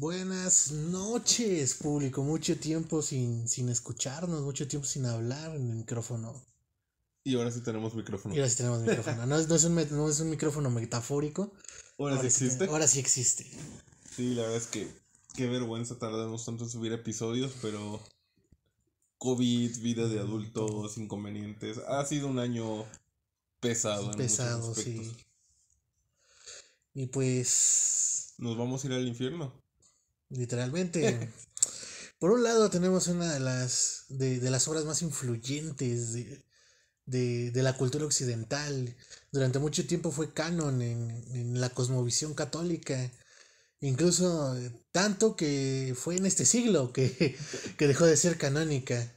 Buenas noches, público. Mucho tiempo sin, sin escucharnos, mucho tiempo sin hablar en el micrófono. Y ahora sí tenemos micrófono. Y ahora sí tenemos micrófono. No es, un, micrófono metafórico. Ahora, sí existe. ahora sí existe. Sí, la verdad es que qué vergüenza tardamos tanto en subir episodios, pero COVID, vida de adultos, inconvenientes. Ha sido un año pesado. Pesado, sí. Y pues... Nos vamos a ir al infierno. Literalmente. Por un lado tenemos una de las, de, las obras más influyentes de, la cultura occidental. Durante mucho tiempo fue canon en, la cosmovisión católica. Incluso eh, tanto que fue en este siglo que, que dejó de ser canónica.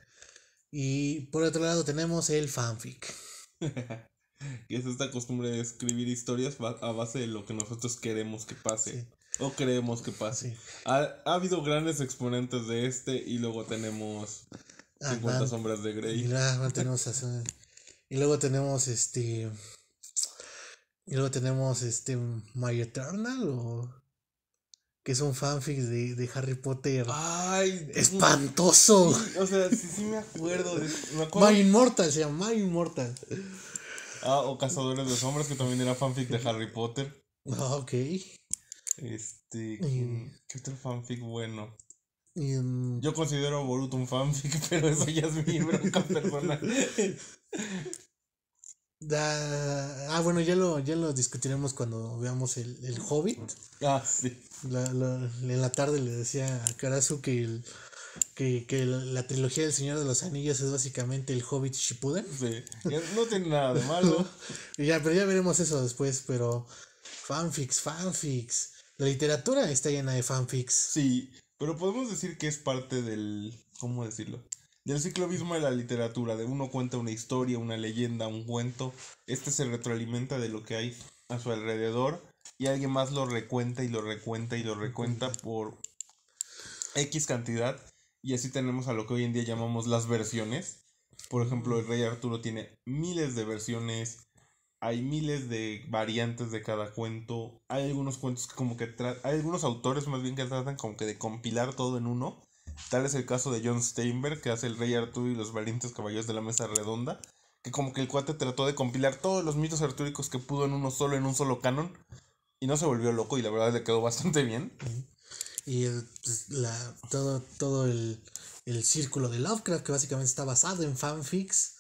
Y por otro lado tenemos el fanfic. que es esta costumbre de escribir historias a base de lo que nosotros queremos que pase. O creemos que pase. Ha, habido grandes exponentes de este y luego tenemos 50 ah, sombras de Grey. Ah, y, luego tenemos este. Y luego tenemos este. My Eternal o. Que es un fanfic de, Harry Potter. ¡Ay! ¡Espantoso! o sea, sí, sí me acuerdo. me My Immortal se llama My Immortal. Ah, o Cazadores de Sombras, que también era fanfic de Harry Potter. Ah, ok. Este, ¿qué, otro fanfic bueno? Mm, Yo considero Boruto un fanfic, pero eso ya es mi bronca personal. ah, bueno, ya lo, ya lo discutiremos cuando veamos el, Hobbit. Ah, sí. en la tarde le decía a Karasu que, que, la, trilogía del Señor de los Anillos es básicamente el Hobbit Shippuden. no tiene nada de malo. ya, pero ya veremos eso después, pero fanfics, fanfics. La literatura está llena de fanfics. Sí, pero podemos decir que es parte del. ¿Cómo decirlo? Del ciclo mismo de la literatura, de uno cuenta una historia, una leyenda, un cuento. Este se retroalimenta de lo que hay a su alrededor y alguien más lo recuenta y lo recuenta y lo recuenta por X cantidad. Y así tenemos a lo que hoy en día llamamos las versiones. Por ejemplo, el rey Arturo tiene miles de versiones hay miles de variantes de cada cuento. Hay algunos cuentos que como que hay algunos autores más bien que tratan como que de compilar todo en uno. Tal es el caso de John Steinberg que hace El Rey Arturo y los valientes caballeros de la mesa redonda, que como que el cuate trató de compilar todos los mitos artúricos que pudo en uno solo en un solo canon y no se volvió loco y la verdad le quedó bastante bien. Y pues, la, todo, todo el, el círculo de Lovecraft que básicamente está basado en fanfics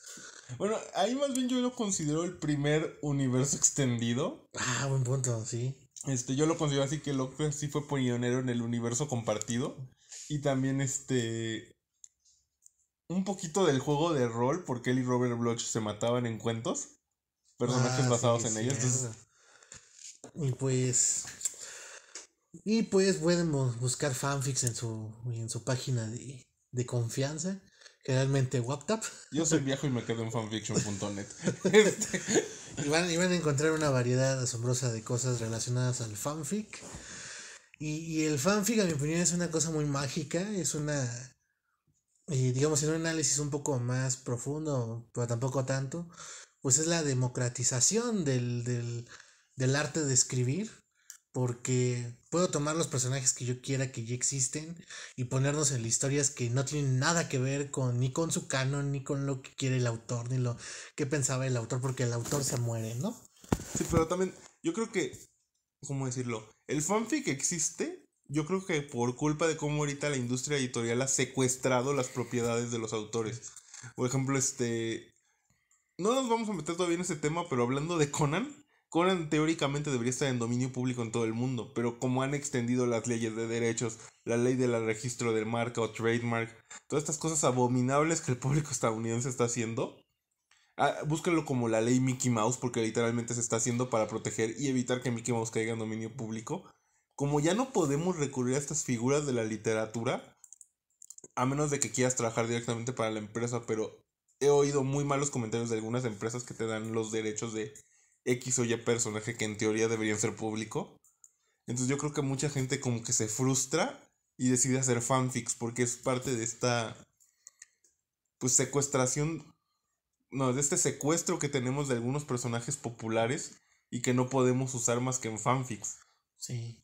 bueno, ahí más bien yo lo considero el primer universo extendido. Ah, buen punto, sí. Este, yo lo considero así que Locke sí fue pionero en el universo compartido. Y también este. Un poquito del juego de rol, porque él y Robert Bloch se mataban en cuentos. Personajes ah, basados en ellos. Y pues. Y pues pueden buscar fanfics en su, en su página de, de confianza generalmente Waptap. Yo soy viejo y me quedo en fanfiction.net. y, van, a encontrar una variedad asombrosa de cosas relacionadas al fanfic. Y, el fanfic, a mi opinión, es una cosa muy mágica. Es una, eh, digamos, en un análisis un poco más profundo, pero tampoco tanto, pues es la democratización del, del, del arte de escribir porque puedo tomar los personajes que yo quiera que ya existen y ponernos en historias que no tienen nada que ver con ni con su canon ni con lo que quiere el autor ni lo que pensaba el autor porque el autor se muere, ¿no? Sí, pero también yo creo que cómo decirlo, el fanfic existe yo creo que por culpa de cómo ahorita la industria editorial ha secuestrado las propiedades de los autores. Por ejemplo, este no nos vamos a meter todavía en ese tema, pero hablando de Conan, Conan teóricamente debería estar en dominio público en todo el mundo, pero como han extendido las leyes de derechos, la ley del registro de marca o trademark, todas estas cosas abominables que el público estadounidense está haciendo, ah, búscalo como la ley Mickey Mouse, porque literalmente se está haciendo para proteger y evitar que Mickey Mouse caiga en dominio público. Como ya no podemos recurrir a estas figuras de la literatura, a menos de que quieras trabajar directamente para la empresa, pero he oído muy malos comentarios de algunas empresas que te dan los derechos de X o Y personaje que en teoría deberían ser público. Entonces yo creo que mucha gente como que se frustra y decide hacer fanfics porque es parte de esta pues secuestración no, de este secuestro que tenemos de algunos personajes populares y que no podemos usar más que en fanfics. Sí.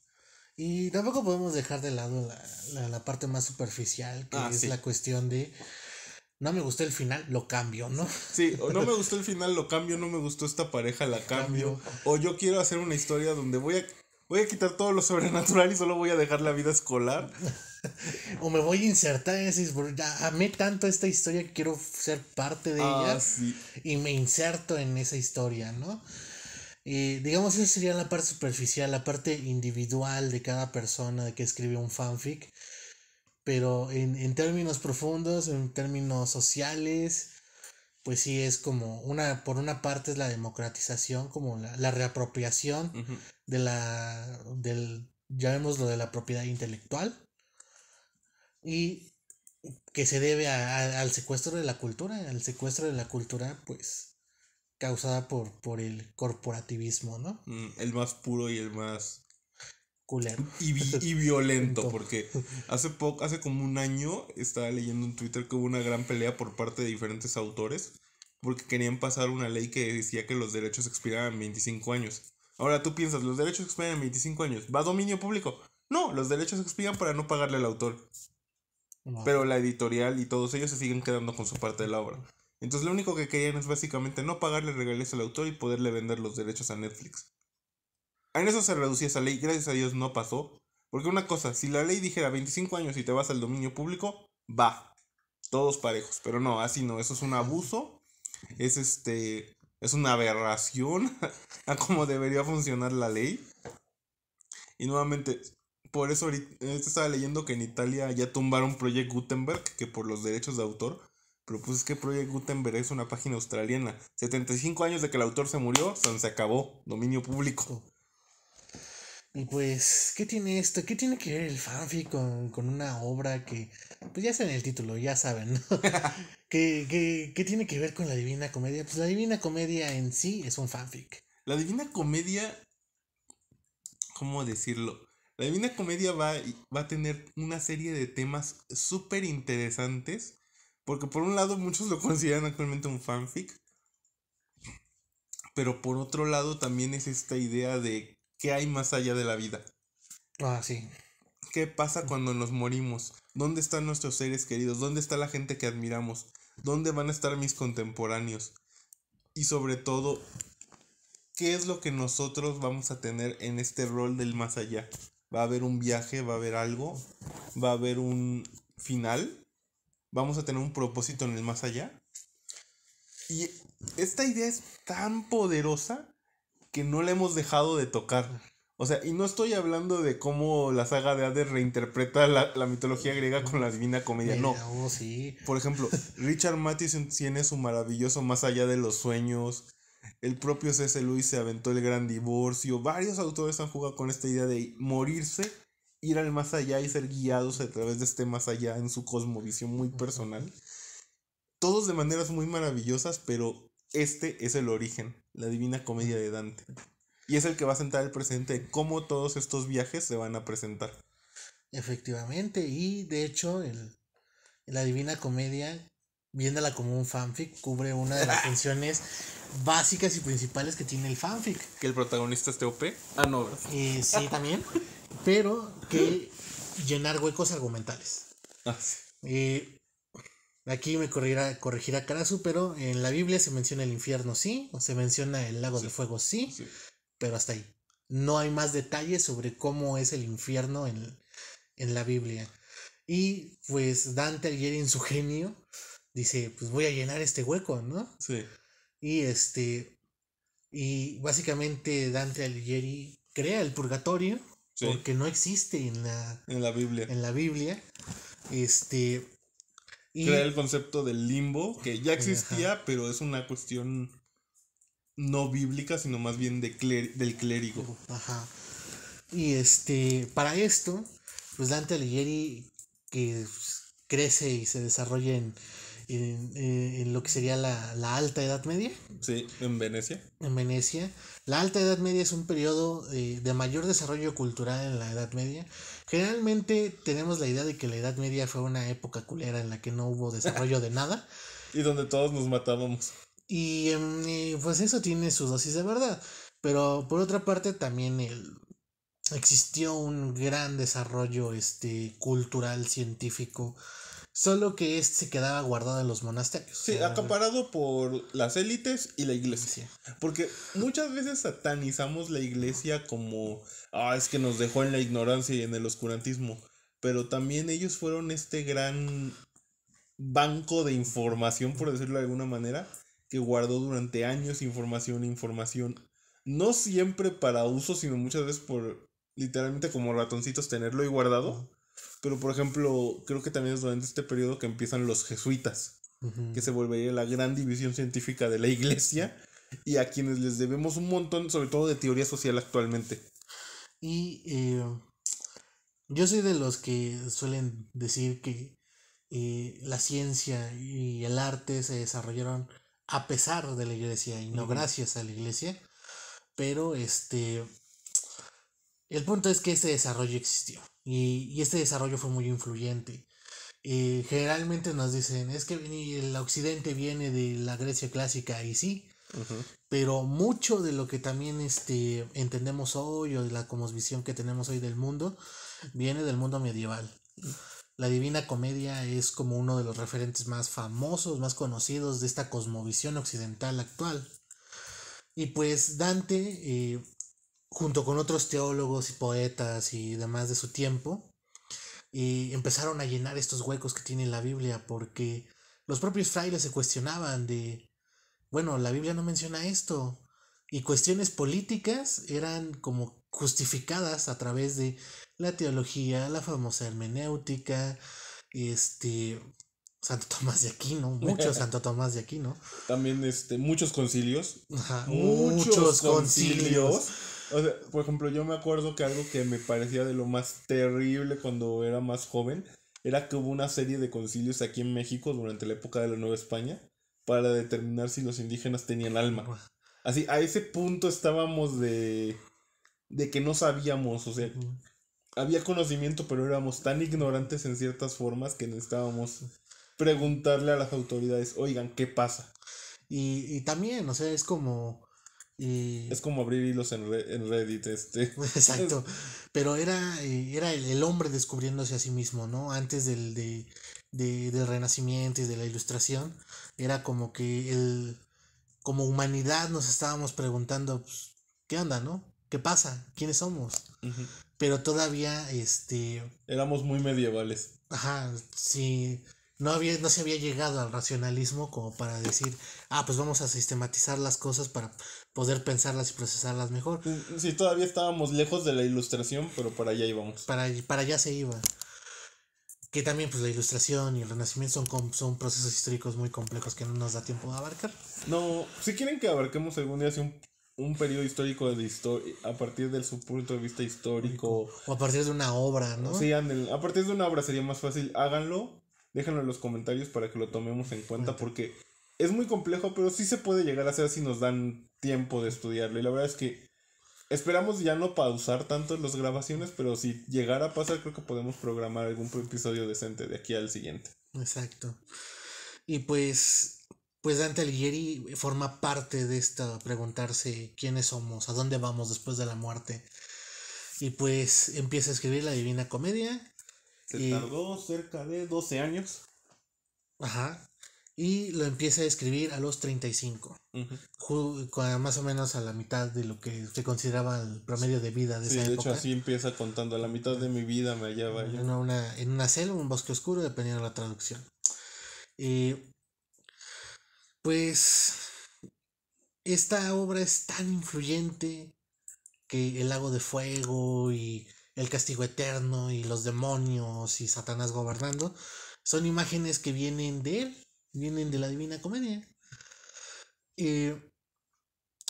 Y tampoco podemos dejar de lado la, parte más superficial, que ah, es la cuestión de no me gustó el final, lo cambio, ¿no? Sí, o no me gustó el final, lo cambio, no me gustó esta pareja, la cambio. O yo quiero hacer una historia donde voy a, voy a quitar todo lo sobrenatural y solo voy a dejar la vida escolar. o me voy a insertar en ese... Amé tanto esta historia que quiero ser parte de ah, ella. Sí. Y me inserto en esa historia, ¿no? Y digamos, esa sería la parte superficial, la parte individual de cada persona que escribe un fanfic pero en, términos profundos, en términos sociales, pues sí es como una, por una parte es la democratización, como la, la reapropiación de la, del, ya vemos lo de la propiedad intelectual, y que se debe al secuestro de la cultura, al secuestro de la cultura, pues causada por, el corporativismo, ¿no? Mm, el más puro y el más y, y violento, porque hace poco, hace como un año, estaba leyendo en Twitter que hubo una gran pelea por parte de diferentes autores, porque querían pasar una ley que decía que los derechos expiraban en 25 años. Ahora tú piensas, los derechos expiran en 25 años, ¿va a dominio público? No, los derechos expiran para no pagarle al autor. Pero la editorial y todos ellos se siguen quedando con su parte de la obra. Entonces lo único que querían es básicamente no pagarle regalías al autor y poderle vender los derechos a Netflix. En eso se reducía esa ley, gracias a Dios no pasó. Porque una cosa, si la ley dijera 25 años y te vas al dominio público, va. Todos parejos. Pero no, así no. Eso es un abuso. Es este. Es una aberración a cómo debería funcionar la ley. Y nuevamente, por eso ahorita estaba leyendo que en Italia ya tumbaron Project Gutenberg, que por los derechos de autor. Pero pues es que Project Gutenberg es una página australiana. 75 años de que el autor se murió, se acabó. Dominio público. Y pues, ¿qué tiene esto? ¿Qué tiene que ver el fanfic con, una obra que, pues ya saben en el título, ya saben, ¿no? ¿Qué, tiene que ver con la Divina Comedia? Pues la Divina Comedia en sí es un fanfic. La Divina Comedia, ¿cómo decirlo? La Divina Comedia va, va a tener una serie de temas súper interesantes, porque por un lado muchos lo consideran actualmente un fanfic, pero por otro lado también es esta idea de ¿Qué hay más allá de la vida? Ah, sí. ¿Qué pasa mm. cuando nos morimos? ¿Dónde están nuestros seres queridos? ¿Dónde está la gente que admiramos? ¿Dónde van a estar mis contemporáneos? Y sobre todo, ¿qué es lo que nosotros vamos a tener en este rol del más allá? ¿Va a haber un viaje? ¿Va a haber algo? ¿Va a haber un final? ¿Vamos a tener un propósito en el más allá? Y esta idea es tan poderosa que no le hemos dejado de tocar. O sea, y no estoy hablando de cómo la saga de Hades reinterpreta la, la mitología griega con la divina comedia, no. sí. Por ejemplo, Richard Matheson tiene su maravilloso Más allá de los sueños. El propio C.S. Lewis se aventó el gran divorcio. Varios autores han jugado con esta idea de morirse, ir al más allá y ser guiados a través de este más allá en su cosmovisión muy personal. Todos de maneras muy maravillosas, pero este es el origen, la divina comedia de Dante. Y es el que va a sentar el presente de cómo todos estos viajes se van a presentar. Efectivamente, y de hecho, la divina comedia, viéndola como un fanfic, cubre una de las funciones básicas y principales que tiene el fanfic. Que el protagonista esté OP. Ah, no. Eh, sí, también. pero que llenar huecos argumentales. Ah, sí. eh, Aquí me corregirá, corregirá Karasu, pero en la Biblia se menciona el infierno, sí, o se menciona el lago de fuego, sí, pero hasta ahí. No hay más detalles sobre cómo es el infierno en, la Biblia. Y pues Dante Alighieri en su genio dice, pues voy a llenar este hueco, ¿no? Sí. Y este, y básicamente Dante Alighieri crea el purgatorio, porque no existe en la, en la Biblia. En la Biblia. Este, Crea el concepto del limbo, que ya existía, pero es una cuestión no bíblica, sino más bien de del clérigo. Ajá. Y este, para esto, pues Dante Alighieri, que crece y se desarrolla en, lo que sería la, Alta Edad Media. Sí, en Venecia. En Venecia. La Alta Edad Media es un periodo eh, de mayor desarrollo cultural en la Edad Media Generalmente tenemos la idea de que la Edad Media fue una época culera en la que no hubo desarrollo de nada. y donde todos nos matábamos. Em, y, pues eso tiene su dosis de verdad. Pero por otra parte también el, existió un gran desarrollo este, cultural, científico, Solo que este se quedaba guardado en los monasterios. Sí, acaparado por las élites y la iglesia. Porque muchas veces satanizamos la iglesia como, ah, es que nos dejó en la ignorancia y en el oscurantismo. Pero también ellos fueron este gran banco de información, por decirlo de alguna manera, que guardó durante años información, información. No siempre para uso, sino muchas veces por literalmente como ratoncitos tenerlo y guardado pero por ejemplo, creo que también es durante este periodo que empiezan los jesuitas, que se volvería la gran división científica de la iglesia y a quienes les debemos un montón, sobre todo de teoría social actualmente. Y eh, yo soy de los que suelen decir que eh, la ciencia y el arte se desarrollaron a pesar de la iglesia y no gracias a la iglesia. Pero este. El punto es que ese desarrollo existió. Y, este desarrollo fue muy influyente. Eh, generalmente nos dicen, es que el occidente viene de la Grecia clásica, y sí, pero mucho de lo que también este, entendemos hoy o de la cosmovisión que tenemos hoy del mundo, viene del mundo medieval. La Divina Comedia es como uno de los referentes más famosos, más conocidos de esta cosmovisión occidental actual. Y pues Dante eh, junto con otros teólogos y poetas y demás de su tiempo, y empezaron a llenar estos huecos que tiene la Biblia, porque los propios frailes se cuestionaban de, bueno, la Biblia no menciona esto, y cuestiones políticas eran como justificadas a través de la teología, la famosa hermenéutica, este, Santo Tomás de Aquino, mucho Santo Tomás de Aquino. También este, muchos concilios. muchos, concilios o sea, por ejemplo, yo me acuerdo que algo que me parecía de lo más terrible cuando era más joven era que hubo una serie de concilios aquí en México durante la época de la Nueva España para determinar si los indígenas tenían alma. Así, a ese punto estábamos de, de que no sabíamos, o sea, había conocimiento, pero éramos tan ignorantes en ciertas formas que necesitábamos preguntarle a las autoridades, oigan, ¿qué pasa? Y, y también, o sea, es como eh, es como abrir hilos en, Reddit, este. Exacto. Pero era, eh, era el, hombre descubriéndose a sí mismo, ¿no? Antes del, del Renacimiento y de la Ilustración. Era como que el, como humanidad nos estábamos preguntando, pues, ¿qué onda, no? ¿Qué pasa? ¿Quiénes somos? Pero todavía, este... Éramos muy medievales. Ajá, sí. No, había, no se había llegado al racionalismo como para decir, ah, pues vamos a sistematizar las cosas para poder pensarlas y procesarlas mejor. Sí, todavía estábamos lejos de la ilustración, pero para allá íbamos. Para, para allá se iba. Que también pues la ilustración y el renacimiento son, son procesos históricos muy complejos que no nos da tiempo de abarcar. No, si quieren que abarquemos algún día un, un periodo histórico de a partir de su punto de vista histórico. O a partir de una obra, ¿no? Sí, a partir de una obra sería más fácil, háganlo, déjenlo en los comentarios para que lo tomemos en Cuenta. porque es muy complejo, pero sí se puede llegar a hacer si nos dan tiempo de estudiarlo. Y la verdad es que esperamos ya no pausar tanto las grabaciones, pero si llegara a pasar, creo que podemos programar algún episodio decente de aquí al siguiente. Exacto. Y pues pues Dante Alighieri forma parte de esta preguntarse quiénes somos, a dónde vamos después de la muerte. Y pues empieza a escribir la Divina Comedia. Se tardó cerca de 12 años. Ajá y lo empieza a escribir a los 35, más o menos a la mitad de lo que se consideraba el promedio de vida de sí, de hecho así empieza contando, a la mitad de mi vida me hallaba en una Una, en una selva, un bosque oscuro, dependiendo de la traducción. pues esta obra es tan influyente que El lago de fuego y El castigo eterno y los demonios y Satanás gobernando son imágenes que vienen de él Vienen de la Divina Comedia. Eh,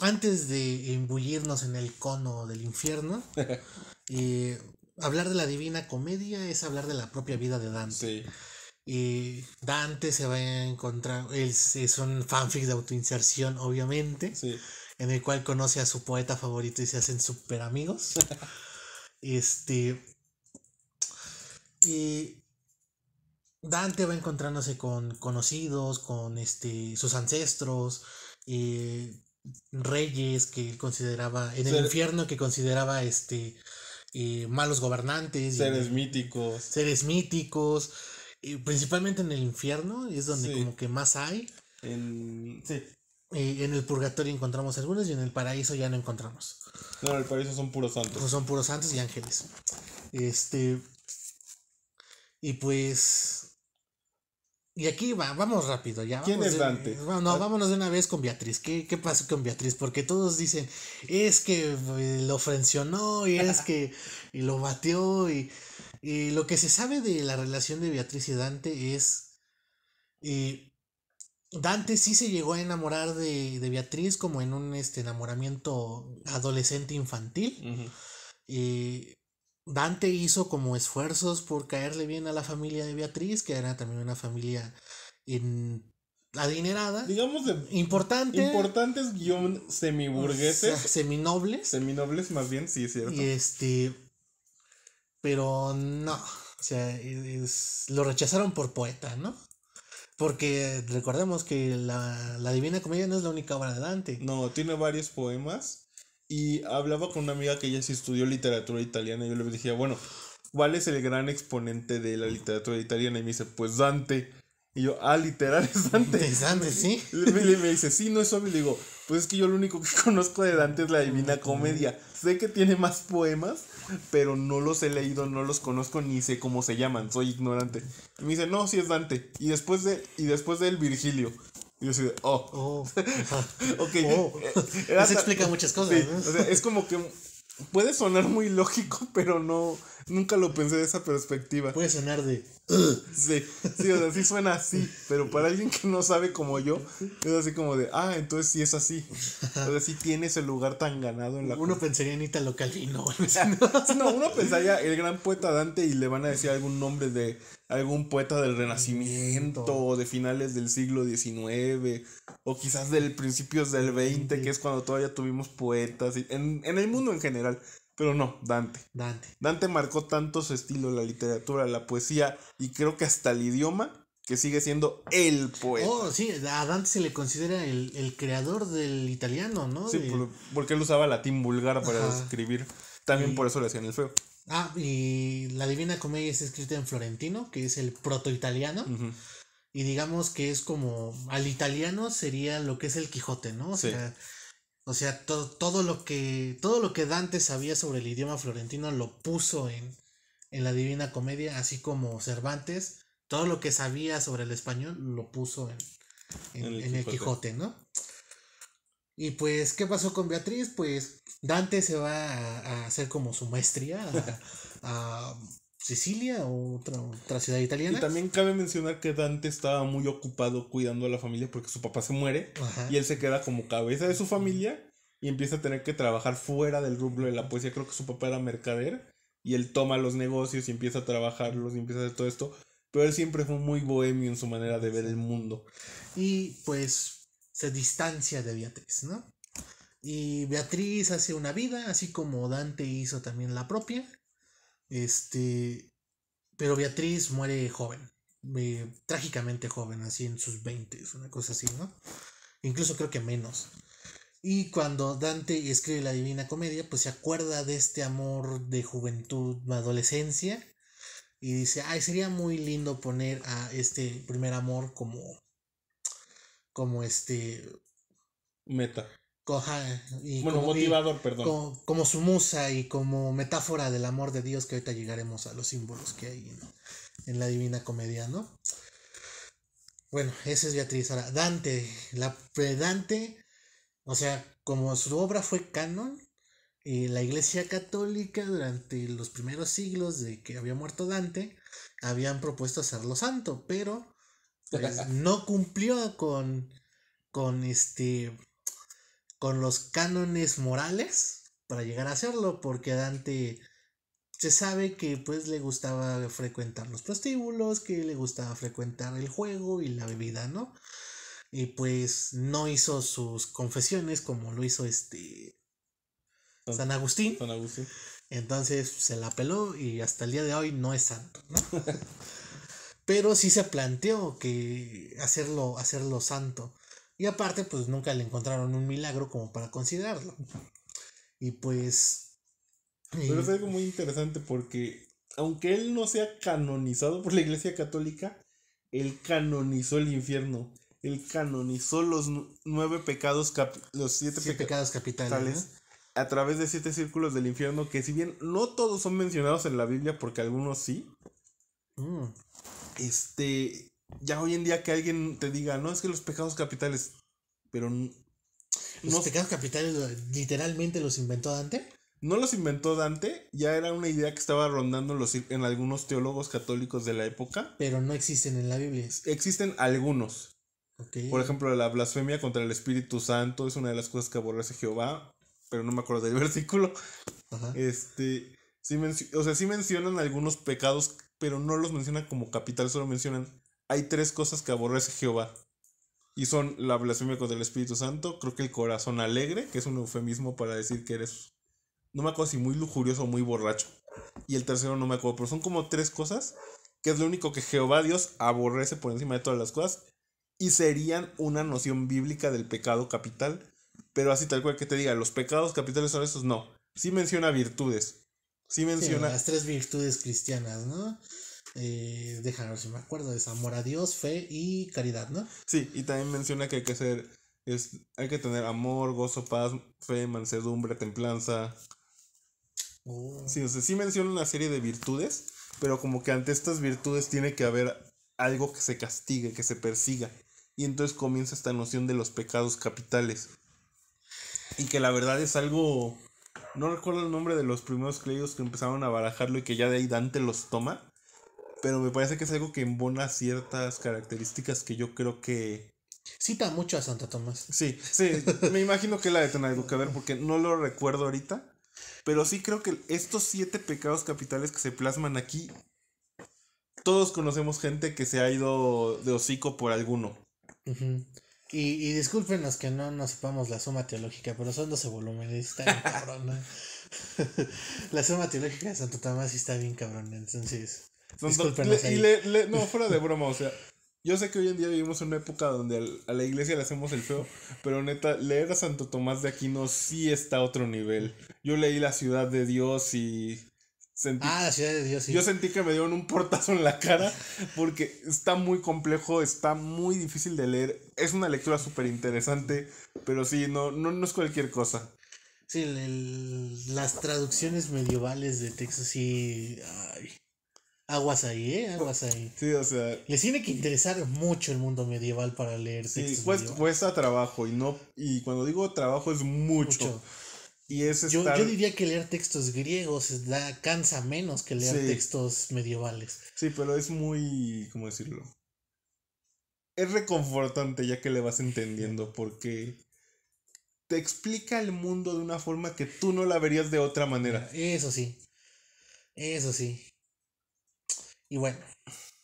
antes de embullirnos en el cono del infierno, eh, hablar de la Divina Comedia es hablar de la propia vida de Dante. Y eh, Dante se va a encontrar, es, es un fanfic de autoinserción, obviamente, en el cual conoce a su poeta favorito y se hacen super amigos. este. Y Dante va encontrándose con conocidos, con este, sus ancestros, eh, reyes que él consideraba, en el infierno que consideraba este, eh, malos gobernantes. Seres míticos. Seres míticos. principalmente en el infierno, es donde como que más hay. En, sí. Eh, en el purgatorio encontramos algunos y en el paraíso ya no encontramos. No, en el paraíso son puros santos. Pues son puros santos y ángeles. Este, y pues y aquí vamos rápido, ya. ¿Quién es Dante? De, no, vámonos de una vez con Beatriz. ¿Qué, ¿Qué, pasó con Beatriz? Porque todos dicen, es que eh, lo frencionó y es que y lo bateó y, lo que se sabe de la relación de Beatriz y Dante es... Eh, Dante sí se llegó a enamorar de, Beatriz como en un este, enamoramiento adolescente infantil. y, Dante hizo como esfuerzos por caerle bien a la familia de Beatriz, que era también una familia en adinerada. Digamos importante. Importantes guión semiburgueses. seminobles. Seminobles más bien, sí, es cierto. este. Pero no. O sea, lo rechazaron por poeta, ¿no? Porque recordemos que la, la Divina Comedia no es la única obra de Dante. No, tiene varios poemas y hablaba con una amiga que ella sí estudió literatura italiana y yo le decía, bueno, ¿cuál es el gran exponente de la literatura italiana? Y me dice, pues Dante. Y yo, ah, literal es Dante. Es Dante, sí. Me, me dice, sí, no es obvio. Le digo, pues es que yo lo único que conozco de Dante es la Divina Comedia. Sé que tiene más poemas, pero no los he leído, no los conozco, ni sé cómo se llaman. Soy ignorante. Y me dice, no, sí es Dante. Y después de, y después del Virgilio. Y yo así de, oh. Oh. okay. Oh. Eso explica muchas cosas. es como que puede sonar muy lógico, pero no. Nunca lo pensé de esa perspectiva. Puede sonar de. Sí, sí, o sea, sí suena así, pero para alguien que no sabe como yo, es así como de, ah, entonces sí es así. O sea, sí tiene ese lugar tan ganado en la. Uno pensaría en Italo Calvino. Ah, no, uno pensaría el gran poeta Dante y le van a decir algún nombre de algún poeta del Renacimiento o de finales del siglo XIX o quizás del principios del XX, que es cuando todavía tuvimos poetas en, en el mundo en general. Pero no, Dante. Dante. Dante marcó tanto su estilo, la literatura, la poesía y creo que hasta el idioma que sigue siendo el poeta. Oh, sí, a Dante se le considera el, creador del italiano, ¿no? Sí, porque él usaba latín vulgar para escribir. También por eso le hacían el feo. Ah, y la Divina Comedia es escrita en florentino, que es el proto-italiano. Y digamos que es como al italiano sería lo que es el Quijote, ¿no? O sea, o sea, todo, todo, lo que, todo lo que Dante sabía sobre el idioma florentino lo puso en, la Divina Comedia, así como Cervantes, todo lo que sabía sobre el español lo puso en, el, Quijote, ¿no? Y pues, ¿qué pasó con Beatriz? Pues Dante se va a, hacer como su maestría, a Sicilia o otra, ciudad italiana. Y también cabe mencionar que Dante estaba muy ocupado cuidando a la familia porque su papá se muere y él se queda como cabeza de su familia y empieza a tener que trabajar fuera del rublo de la poesía. Creo que su papá era mercader y él toma los negocios y empieza a trabajarlos y empieza a hacer todo esto. Pero él siempre fue muy bohemio en su manera de ver el mundo. Y pues se distancia de Beatriz, ¿no? Y Beatriz hace una vida, así como Dante hizo también la propia. Este, pero Beatriz muere joven, eh, trágicamente joven, así en sus 20, una cosa así, ¿no? Incluso creo que menos. Y cuando Dante escribe la Divina Comedia, pues se acuerda de este amor de juventud, adolescencia, y dice, ay, sería muy lindo poner a este primer amor como, como este... Meta. Coja, y como, motivador, perdón. Como, su musa y como metáfora del amor de Dios, que ahorita llegaremos a los símbolos que hay en, la Divina Comedia, ¿no? Bueno, esa es Beatriz. Ahora, Dante, la Dante, o sea, como su obra fue canon, y eh, la Iglesia Católica durante los primeros siglos de que había muerto Dante, habían propuesto hacerlo santo, pero pues, no cumplió con, con este con los cánones morales para llegar a hacerlo, porque Dante se sabe que pues le gustaba frecuentar los prostíbulos, que le gustaba frecuentar el juego y la bebida, ¿no? Y pues no hizo sus confesiones como lo hizo este San, Agustín. San Agustín. Entonces se la peló y hasta el día de hoy no es santo, ¿no? Pero sí se planteó que hacerlo, hacerlo santo. Y aparte, pues nunca le encontraron un milagro como para considerarlo. Y pues... Pero es eh, algo muy interesante porque, aunque él no sea canonizado por la Iglesia Católica, él canonizó el infierno. Él canonizó los nueve pecados, los siete, pecados capitales. A través de siete círculos del infierno, que si bien no todos son mencionados en la Biblia, porque algunos sí, mm. este, ya hoy en día que alguien te diga, no, es que los pecados capitales, pero... No, ¿Los pecados capitales literalmente los inventó Dante? No los inventó Dante, ya era una idea que estaba rondando en algunos teólogos católicos de la época. Pero no existen en la Biblia. Existen algunos. Por ejemplo, la blasfemia contra el Espíritu Santo es una de las cosas que aborrece Jehová, pero no me acuerdo del versículo. Este, sí o sea, sí mencionan algunos pecados, pero no los mencionan como capital, solo mencionan hay tres cosas que aborrece Jehová. Y son la blasfemia con el Espíritu Santo, creo que el corazón alegre, que es un eufemismo para decir que eres, no me acuerdo si muy lujurioso o muy borracho. Y el tercero no me acuerdo, pero son como tres cosas que es lo único que Jehová Dios aborrece por encima de todas las cosas y serían una noción bíblica del pecado capital. Pero así tal cual que te diga, los pecados capitales son esos, no. Sí menciona virtudes. Sí menciona. las tres virtudes cristianas, ¿no? eh, si me acuerdo, es amor a Dios, fe y caridad, ¿no? Sí, y también menciona que hay que ser, es, hay que tener amor, gozo, paz, fe, mansedumbre, templanza. Oh. Sí, o sí menciona una serie de virtudes, pero como que ante estas virtudes tiene que haber algo que se castigue, que se persiga. Y entonces comienza esta noción de los pecados capitales. Y que la verdad es algo... No recuerdo el nombre de los primeros clérigos que empezaron a barajarlo y que ya de ahí Dante los toma pero me parece que es algo que embona ciertas características que yo creo que. Cita mucho a Santo Tomás. Sí, sí. me imagino que la de ver, porque no lo recuerdo ahorita. Pero sí creo que estos siete pecados capitales que se plasman aquí. Todos conocemos gente que se ha ido de hocico por alguno. Y, discúlpenos que no nos sepamos la suma teológica, pero son 12 volúmenes, está bien cabrona. la suma teológica de Santo Tomás sí está bien cabrona, entonces no, fuera de broma, o sea, yo sé que hoy en día vivimos en una época donde a la iglesia le hacemos el feo, pero neta, leer a Santo Tomás de Aquino sí está a otro nivel. Yo leí La Ciudad de Dios y... Sentí, ah, la ciudad de Dios, Yo sentí que me dieron un portazo en la cara porque está muy complejo, está muy difícil de leer. Es una lectura súper interesante, pero sí, no, no, es cualquier cosa. Sí, las traducciones medievales de textos sí. Aguas ahí, ¿eh? Aguas ahí. Sí, o sea. Les tiene que interesar mucho el mundo medieval para leer textos sí, cuesta, trabajo y no. Y cuando digo trabajo es mucho. Y es yo, diría que leer textos griegos da, cansa menos que leer textos medievales. Sí, pero es muy. ¿Cómo decirlo? Es reconfortante ya que le vas entendiendo porque te explica el mundo de una forma que tú no la verías de otra manera. Eso sí. Eso sí. Y bueno,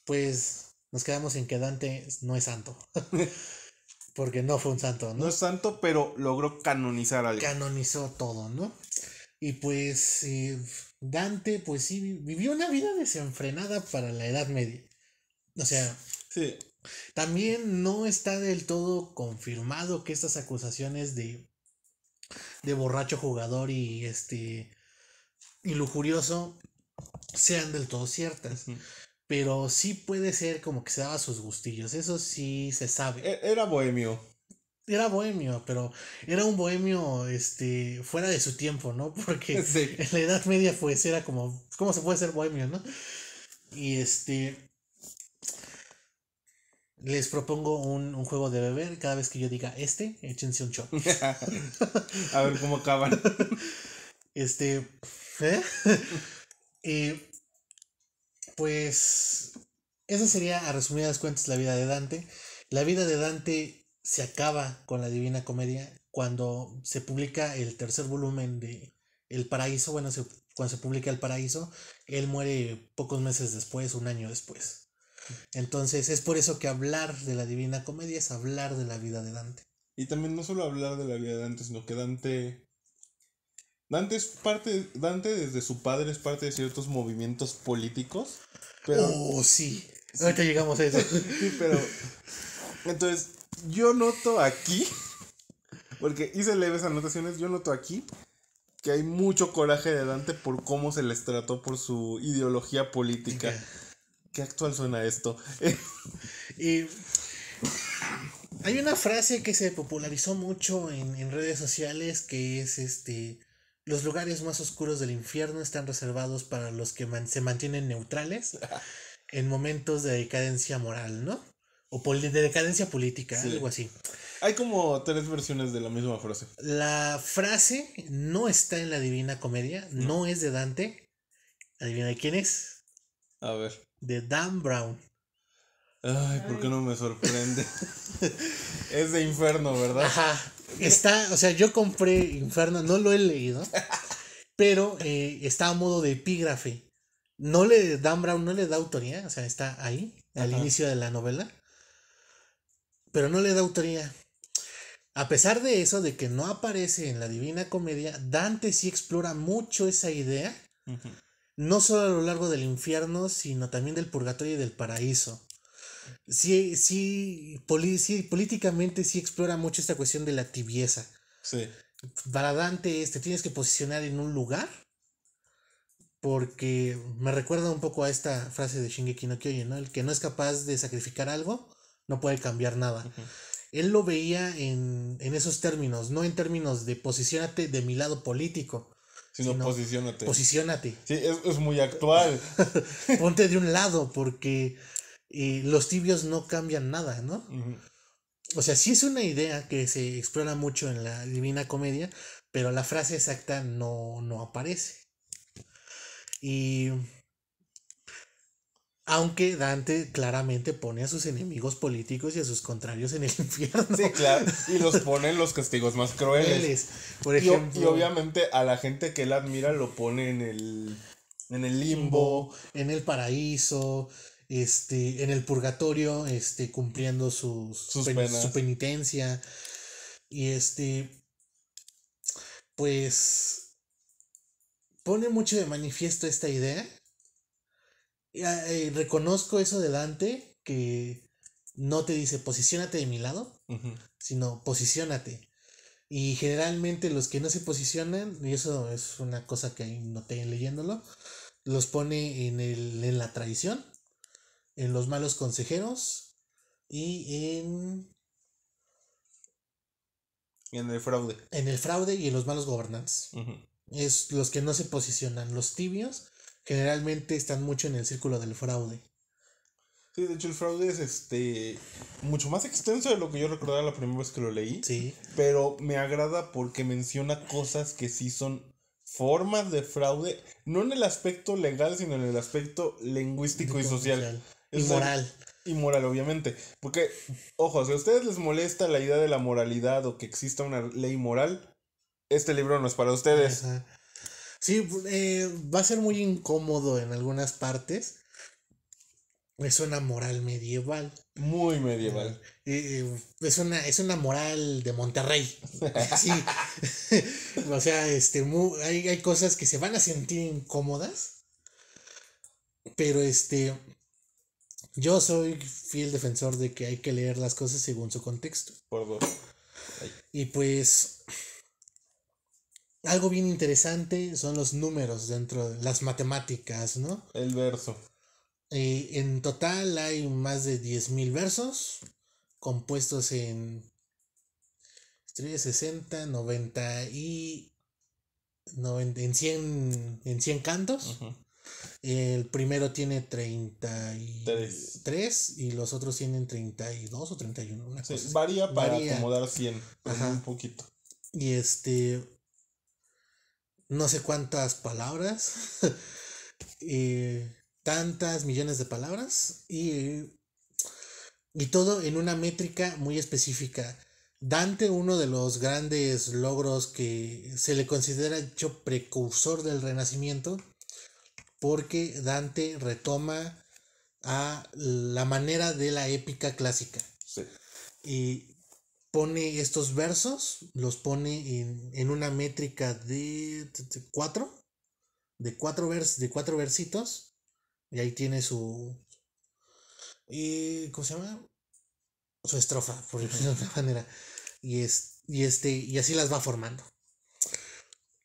pues nos quedamos en que Dante no es santo. Porque no fue un santo, ¿no? No es santo, pero logró canonizar algo. Canonizó todo, ¿no? Y pues eh, Dante, pues sí, vivió una vida desenfrenada para la Edad Media. O sea, también no está del todo confirmado que estas acusaciones de, de borracho jugador y este y lujurioso sean del todo ciertas. Pero sí puede ser como que se daba sus gustillos, eso sí se sabe. E-, era bohemio. Era bohemio, pero era un bohemio este fuera de su tiempo, ¿no? Porque en la Edad Media pues era como, ¿cómo se puede ser bohemio, no? Y este, les propongo un, juego de beber. Cada vez que yo diga este, échense un shot. A ver cómo acaban. Este. ¿eh? Eh, pues esa sería, a resumidas cuentas, la vida de Dante. La vida de Dante se acaba con la Divina Comedia cuando se publica el tercer volumen de El Paraíso. Bueno, cuando se publica El Paraíso, él muere pocos meses después, un año después. Entonces es por eso que hablar de la Divina Comedia es hablar de la vida de Dante. Y también no solo hablar de la vida de Dante, sino que Dante Dante es parte, Dante desde su padre es parte de ciertos movimientos políticos. Pero, oh, sí. Ahorita llegamos a eso. sí, pero. Entonces, yo noto aquí, porque hice leves anotaciones, yo noto aquí que hay mucho coraje de Dante por cómo se les trató por su ideología política. Qué actual suena esto. y hay una frase que se popularizó mucho en, en redes sociales que es este los lugares más oscuros del infierno están reservados para los que se mantienen neutrales en momentos de decadencia moral, ¿no? O de decadencia política, algo así. Hay como tres versiones de la misma frase. La frase no está en la Divina Comedia, no, es de Dante. ¿Adivina de quién es? A ver. De Dan Brown. Ay, ¿por qué no me sorprende? es de infierno, ¿verdad? Ajá. Está, o sea, yo compré Inferno, no lo he leído, pero eh, está a modo de epígrafe. No le, no le da autoría, o sea, está ahí, al inicio de la novela, pero no le da autoría. A pesar de eso, de que no aparece en la Divina Comedia, Dante sí explora mucho esa idea, no solo a lo largo del infierno, sino también del purgatorio y del paraíso sí, sí, políticamente sí explora mucho esta cuestión de la tibieza. Sí. Para Dante te tienes que posicionar en un lugar, porque me recuerda un poco a esta frase de Shingeki no Kyojin, ¿no? El que no es capaz de sacrificar algo, no puede cambiar nada. Él lo veía en, esos términos, no en términos de posicionate de mi lado político, Sino, sino, posicionate. Posicionate. Sí, es, es muy actual. Ponte de un lado, porque y los tibios no cambian nada, ¿no? O sea, sí es una idea que se explora mucho en la Divina Comedia, pero la frase exacta no, no aparece. Y aunque Dante claramente pone a sus enemigos políticos y a sus contrarios en el infierno. Sí, claro. Y los pone en los castigos más crueles. Por ejemplo, y, obviamente a la gente que él admira lo pone en el, en el limbo. En el paraíso este, en el purgatorio, este, cumpliendo su penitencia. Y este, pues, pone mucho de manifiesto esta idea. Y, eh, reconozco eso de Dante, que no te dice posicionate de mi lado, sino posicionate. Y generalmente los que no se posicionan, y eso es una cosa que noté leyéndolo, los pone en, el, en la traición en Los Malos Consejeros y en... En el fraude. En el fraude y en los malos gobernantes. Es los que no se posicionan. Los tibios generalmente están mucho en el círculo del fraude. Sí, de hecho el fraude es este mucho más extenso de lo que yo recordaba la primera vez que lo leí. Sí. Pero me agrada porque menciona cosas que sí son formas de fraude, no en el aspecto legal, sino en el aspecto lingüístico y social. Y moral, obviamente. Porque, ojo, si a ustedes les molesta la idea de la moralidad o que exista una ley moral, este libro no es para ustedes. Sí, eh, va a ser muy incómodo en algunas partes. Es una moral medieval. Muy medieval. Eh, eh, es, una, moral de Monterrey. o sea, este, hay, hay cosas que se van a sentir incómodas. Pero este, yo soy fiel defensor de que hay que leer las cosas según su contexto. Por Y pues algo bien interesante son los números dentro de las matemáticas, ¿no? El verso. Eh, en total hay más de 10.000 versos compuestos en 60, 90 y en 100 en 100 cantos. El primero tiene 33 y los otros tienen 32 o 31. Una cosa varía para acomodar 100, un poquito. Y este, no sé cuántas palabras, eh, tantas millones de palabras y, y todo en una métrica muy específica. Dante, uno de los grandes logros que se le considera hecho precursor del Renacimiento, porque Dante retoma a la manera de la épica clásica. Sí. Y pone estos versos, los pone en, una métrica de, cuatro, de cuatro, de cuatro versitos, y ahí tiene su... ¿Cómo se llama? Su estrofa, por decirlo de alguna manera. Y, y, este, y así las va formando.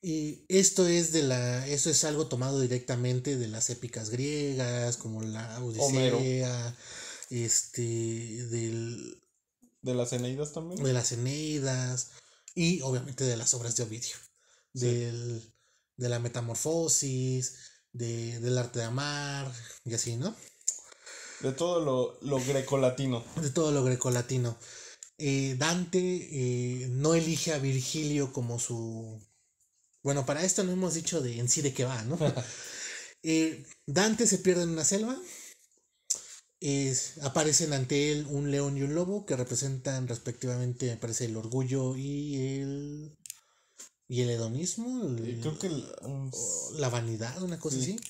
Y esto es de la. Eso es algo tomado directamente de las épicas griegas, como la Odisea. Este. Del. De las Eneidas también. De las Eneidas. Y obviamente de las obras de Ovidio. de la metamorfosis. De, del arte de amar. Y así, ¿no? De todo lo, lo grecolatino. De todo lo grecolatino. Eh, Dante eh, no elige a Virgilio como su bueno, para esto no hemos dicho de en sí de qué va, ¿no? Eh, Dante se pierde en una selva. aparecen ante él un león y un lobo que representan respectivamente, me parece, el orgullo y el. y el hedonismo. Eh, creo que um, la vanidad, una cosa así.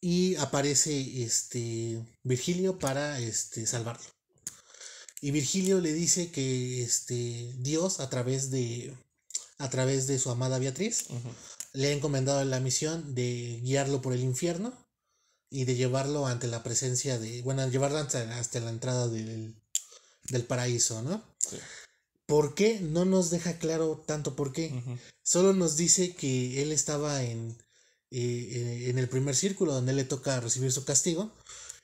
Y aparece este. Virgilio para este, salvarlo. Y Virgilio le dice que este, Dios, a través de a través de su amada Beatriz. Le ha encomendado la misión de guiarlo por el infierno y de llevarlo ante la presencia de, bueno, llevarlo hasta, hasta la entrada del, paraíso, ¿no? Sí. ¿Por qué? No nos deja claro tanto por qué. Solo nos dice que él estaba en, eh, en el primer círculo donde le toca recibir su castigo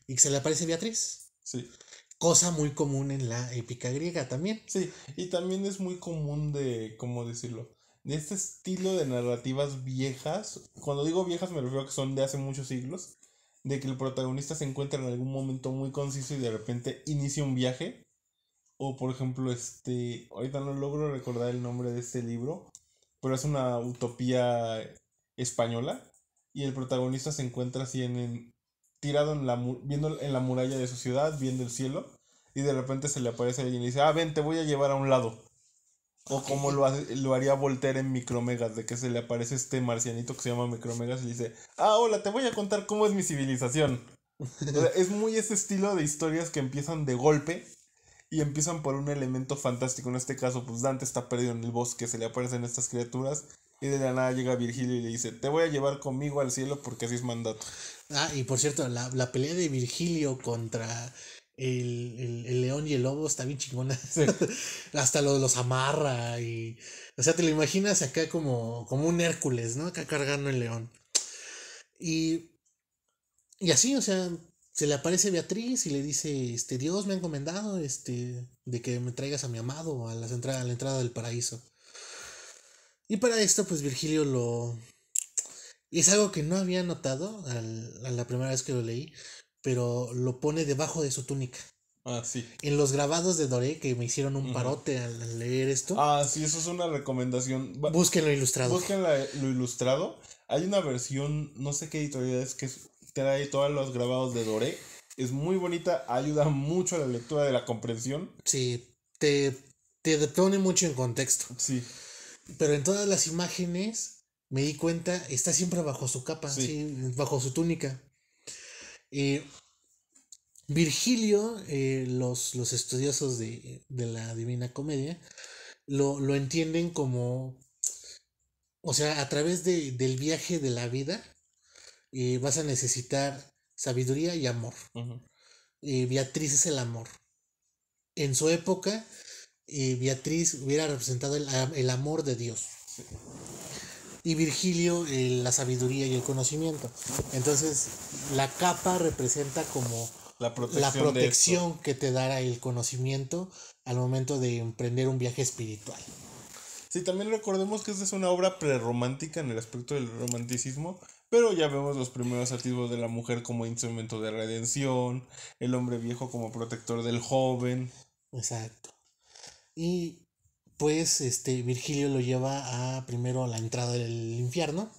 y que se le aparece Beatriz. Sí. Cosa muy común en la épica griega también. Sí, y también es muy común de, ¿cómo decirlo? De este estilo de narrativas viejas. Cuando digo viejas me refiero a que son de hace muchos siglos. De que el protagonista se encuentra en algún momento muy conciso y de repente inicia un viaje. O por ejemplo, este. Ahorita no logro recordar el nombre de este libro. Pero es una utopía española. Y el protagonista se encuentra así en, en tirado en la, viendo en la muralla de su ciudad, viendo el cielo, y de repente se le aparece alguien y dice, ah, ven, te voy a llevar a un lado. O como lo, lo haría Voltaire en Micromegas, de que se le aparece este marcianito que se llama Micromegas y le dice, ah, hola, te voy a contar cómo es mi civilización. es muy ese estilo de historias que empiezan de golpe y empiezan por un elemento fantástico. En este caso, pues Dante está perdido en el bosque, se le aparecen estas criaturas y de la nada llega Virgilio y le dice, te voy a llevar conmigo al cielo porque así es mandato. Ah, y por cierto, la, pelea de Virgilio contra el, león y el lobo está bien chingona. Hasta los, los amarra y... O sea, te lo imaginas acá como, como un Hércules, ¿no? Acá cargando el león. Y... Y así, o sea, se le aparece Beatriz y le dice, este, Dios me ha encomendado, este, de que me traigas a mi amado a, las a la entrada del paraíso. Y para esto, pues Virgilio lo... es algo que no había notado a la primera vez que lo leí, pero lo pone debajo de su túnica. Ah, sí. En los grabados de Doré, que me hicieron un parote al leer esto. Ah, sí, eso es una recomendación. Búsquenlo ilustrado. Búsquenlo lo ilustrado. Hay una versión, no sé qué editorial es, que trae todos los grabados de Doré. Es muy bonita, ayuda mucho a la lectura de la comprensión. Sí, te, te pone mucho en contexto. Sí pero en todas las imágenes me di cuenta, está siempre bajo su capa, bajo su túnica. Virgilio, eh, los, estudiosos de, la Divina Comedia, lo, entienden como, o sea, a través del viaje de la vida, eh, vas a necesitar sabiduría y amor. Eh, Beatriz es el amor. En su época, y Beatriz hubiera representado el, amor de Dios. Y Virgilio la sabiduría y el conocimiento. Entonces, la capa representa como la protección, la protección que te dará el conocimiento al momento de emprender un viaje espiritual. si también recordemos que esta es una obra prerromántica en el aspecto del romanticismo, pero ya vemos los primeros atisbos de la mujer como instrumento de redención, el hombre viejo como protector del joven. Exacto. Y pues este Virgilio lo lleva a primero a la entrada del infierno,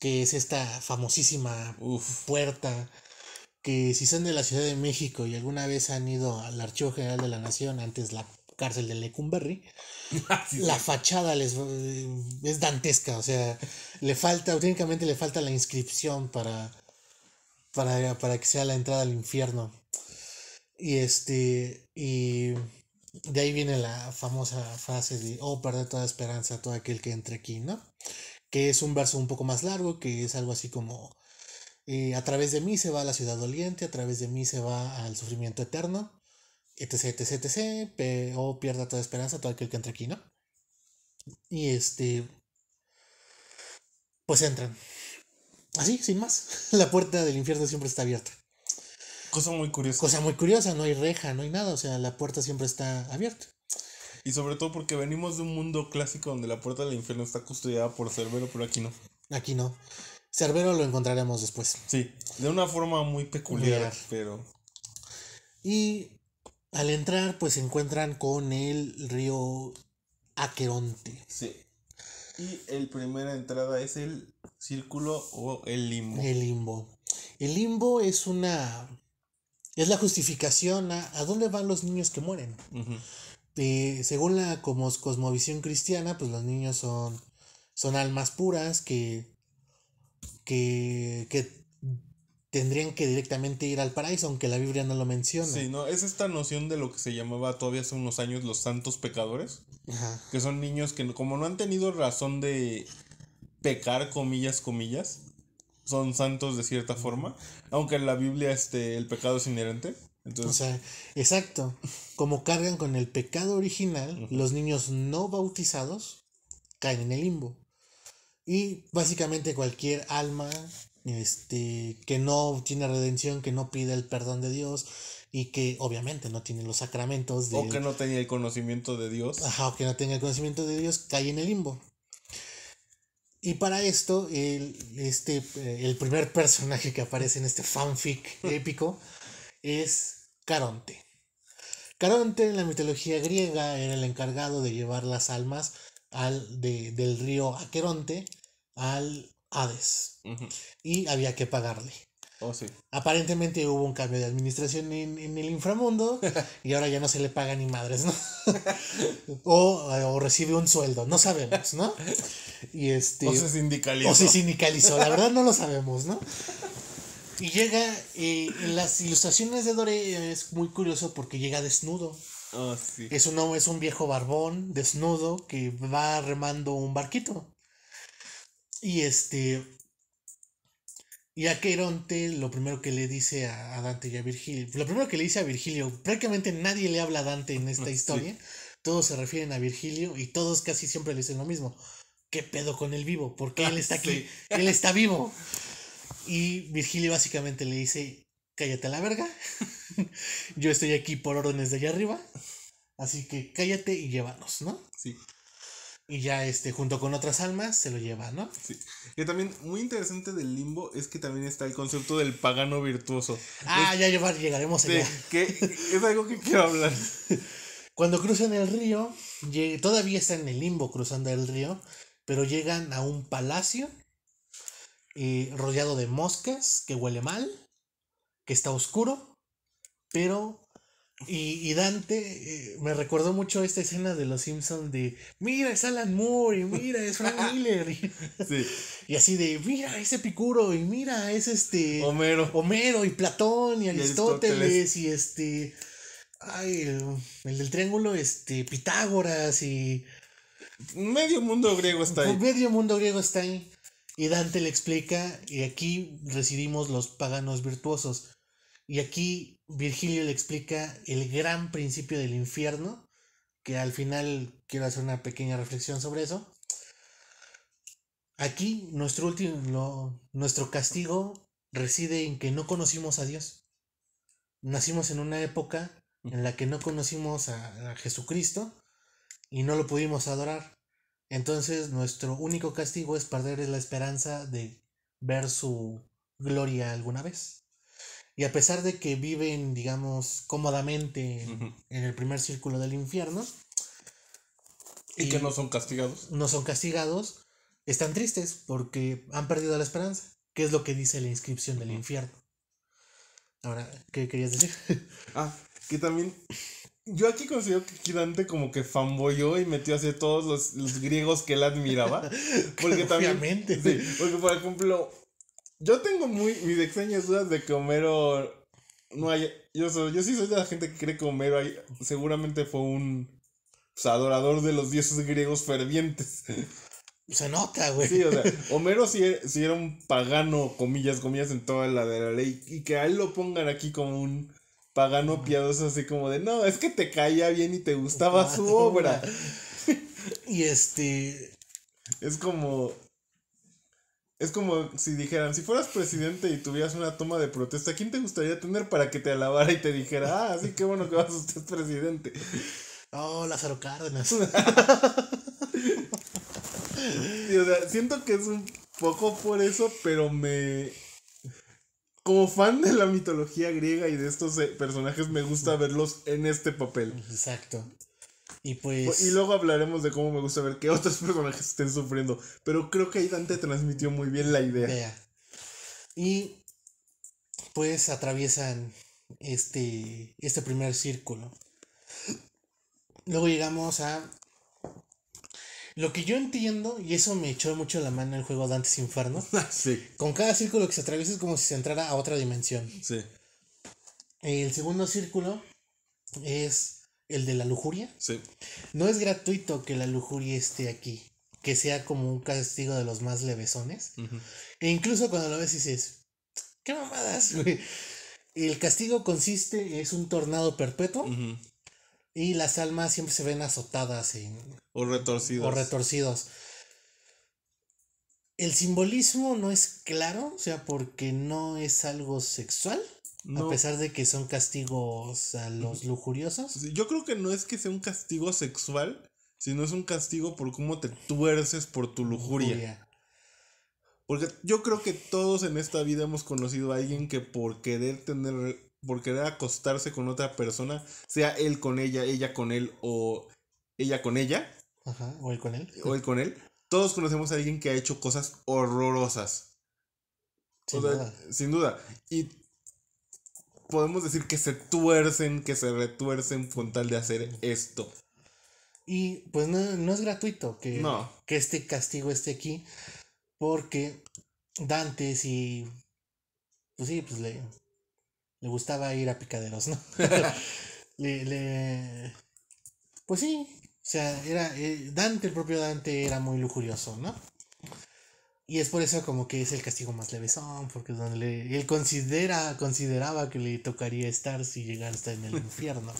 que es esta famosísima puerta que si son de la Ciudad de México y alguna vez han ido al Archivo General de la Nación, antes la cárcel de Lecumberri, ah, la fachada les, es dantesca, o sea, le falta, auténticamente le falta la inscripción para, para, para que sea la entrada al infierno. Y este, y de ahí viene la famosa frase de, oh, perder toda esperanza, todo aquel que entre aquí, ¿no? Que es un verso un poco más largo, que es algo así como, eh, a través de mí se va a la ciudad doliente, a través de mí se va al sufrimiento eterno, etc, etc, etc, oh, pierda toda esperanza, todo aquel que entre aquí, ¿no? Y este, pues entran. Así, sin más, la puerta del infierno siempre está abierta. Cosa muy curiosa. Cosa muy curiosa, no hay reja, no hay nada, o sea, la puerta siempre está abierta. Y sobre todo porque venimos de un mundo clásico donde la puerta del infierno está custodiada por Cerbero, pero aquí no. Aquí no. Cerbero lo encontraremos después. Sí, de una forma muy peculiar, pero. Y al entrar, pues se encuentran con el río Aqueronte. Sí. Y el primera entrada es el círculo o el limbo. El limbo. El limbo es una es la justificación a, dónde van los niños que mueren. Eh, según la cosmovisión cristiana, pues los niños son, son almas puras que, que, que tendrían que directamente ir al paraíso, aunque la Biblia no lo menciona. Sí, no, es esta noción de lo que se llamaba todavía hace unos años los santos pecadores, que son niños que como no han tenido razón de pecar, comillas, comillas, son santos de cierta forma, aunque en la Biblia este, el pecado es inherente. Entonces... exacto. Como cargan con el pecado original, los niños no bautizados caen en el limbo. Y básicamente cualquier alma este, que no tiene redención, que no pide el perdón de Dios y que obviamente no tiene los sacramentos. De... O que no tenía el conocimiento de Dios. Ajá, o que no tenga el conocimiento de Dios, cae en el limbo. Y para esto, el, este, eh, el primer personaje que aparece en este fanfic épico es Caronte. Caronte en la mitología griega era el encargado de llevar las almas al, del río Aqueronte al Hades. Y había que pagarle. Oh, Aparentemente hubo un cambio de administración en, el inframundo y ahora ya no se le paga ni madres, ¿no? Eh, o, recibe un sueldo, no sabemos, ¿no? Y este, o se sindicalizó. O se sindicalizó, la verdad no lo sabemos, ¿no? Y llega, eh, en las ilustraciones de Dore es muy curioso porque llega desnudo. Oh, es un viejo barbón desnudo que va remando un barquito. Y este y a Queronte lo primero que le dice a, Dante y a Virgilio, lo primero que le dice a Virgilio, prácticamente nadie le habla a Dante en esta historia, todos se refieren a Virgilio y todos casi siempre le dicen lo mismo, ¿qué pedo con el vivo? ¿Por qué ah, él está aquí? Él está vivo. Y Virgilio básicamente le dice, cállate a la verga, yo estoy aquí por órdenes de allá arriba, así que cállate y llévanos, ¿no? Sí. Y ya este, junto con otras almas, se lo lleva, ¿no? Sí. Y también, muy interesante del limbo es que también está el concepto del pagano virtuoso. Ah, ya llegaremos allá. es algo que quiero hablar. Cuando cruzan el río, todavía están en el limbo cruzando el río, pero llegan a un palacio eh, rodeado de moscas que huele mal, que está oscuro, pero y, Dante eh, me recordó mucho esta escena de Los Simpsons de, mira, es Alan Moore, y mira, es Frank Miller. Y así de, mira, es Epicuro, y mira, es este... Homero. Homero, y Platón, y, Aristóteles, y este... Ay, el del triángulo, este, Pitágoras, y... Medio mundo griego está ahí. Medio mundo griego está ahí. Y Dante le explica, y aquí recibimos los paganos virtuosos. Y aquí Virgilio le explica el gran principio del infierno, que al final quiero hacer una pequeña reflexión sobre eso. Aquí nuestro último, nuestro castigo reside en que no conocimos a Dios. Nacimos en una época en la que no conocimos a Jesucristo y no lo pudimos adorar. Entonces nuestro único castigo es perder la esperanza de ver su gloria alguna vez. Y a pesar de que viven, digamos, cómodamente en el primer círculo del infierno. Y, que no son castigados. No son castigados. Están tristes porque han perdido la esperanza. qué es lo que dice la inscripción del infierno. Ahora, ¿qué querías decir? ah, que también. Yo aquí considero que como que famboyó y metió hacia todos los, griegos que él admiraba. Porque Obviamente. también. porque por ejemplo, yo tengo muy mis extrañas dudas de que Homero no haya... Yo, soy, yo sí soy de la gente que cree que Homero seguramente fue un pues, adorador de los dioses griegos fervientes. Se nota, güey. Sí, o sea, Homero sí, sí, era un pagano, comillas, comillas, en toda la de la ley. Y que a él lo pongan aquí como un pagano piadoso, así como de, no, es que te caía bien y te gustaba su obra. Y este. Es como. Es como si dijeran, si fueras presidente y tuvieras una toma de protesta, ¿quién te gustaría tener para que te alabara y te dijera, ah, sí, qué bueno que vas a ser presidente? Oh, Lázaro Cárdenas. siento que es un poco por eso, pero me... Como fan de la mitología griega y de estos eh, personajes, me gusta verlos en este papel. Exacto. Y pues. Y luego hablaremos de cómo me gusta ver que otros personajes estén sufriendo. Pero creo que ahí Dante transmitió muy bien la idea. Y pues atraviesan este, este primer círculo. Luego llegamos a. Lo que yo entiendo, y eso me echó mucho la mano el juego Dantes Inferno. Ah, sí. Con cada círculo que se atraviesa es como si se entrara a otra dimensión. Sí. El segundo círculo es el de la lujuria. Sí. No es gratuito que la lujuria esté aquí, que sea como un castigo de los más levesones. E incluso cuando lo ves dices, qué mamadas, güey. El castigo consiste, es un tornado perpetuo. Y las almas siempre se ven azotadas en, o retorcidas. O retorcidos. El simbolismo no es claro, o sea, porque no es algo sexual. A pesar de que son castigos a los lujuriosos. Yo creo que no es que sea un castigo sexual, sino es un castigo por cómo te tuerces por tu lujuria. Porque yo creo que todos en esta vida hemos conocido a alguien que por querer tener, por querer acostarse con otra persona, sea él con ella, ella con él o ella con ella. Ajá, o él con él. O él con él. Todos conocemos a alguien que ha hecho cosas horrorosas. Sin, duda. sin duda. Y podemos decir que se tuercen, que se retuercen con tal de hacer esto. Y pues no, es gratuito que, que este castigo esté aquí, porque Dante sí, pues sí, pues le, le gustaba ir a picaderos, ¿no? le, le, pues sí, o sea, era, eh, Dante, el propio Dante era muy lujurioso, ¿no? Y es por eso como que es el castigo más levesón, porque es donde él considera, consideraba que le tocaría estar si llegara hasta en el infierno.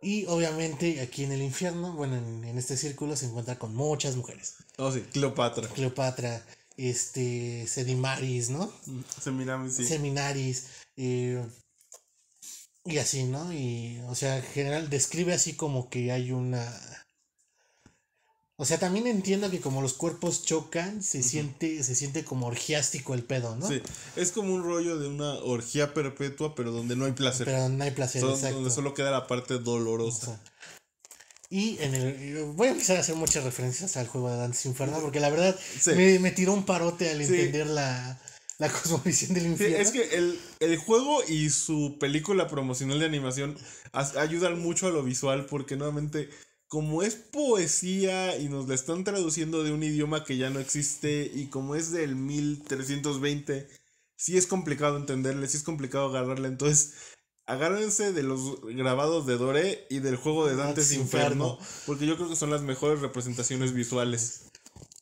Y obviamente aquí en el infierno, bueno, en, este círculo se encuentra con muchas mujeres. Oh, sí, Cleopatra. Cleopatra, este, Sedimaris, ¿no? Mm, Seminaris, sí. Seminaris, eh, y así, ¿no? Y, o sea, en general describe así como que hay una o sea, también entiendo que como los cuerpos chocan, se siente, se siente como orgiástico el pedo, ¿no? Sí, es como un rollo de una orgía perpetua, pero donde no hay placer. Pero no hay placer, exacto. Donde solo queda la parte dolorosa. y en el. Voy a empezar a hacer muchas referencias al juego de Dantes Inferno porque la verdad me, tiró un parote al entender la, cosmovisión del infierno. es que el, el, juego y su película promocional de animación ayudan mucho a lo visual, porque nuevamente como es poesía y nos la están traduciendo de un idioma que ya no existe y como es del 1320, sí es complicado entenderle, sí es complicado agarrarle. Entonces, agárrense de los grabados de Dore y del juego de Dantes Inferno, porque yo creo que son las mejores representaciones visuales.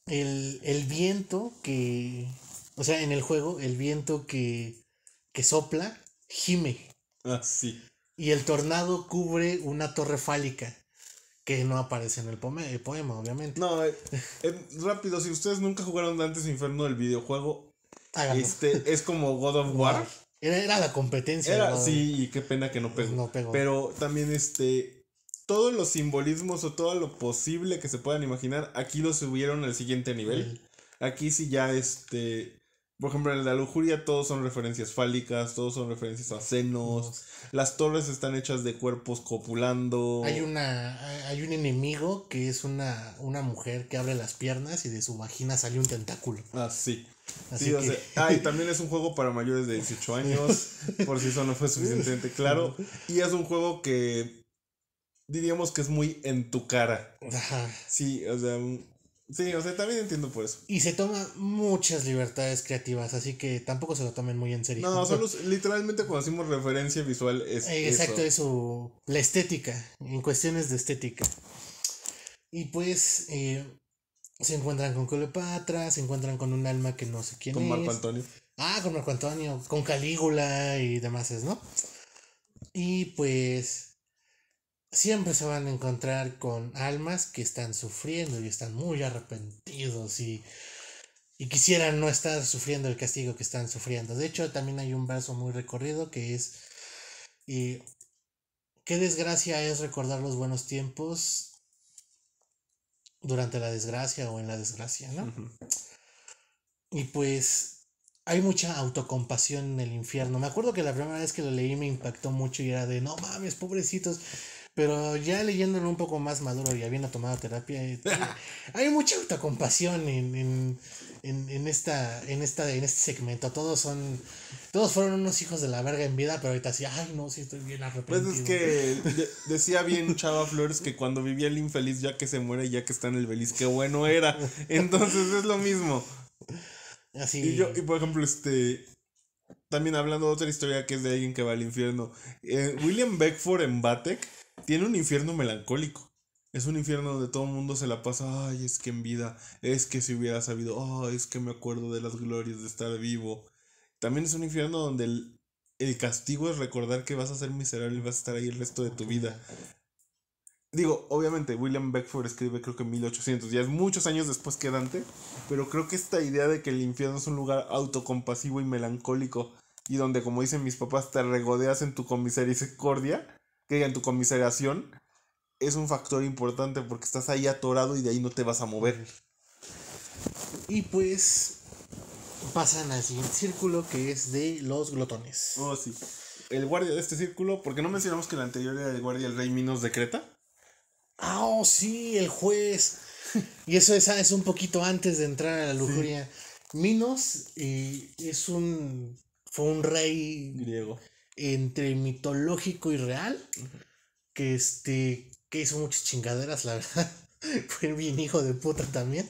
El, el, viento que, o sea, en el juego, el viento que, que sopla, gime. Ah, sí. Y el tornado cubre una torre fálica que no aparece en el, poema, obviamente. No, eh, eh, rápido, si ustedes nunca jugaron antes Inferno del videojuego, este es como God of War. Era, la competencia. sí, y qué pena que pues no pegó. Pero también este, todos los simbolismos o todo lo posible que se puedan imaginar, aquí lo subieron al siguiente nivel. Aquí sí ya este por ejemplo, en la lujuria todos son referencias fálicas, todos son referencias a senos. Las torres están hechas de cuerpos copulando. Hay una hay un enemigo que es una, una mujer que abre las piernas y de su vagina sale un tentáculo. Ah, sí. Así ah, y también es un juego para mayores de 18 años, por si eso no fue suficientemente claro. Y es un juego que diríamos que es muy en tu cara. Ajá. Sí, o sea, Sí, o sea, también entiendo por eso. Y se toma muchas libertades creativas, así que tampoco se lo tomen muy en serio. No, no solo literalmente cuando hacemos referencia visual es. Eh, exacto, eso. La estética, en cuestiones de estética. Y pues eh, se encuentran con Cleopatra, se encuentran con un alma que no sé quién es. Con Marco Antonio. Ah, con Marco Antonio, con Calígula y demás, ¿no? Y pues siempre se van a encontrar con almas que están sufriendo y están muy arrepentidos y, quisieran no estar sufriendo el castigo que están sufriendo. De hecho, también hay un verso muy recorrido que es, y, qué desgracia es recordar los buenos tiempos durante la desgracia o en la desgracia, ¿no? Y pues hay mucha autocompasión en el infierno. Me acuerdo que la primera vez que lo leí me impactó mucho y era de, no mames, pobrecitos. Pero ya leyéndolo un poco más maduro y habiendo tomado terapia, eh, hay mucha autocompasión en, en, esta, en, esta, en este segmento. Todos son. Todos fueron unos hijos de la verga en vida, pero ahorita sí, ay no, sí estoy bien arrepentido. Pues es que decía bien Chava Flores que cuando vivía el infeliz, ya que se muere ya que está en el feliz, qué bueno era. Entonces es lo mismo. Así. Y yo, y por ejemplo, este. También hablando de otra historia que es de alguien que va al infierno. Eh, William Beckford en Batek tiene un infierno melancólico. Es un infierno donde todo el mundo se la pasa, ay, es que en vida, es que si hubiera sabido, Ay, oh, es que me acuerdo de las glorias de estar vivo. También es un infierno donde el, el castigo es recordar que vas a ser miserable y vas a estar ahí el resto de tu vida. Digo, obviamente, William Beckford escribe creo que en 1800, ya es muchos años después que Dante, pero creo que esta idea de que el infierno es un lugar autocompasivo y melancólico y donde, como dicen mis papás, te regodeas en tu comisericordia, que en tu comiseración es un factor importante porque estás ahí atorado y de ahí no te vas a mover. Y pues pasan al siguiente círculo que es de los glotones. Oh, sí. El guardia de este círculo, porque no mencionamos que el anterior era el guardia del rey Minos de Creta. Ah, oh, sí, el juez. y eso es, un poquito antes de entrar a la lujuria. Minos eh, es un fue un rey griego entre mitológico y real. Que este. que hizo muchas chingaderas, la verdad. Fue bien hijo de puta también.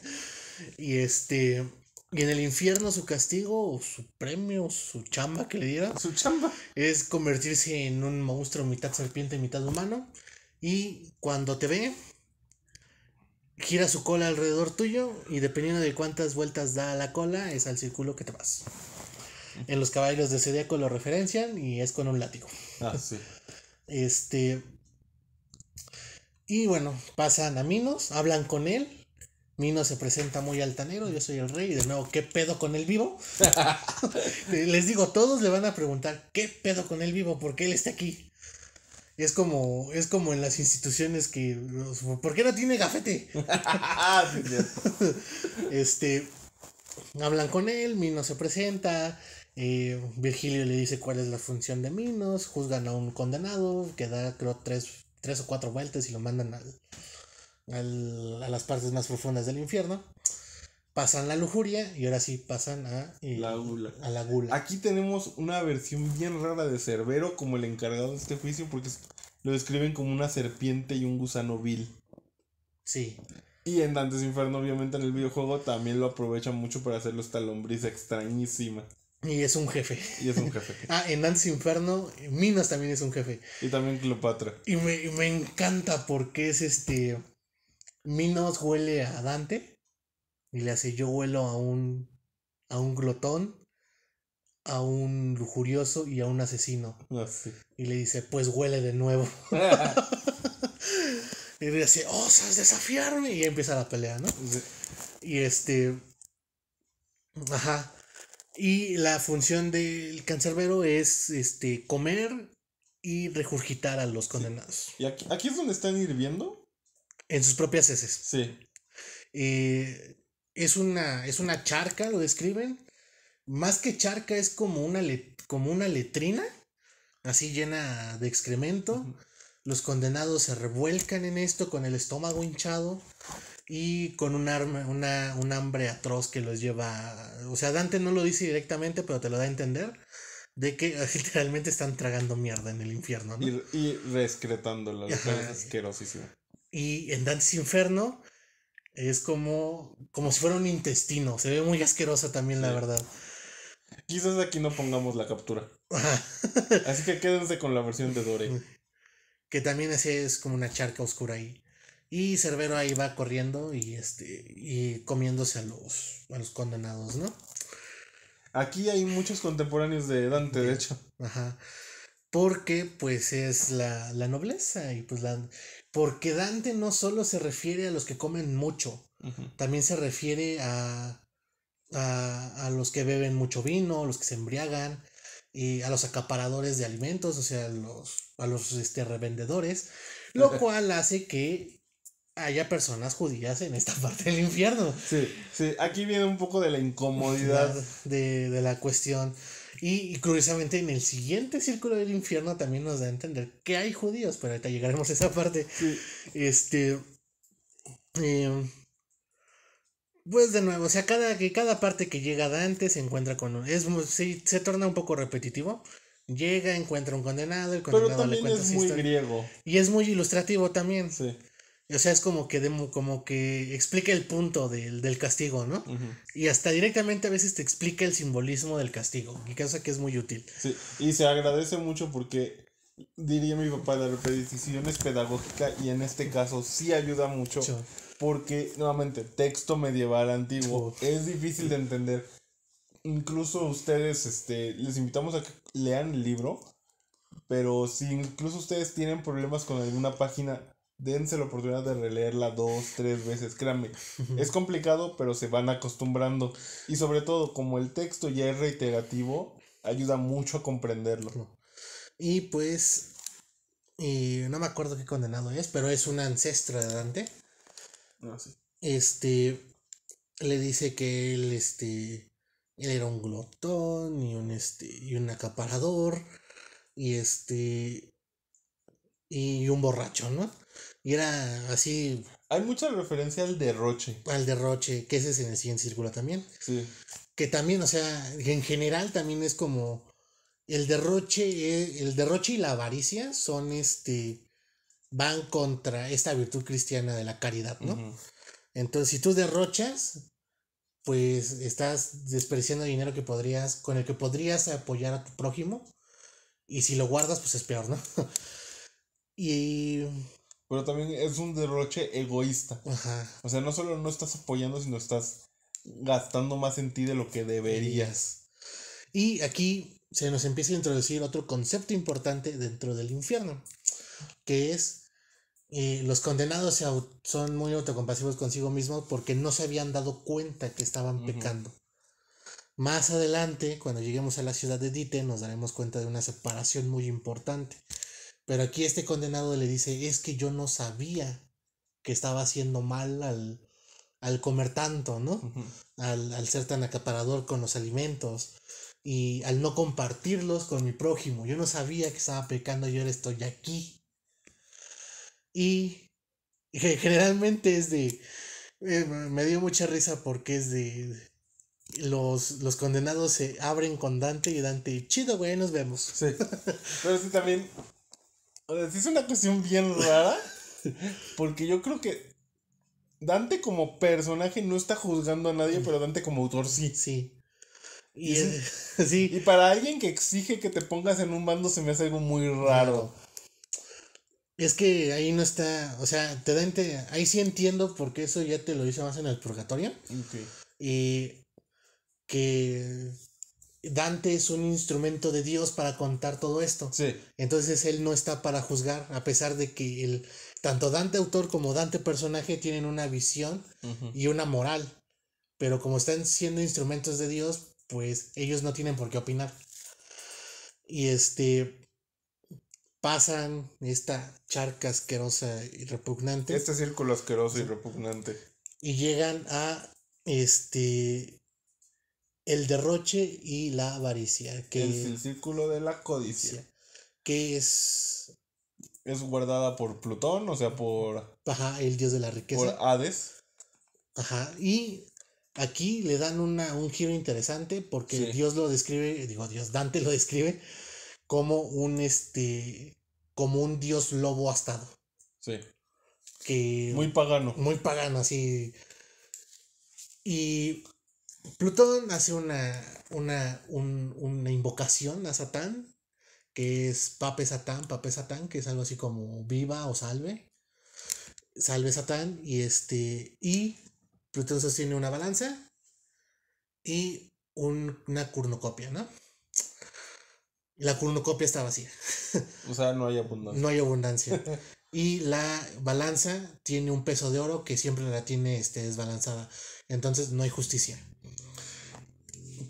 Y este. Y en el infierno su castigo, o su premio, o su chamba que le dieran Su chamba. Es convertirse en un monstruo mitad serpiente, mitad humano. Y cuando te ve, gira su cola alrededor tuyo y dependiendo de cuántas vueltas da la cola, es al círculo que te vas. En los caballos de Zodíaco lo referencian y es con un látigo. Ah, sí. Este. Y bueno, pasan a Minos, hablan con él. Minos se presenta muy altanero, yo soy el rey, de nuevo, ¿qué pedo con el vivo? Les digo, todos le van a preguntar, ¿qué pedo con él vivo? ¿Por qué él está aquí? Es como, es como en las instituciones que. ¿Por qué no tiene gafete? este. Hablan con él, Minos se presenta. Eh, Virgilio le dice cuál es la función de Minos, juzgan a un condenado que da creo tres, o cuatro vueltas y lo mandan al, a las partes más profundas del infierno. Pasan la lujuria y ahora sí pasan a, eh, la gula. a la Aquí tenemos una versión bien rara de Cerbero como el encargado de este juicio porque lo describen como una serpiente y un gusano vil. Sí. Y en Dantes Inferno, obviamente, en el videojuego también lo aprovechan mucho para hacerlo esta lombriz extrañísima. Y es un jefe. Y es un jefe. ah, en Dance Inferno, Minos también es un jefe. Y también Cleopatra. Y me, encanta porque es este. Minos huele a Dante. Y le hace: Yo huelo a un. a un glotón, a un lujurioso y a un asesino. Ah, y le dice: Pues huele de nuevo. y le dice: ¡Osas oh, sabes desafiarme! Y empieza la pelea, ¿no? Sí. Y este. Ajá. Y la función del cancerbero es este, comer y regurgitar a los condenados. ¿Y aquí, es donde están hirviendo? En sus propias heces. Sí. Eh, es, una, es una charca, lo describen. Más que charca, es como una, como una letrina, así llena de excremento. Los condenados se revuelcan en esto con el estómago hinchado y con un arma, una, un hambre atroz que los lleva, o sea, Dante no lo dice directamente, pero te lo da a entender, de que literalmente están tragando mierda en el infierno, Y, y rescretándola, es asquerosísima. Y en Dante's Inferno es como, como si fuera un intestino, se ve muy asquerosa también, la verdad. Quizás aquí no pongamos la captura. Así que quédense con la versión de Dore. Que también así es como una charca oscura ahí. Y Cerbero ahí va corriendo y, este, comiéndose a los, los condenados, ¿no? Aquí hay muchos contemporáneos de Dante, de hecho. Ajá. Porque pues es la, nobleza y pues Porque Dante no solo se refiere a los que comen mucho, también se refiere a, a, a, los que beben mucho vino, los que se embriagan, y a los acaparadores de alimentos, o sea, a los, a los este, revendedores, lo cual hace que haya personas judías en esta parte del infierno. Sí, sí, aquí viene un poco de la incomodidad. De, la cuestión. Y, curiosamente en el siguiente círculo del infierno también nos da a entender que hay judíos, pero ahorita llegaremos a esa parte. Sí. Este. Em, pues de nuevo, o sea, cada, cada parte que llega Dante se encuentra con Es, se, torna un poco repetitivo. Llega, encuentra un condenado, el condenado Pero también le es muy griego. Y es muy ilustrativo también. Sí. O sea, es como que, como que explica el punto del, castigo, ¿no? Y hasta directamente a veces te explica el simbolismo del castigo, y cosa que es muy útil. Sí, y se agradece mucho porque diría mi papá, la repetición es pedagógica y en este caso sí ayuda mucho. Porque, nuevamente, texto medieval antiguo es difícil de entender. Incluso ustedes, este, les invitamos a que lean el libro. Pero si incluso ustedes tienen problemas con alguna página, dense la oportunidad de releerla dos, tres veces, créanme. Es complicado, pero se van acostumbrando. Y sobre todo, como el texto ya es reiterativo, ayuda mucho a comprenderlo. Y pues, eh, no me acuerdo qué condenado es, pero es un ancestro de Dante. Ah, sí. Este, le dice que él, este, él era un glotón y un, este, y un acaparador y este, y un borracho, ¿no? Y era así. Hay mucha referencia al derroche. Al derroche, que ese es en el siguiente círculo también. Sí. Que también, o sea, en general también es como. El derroche, eh, el derroche y la avaricia son este. van contra esta virtud cristiana de la caridad, ¿no? Entonces, si tú derrochas, pues estás despreciando dinero que podrías, con el que podrías apoyar a tu prójimo. Y si lo guardas, pues es peor, ¿no? y pero también es un derroche egoísta. O sea, no solo no estás apoyando, sino estás gastando más en ti de lo que deberías. Y aquí se nos empieza a introducir otro concepto importante dentro del infierno, que es eh, los condenados son muy autocompasivos consigo mismos porque no se habían dado cuenta que estaban pecando. Más adelante, cuando lleguemos a la ciudad de Dite, nos daremos cuenta de una separación muy importante. Pero aquí este condenado le dice, es que yo no sabía que estaba haciendo mal al, comer tanto, ¿no? al, ser tan acaparador con los alimentos y al no compartirlos con mi prójimo. Yo no sabía que estaba pecando yo ahora estoy aquí. Y generalmente es de... Eh, me dio mucha risa porque es de... Los, los condenados se abren con Dante y Dante, chido, güey, nos vemos. Pero sí también es una cuestión bien rara. Porque yo creo que Dante como personaje no está juzgando a nadie, pero Dante como autor sí. Sí. Y, sí. para alguien que exige que te pongas en un bando se me hace algo muy raro. Es que ahí no está, o sea, te Dante, ahí sí entiendo porque eso ya te lo hice más en el purgatorio. Y que Dante es un instrumento de Dios para contar todo esto. Sí. Entonces él no está para juzgar, a pesar de que el, tanto Dante autor como Dante personaje tienen una visión y una moral. Pero como están siendo instrumentos de Dios, pues ellos no tienen por qué opinar. Y este pasan esta charca asquerosa y repugnante. Este círculo asqueroso y repugnante. Y llegan a este el derroche y la avaricia. Que es el círculo de la codicia. Que es... Es guardada por Plutón, o sea, por... Ajá, el dios de la riqueza. Por Hades. Ajá, y aquí le dan una, un giro interesante porque Dios lo describe, digo Dios, Dante lo describe como un este como un dios lobo astado. Sí. Que muy pagano. Muy pagano, así. Y Plutón hace una, una, una invocación a Satán, que es Pape Satán, Pape Satán, que es algo así como viva o salve. Salve Satán, y este. Y Plutón sostiene una balanza y una curnocopia, ¿no? La cornucopia está vacía. O sea, no hay abundancia. No hay abundancia. Y la balanza tiene un peso de oro que siempre la tiene este, desbalanzada. Entonces no hay justicia.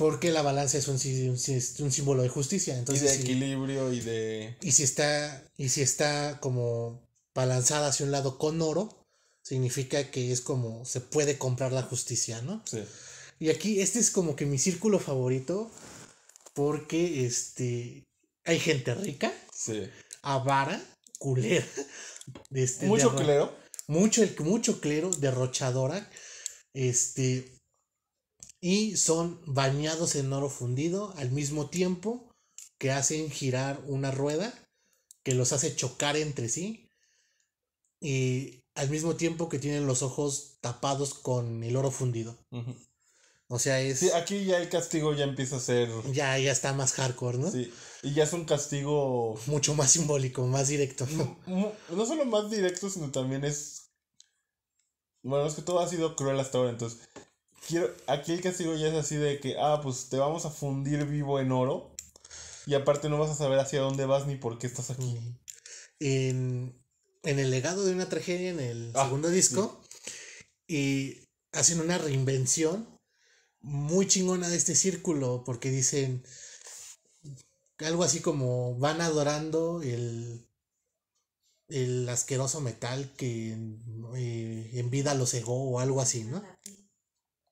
Porque la balanza es un, símbolo de justicia. Entonces, y de equilibrio y de. Y si está. Y si está como balanzada hacia un lado con oro, significa que es como se puede comprar la justicia, ¿no? Sí. Y aquí, este es como que mi círculo favorito. Porque este. Hay gente rica. Sí. Avara, culera. Este, mucho clero. Mucho, mucho clero, derrochadora. Este y son bañados en oro fundido al mismo tiempo que hacen girar una rueda que los hace chocar entre sí y al mismo tiempo que tienen los ojos tapados con el oro fundido. O sea, es... Sí, aquí ya el castigo ya empieza a ser... Ya, ya está más hardcore, ¿no? Sí. Y ya es un castigo... Mucho más simbólico, más directo. No, no solo más directo, sino también es... Bueno, es que todo ha sido cruel hasta ahora, entonces quiero, aquí el castigo ya es así de que, ah, pues te vamos a fundir vivo en oro. Y aparte no vas a saber hacia dónde vas ni por qué estás aquí. En, en el legado de una tragedia, en el ah, segundo disco, y hacen una reinvención muy chingona de este círculo, porque dicen algo así como van adorando el, el asqueroso metal que eh, en vida lo cegó o algo así, ¿no?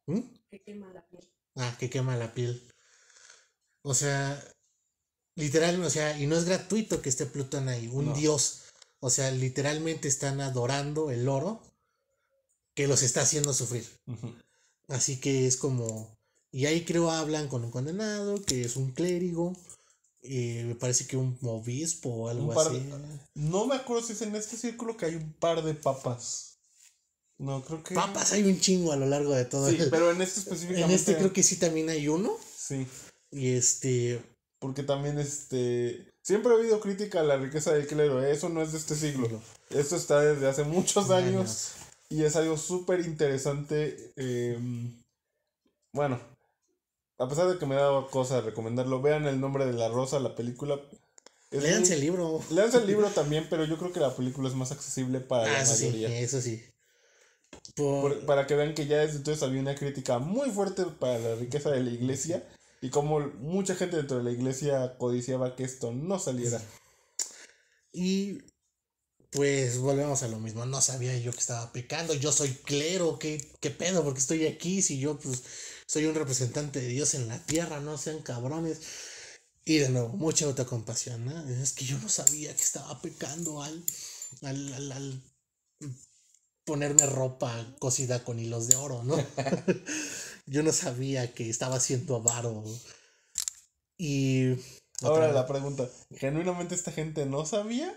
¿Mm? Que quema la piel. Ah, que quema la piel. O sea, literal, o sea, y no es gratuito que esté Plutón ahí, un dios. O sea, literalmente están adorando el oro que los está haciendo sufrir. Así que es como. Y ahí creo hablan con un condenado, que es un clérigo. Eh, me parece que un obispo o algo así. no me acuerdo si es en este círculo que hay un par de papas. No, creo que. Papas hay un chingo a lo largo de todo. Sí, pero en este específicamente. En este creo que sí también hay uno. Sí. Y este. Porque también este. Siempre ha habido crítica a la riqueza del clero. ¿eh? Eso no es de este siglo. No. Esto está desde hace muchos años. Y es algo súper interesante. Em, bueno, a pesar de que me dado cosa recomendarlo, vean el nombre de la rosa, la película. Leanse el libro. Leanse el libro también, pero yo creo que la película es más accesible para la ah, mayoría. eso sí para que vean que ya desde entonces había una crítica muy fuerte para la riqueza de la iglesia y como mucha gente dentro de la iglesia codiciaba que esto no saliera. Y pues volvemos a lo mismo, no sabía yo que estaba pecando, yo soy clero, ¿qué, pedo? Porque estoy aquí si yo pues soy un representante de Dios en la tierra, no sean cabrones. Y de nuevo, mucha autocompasión, ¿no? Es que yo no sabía que estaba pecando al, al ponerme ropa cosida con hilos de oro, ¿no? Yo no sabía que estaba siendo avaro. Y... Ahora la pregunta, ¿genuinamente esta gente no sabía?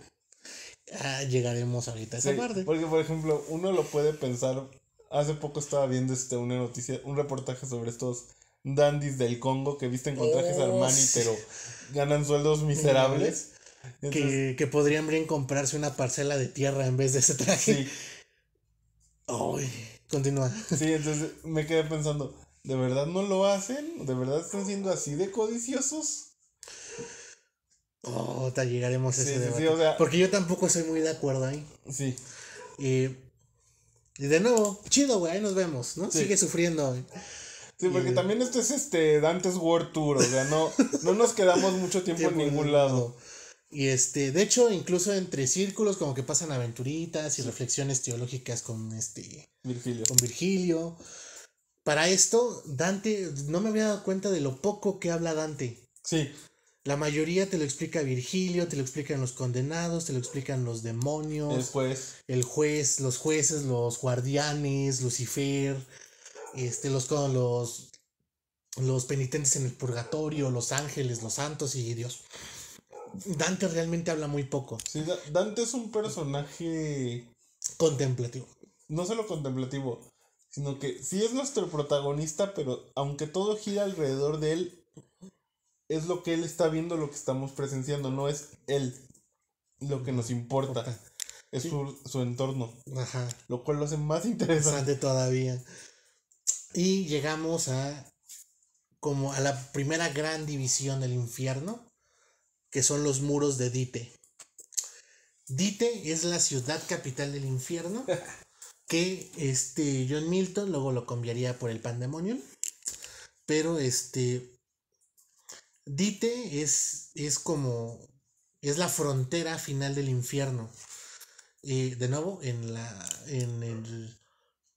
Ah, llegaremos ahorita a esa Porque, por ejemplo, uno lo puede pensar. Hace poco estaba viendo este, una noticia, un reportaje sobre estos dandies del Congo que visten con trajes al oh, Armani, pero ganan sueldos miserables. que, que, podrían bien comprarse una parcela de tierra en vez de ese traje. Sí. Ay, continúa. Sí, entonces me quedé pensando, ¿de verdad no lo hacen? ¿De verdad están siendo así de codiciosos? Oh, te llegaremos a ese Porque yo tampoco soy muy de acuerdo ahí. ¿eh? Sí. Y, de nuevo, chido, güey, ahí nos vemos, ¿no? Sigue sufriendo. Sí, porque también esto es este Dante's World Tour, o sea, no, no nos quedamos mucho tiempo, en ningún lado. lado. Y este, de hecho, incluso entre círculos, como que pasan aventuritas y reflexiones teológicas con este. Virgilio. Con Virgilio. Para esto, Dante, no me había dado cuenta de lo poco que habla Dante. Sí. La mayoría te lo explica Virgilio, te lo explican los condenados, te lo explican los demonios. El juez. El juez, los jueces, los guardianes, Lucifer, este, los, los, los penitentes en el purgatorio, los ángeles, los santos y Dios. Dante realmente habla muy poco. Sí, Dante es un personaje contemplativo. No solo contemplativo, sino que sí es nuestro protagonista, pero aunque todo gira alrededor de él, es lo que él está viendo, lo que estamos presenciando, no es él lo que nos importa. Es su, su, entorno. Ajá. Lo cual lo hace más interesante todavía. Y llegamos a como a la primera gran división del infierno, que son los muros de Dite. Dite es la ciudad capital del infierno, que este John Milton luego lo cambiaría por el Pandemonium, pero este Dite es, es como, es la frontera final del infierno. Eh, de nuevo, en, la, eh,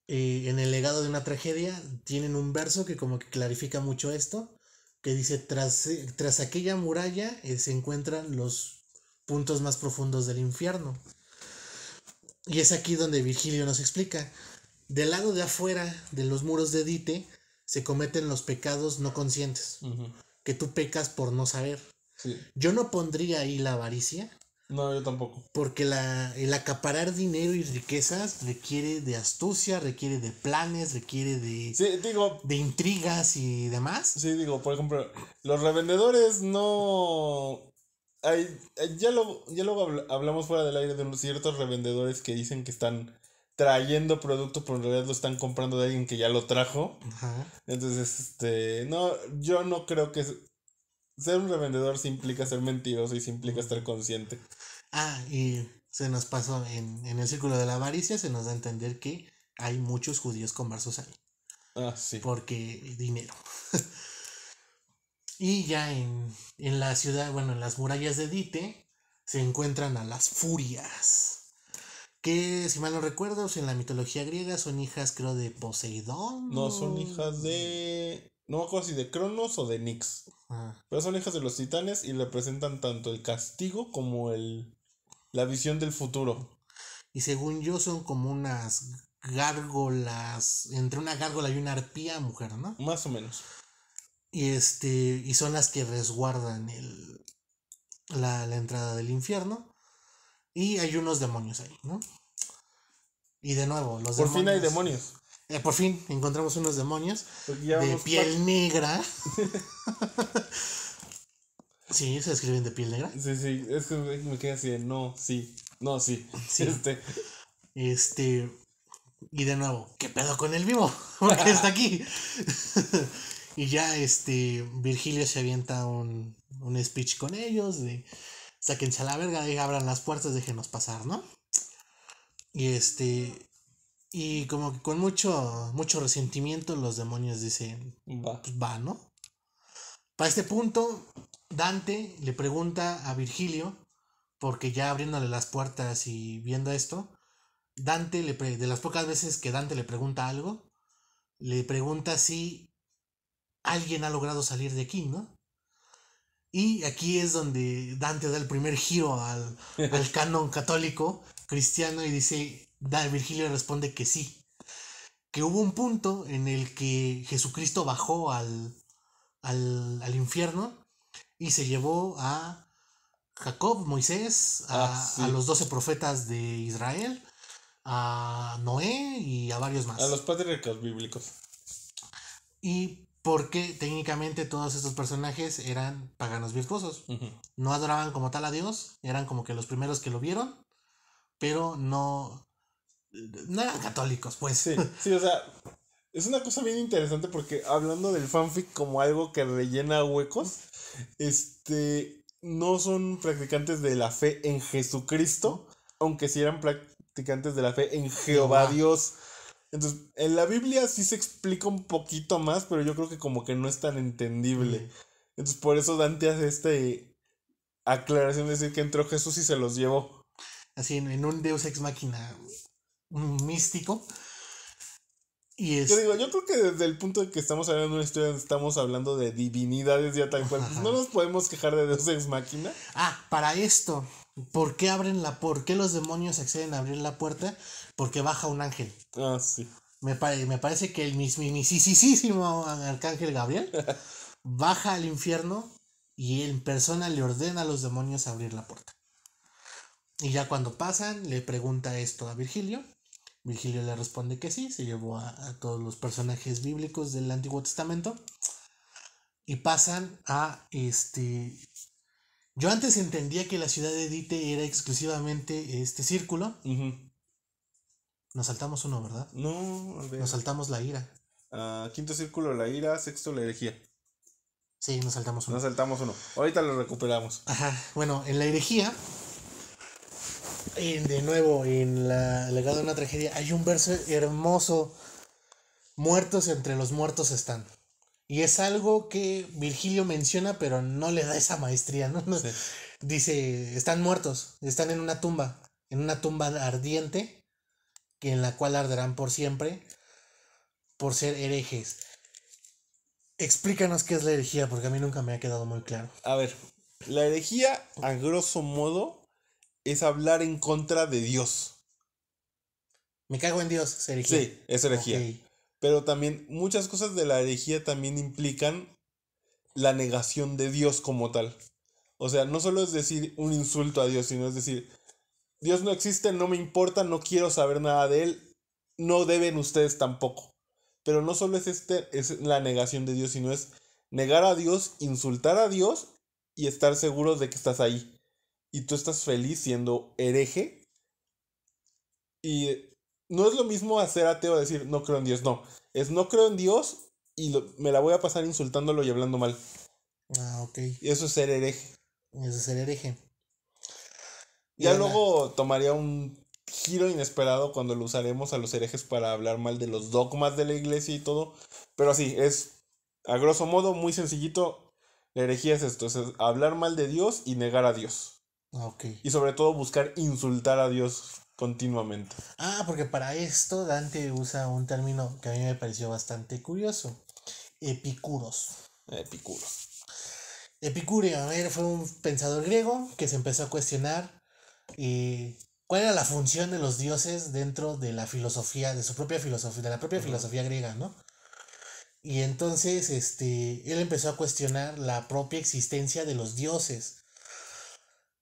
en el legado de una tragedia tienen un verso que como que clarifica mucho esto que dice, tras, eh, tras aquella muralla eh, se encuentran los puntos más profundos del infierno. Y es aquí donde Virgilio nos explica, del lado de afuera de los muros de Dite se cometen los pecados no conscientes, que tú pecas por no saber. Yo no pondría ahí la avaricia, no, yo tampoco. Porque el acaparar dinero y riquezas requiere de astucia, requiere de planes, requiere de, sí, digo, de intrigas y demás. Sí, digo, por ejemplo, los revendedores no... Hay, eh, ya lo, ya hablamos fuera del aire de ciertos revendedores que dicen que están trayendo producto, pero en realidad lo están comprando de alguien que ya lo trajo. Entonces, este, no, yo no creo que ser un revendedor sí implica ser mentiroso y se implica estar consciente. Ah, y se nos pasó en, el círculo de la avaricia, se nos da a entender que hay muchos judíos conversos ahí. Ah, sí. Porque dinero. y ya en, la ciudad, bueno, en las murallas de Dite, se encuentran a las furias. Que, si mal no recuerdo, en la mitología griega son hijas, creo, de Poseidón. No, son hijas de. No me acuerdo si de Cronos o de Nix. Pero son hijas de los titanes y representan tanto el castigo como el la visión del futuro. Y según yo son como unas gárgolas, entre una gárgola y una arpía, mujer, ¿no? Más o menos. Y este, y son las que resguardan el, la, entrada del infierno. Y hay unos demonios ahí, ¿no? Y de nuevo, los por demonios. Por fin hay demonios. Eh, por fin encontramos unos demonios de piel negra. Sí, se escriben de piel negra. Sí, sí, es que me queda así de no, sí, no, sí. Este. este. Y de nuevo, ¿qué pedo con el vivo? Porque está aquí. y ya, este. Virgilio se avienta un, speech con ellos. De, Sáquense a la verga, abran las puertas, déjenos pasar, ¿no? Y este. Y como que con mucho, mucho resentimiento, los demonios dicen: Va. Pues va, ¿no? Para este punto, Dante le pregunta a Virgilio, porque ya abriéndole las puertas y viendo esto, Dante le de las pocas veces que Dante le pregunta algo, le pregunta si alguien ha logrado salir de aquí, ¿no? Y aquí es donde Dante da el primer giro al, canon católico cristiano y dice, Virgilio responde que sí, que hubo un punto en el que Jesucristo bajó al, al, al infierno y se llevó a Jacob, Moisés, a, ah, los doce profetas de Israel, a Noé y a varios más. A los patriarcas bíblicos. Y porque técnicamente todos estos personajes eran paganos virtuosos. No adoraban como tal a Dios, eran como que los primeros que lo vieron, pero no, no eran católicos, pues. Sí, sí, o sea, es una cosa bien interesante porque hablando del fanfic como algo que rellena huecos, este, no son practicantes de la fe en Jesucristo, aunque sí eran practicantes de la fe en Jehová Dios. Entonces, en la Biblia sí se explica un poquito más, pero yo creo que como que no es tan entendible. Entonces, por eso Dante hace este aclaración de decir que entró Jesús y se los llevó. Así, en un Deus ex machina, un místico, yo digo, este yo creo que desde el punto de que estamos hablando de una historia estamos hablando de divinidades ya tan fuertes, pues, no nos podemos quejar de dos Ex Máquina. Ah, para esto, ¿por qué abren la, por qué los demonios acceden a abrir la puerta? Porque baja un ángel. Ah, sí. Me, me parece que el mismísimo arcángel Gabriel baja al infierno y en persona le ordena a los demonios abrir la puerta. Y ya cuando pasan, le pregunta esto a Virgilio Virgilio le responde que sí, se llevó a, todos los personajes bíblicos del Antiguo Testamento y pasan a este... Yo antes entendía que la ciudad de Edite era exclusivamente este círculo. Nos saltamos uno, ¿verdad? No, al ver. Nos saltamos la ira. Ah, quinto círculo, la ira. Sexto, la herejía. Sí, nos saltamos uno. Nos saltamos uno. Ahorita lo recuperamos. Ajá. Bueno, en la herejía de nuevo, en la legado de una tragedia, hay un verso hermoso. Muertos entre los muertos están. Y es algo que Virgilio menciona, pero no le da esa maestría, ¿no? Dice, están muertos, están en una tumba, en una tumba ardiente, que en la cual arderán por siempre, por ser herejes. Explícanos qué es la herejía, porque a mí nunca me ha quedado muy claro. A ver, la herejía, a grosso modo, es hablar en contra de Dios. Me cago en Dios, es herejía. Sí, es herejía. Pero también muchas cosas de la herejía también implican la negación de Dios como tal. O sea, no solo es decir un insulto a Dios, sino es decir, Dios no existe, no me importa, no quiero saber nada de Él, no deben ustedes tampoco. Pero no solo es, este, es la negación de Dios, sino es negar a Dios, insultar a Dios y estar seguros de que estás ahí y tú estás feliz siendo hereje. Y eh, no es lo mismo hacer ateo, decir no creo en Dios, no. Es no creo en Dios y me la voy a pasar insultándolo y hablando mal. Ah, ok. eso es ser hereje. Eso es ser hereje. Ya luego tomaría un giro inesperado cuando lo usaremos a los herejes para hablar mal de los dogmas de la iglesia y todo. Pero así, es a grosso modo muy sencillito. La herejía es esto, es hablar mal de Dios y negar a Dios. Ah, y sobre todo buscar insultar a Dios continuamente. Ah, porque para esto Dante usa un término que a mí me pareció bastante curioso. Epicuros. Epicuros. Epicurio ver, fue un pensador griego que se empezó a cuestionar eh, cuál era la función de los dioses dentro de la filosofía, de su propia filosofía, de la propia filosofía griega, ¿no? Y entonces este, él empezó a cuestionar la propia existencia de los dioses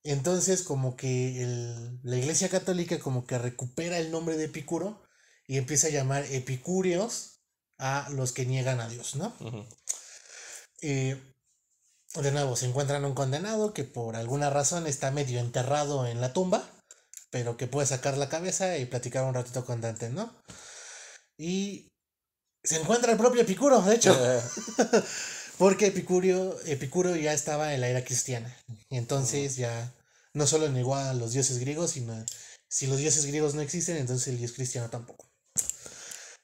entonces como que la Iglesia Católica como que recupera el nombre de Epicuro y empieza a llamar epicúreos a los que niegan a Dios, ¿no? Eh, de nuevo, se encuentran un condenado que por alguna razón está medio enterrado en la tumba, pero que puede sacar la cabeza y platicar un ratito con Dante, ¿no? Y se encuentra el propio Epicuro, de hecho. Eh. Porque Epicurio, Epicuro ya estaba en la era cristiana. entonces ya no solo negó a los dioses griegos, sino si los dioses griegos no existen, entonces el dios cristiano tampoco.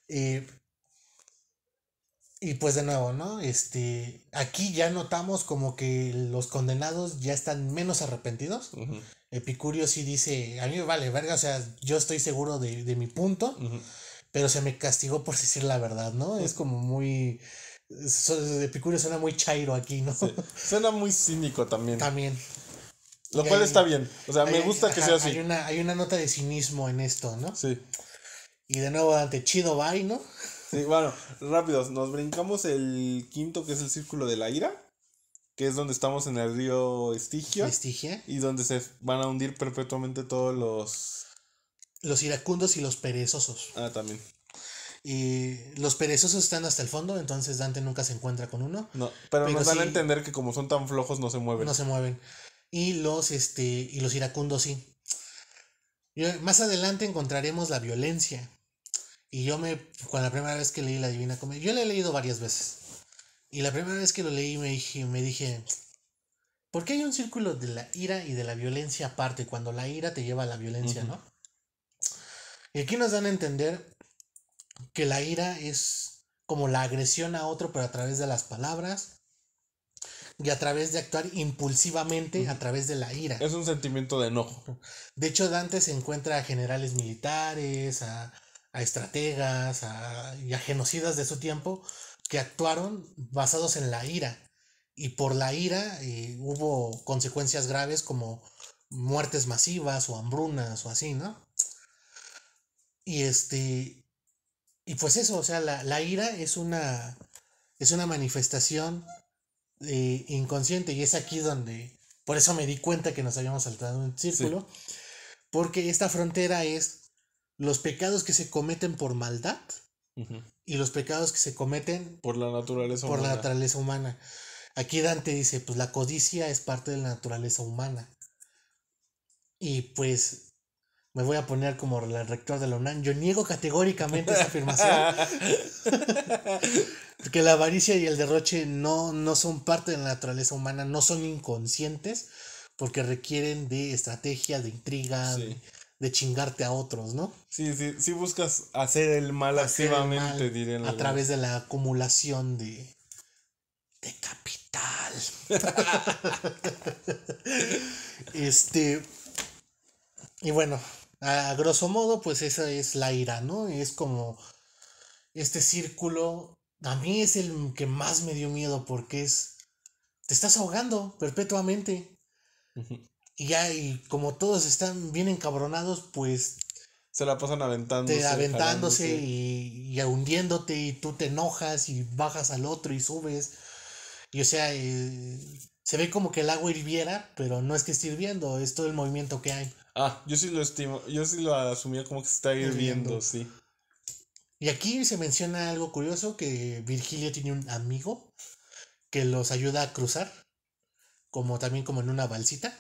Eh, y pues de nuevo, ¿no? Este, aquí ya notamos como que los condenados ya están menos arrepentidos. Epicurio sí dice, a mí me vale, verga, o sea, yo estoy seguro de, mi punto, pero se me castigó por decir la verdad, ¿no? Es pues como muy de Epicurio suena muy chairo aquí, ¿no? Suena muy cínico también. También. Lo cual está bien. O sea, me gusta que sea así. Hay una, hay una nota de cinismo en esto, ¿no? Sí. Y de nuevo, Dante, chido bye, ¿no? Sí, bueno, rápidos. Nos brincamos el quinto, que es el círculo de la ira. Que es donde estamos en el río Estigio. Estigia. Y donde se van a hundir perpetuamente todos los. Los iracundos y los perezosos. Ah, también. Y los perezosos están hasta el fondo, entonces Dante nunca se encuentra con uno. No, pero, nos dan a entender que como son tan flojos no se mueven. No se mueven. Y los, este, y los iracundos sí. más adelante encontraremos la violencia. Y yo me, cuando la primera vez que leí la Divina Comedia, yo la he leído varias veces. Y la primera vez que lo leí me dije, me dije, ¿por qué hay un círculo de la ira y de la violencia aparte? Cuando la ira te lleva a la violencia, ¿no? Y aquí nos dan a entender que la ira es como la agresión a otro, pero a través de las palabras y a través de actuar impulsivamente, a través de la ira. Es un sentimiento de enojo. De hecho, Dante se encuentra a generales militares, a, estrategas y a genocidas de su tiempo que actuaron basados en la ira. Y por la ira eh, hubo consecuencias graves como muertes masivas o hambrunas o así, ¿no? Y este, y pues eso, o sea, la, ira es una, es una manifestación eh, inconsciente y es aquí donde, por eso me di cuenta que nos habíamos saltado un círculo, porque esta frontera es los pecados que se cometen por maldad y los pecados que se cometen por la naturaleza por la naturaleza humana. Aquí Dante dice, pues la codicia es parte de la naturaleza humana. Y pues me voy a poner como el rector de la UNAM. Yo niego categóricamente esa afirmación. Porque la avaricia y el derroche no, no son parte de la naturaleza humana, no son inconscientes, porque requieren de estrategia, de intriga, de, chingarte a otros, ¿no? Sí, sí, sí buscas hacer el mal activamente, A través de la acumulación de, de capital. este. Y bueno, a, grosso modo, pues esa es la ira, ¿no? Es como este círculo. A mí es el que más me dio miedo porque es. Te estás ahogando perpetuamente. Y ya, y como todos están bien encabronados, pues. Se la pasan aventándose. aventándose y, hundiéndote, y tú te enojas y bajas al otro y subes. Y o sea, eh, se ve como que el agua hirviera, pero no es que esté hirviendo, es todo el movimiento que hay. Ah, yo sí lo estimo, yo sí lo asumía como que se está hirviendo, sí. Y aquí se menciona algo curioso, que Virgilio tiene un amigo que los ayuda a cruzar, como también como en una balsita.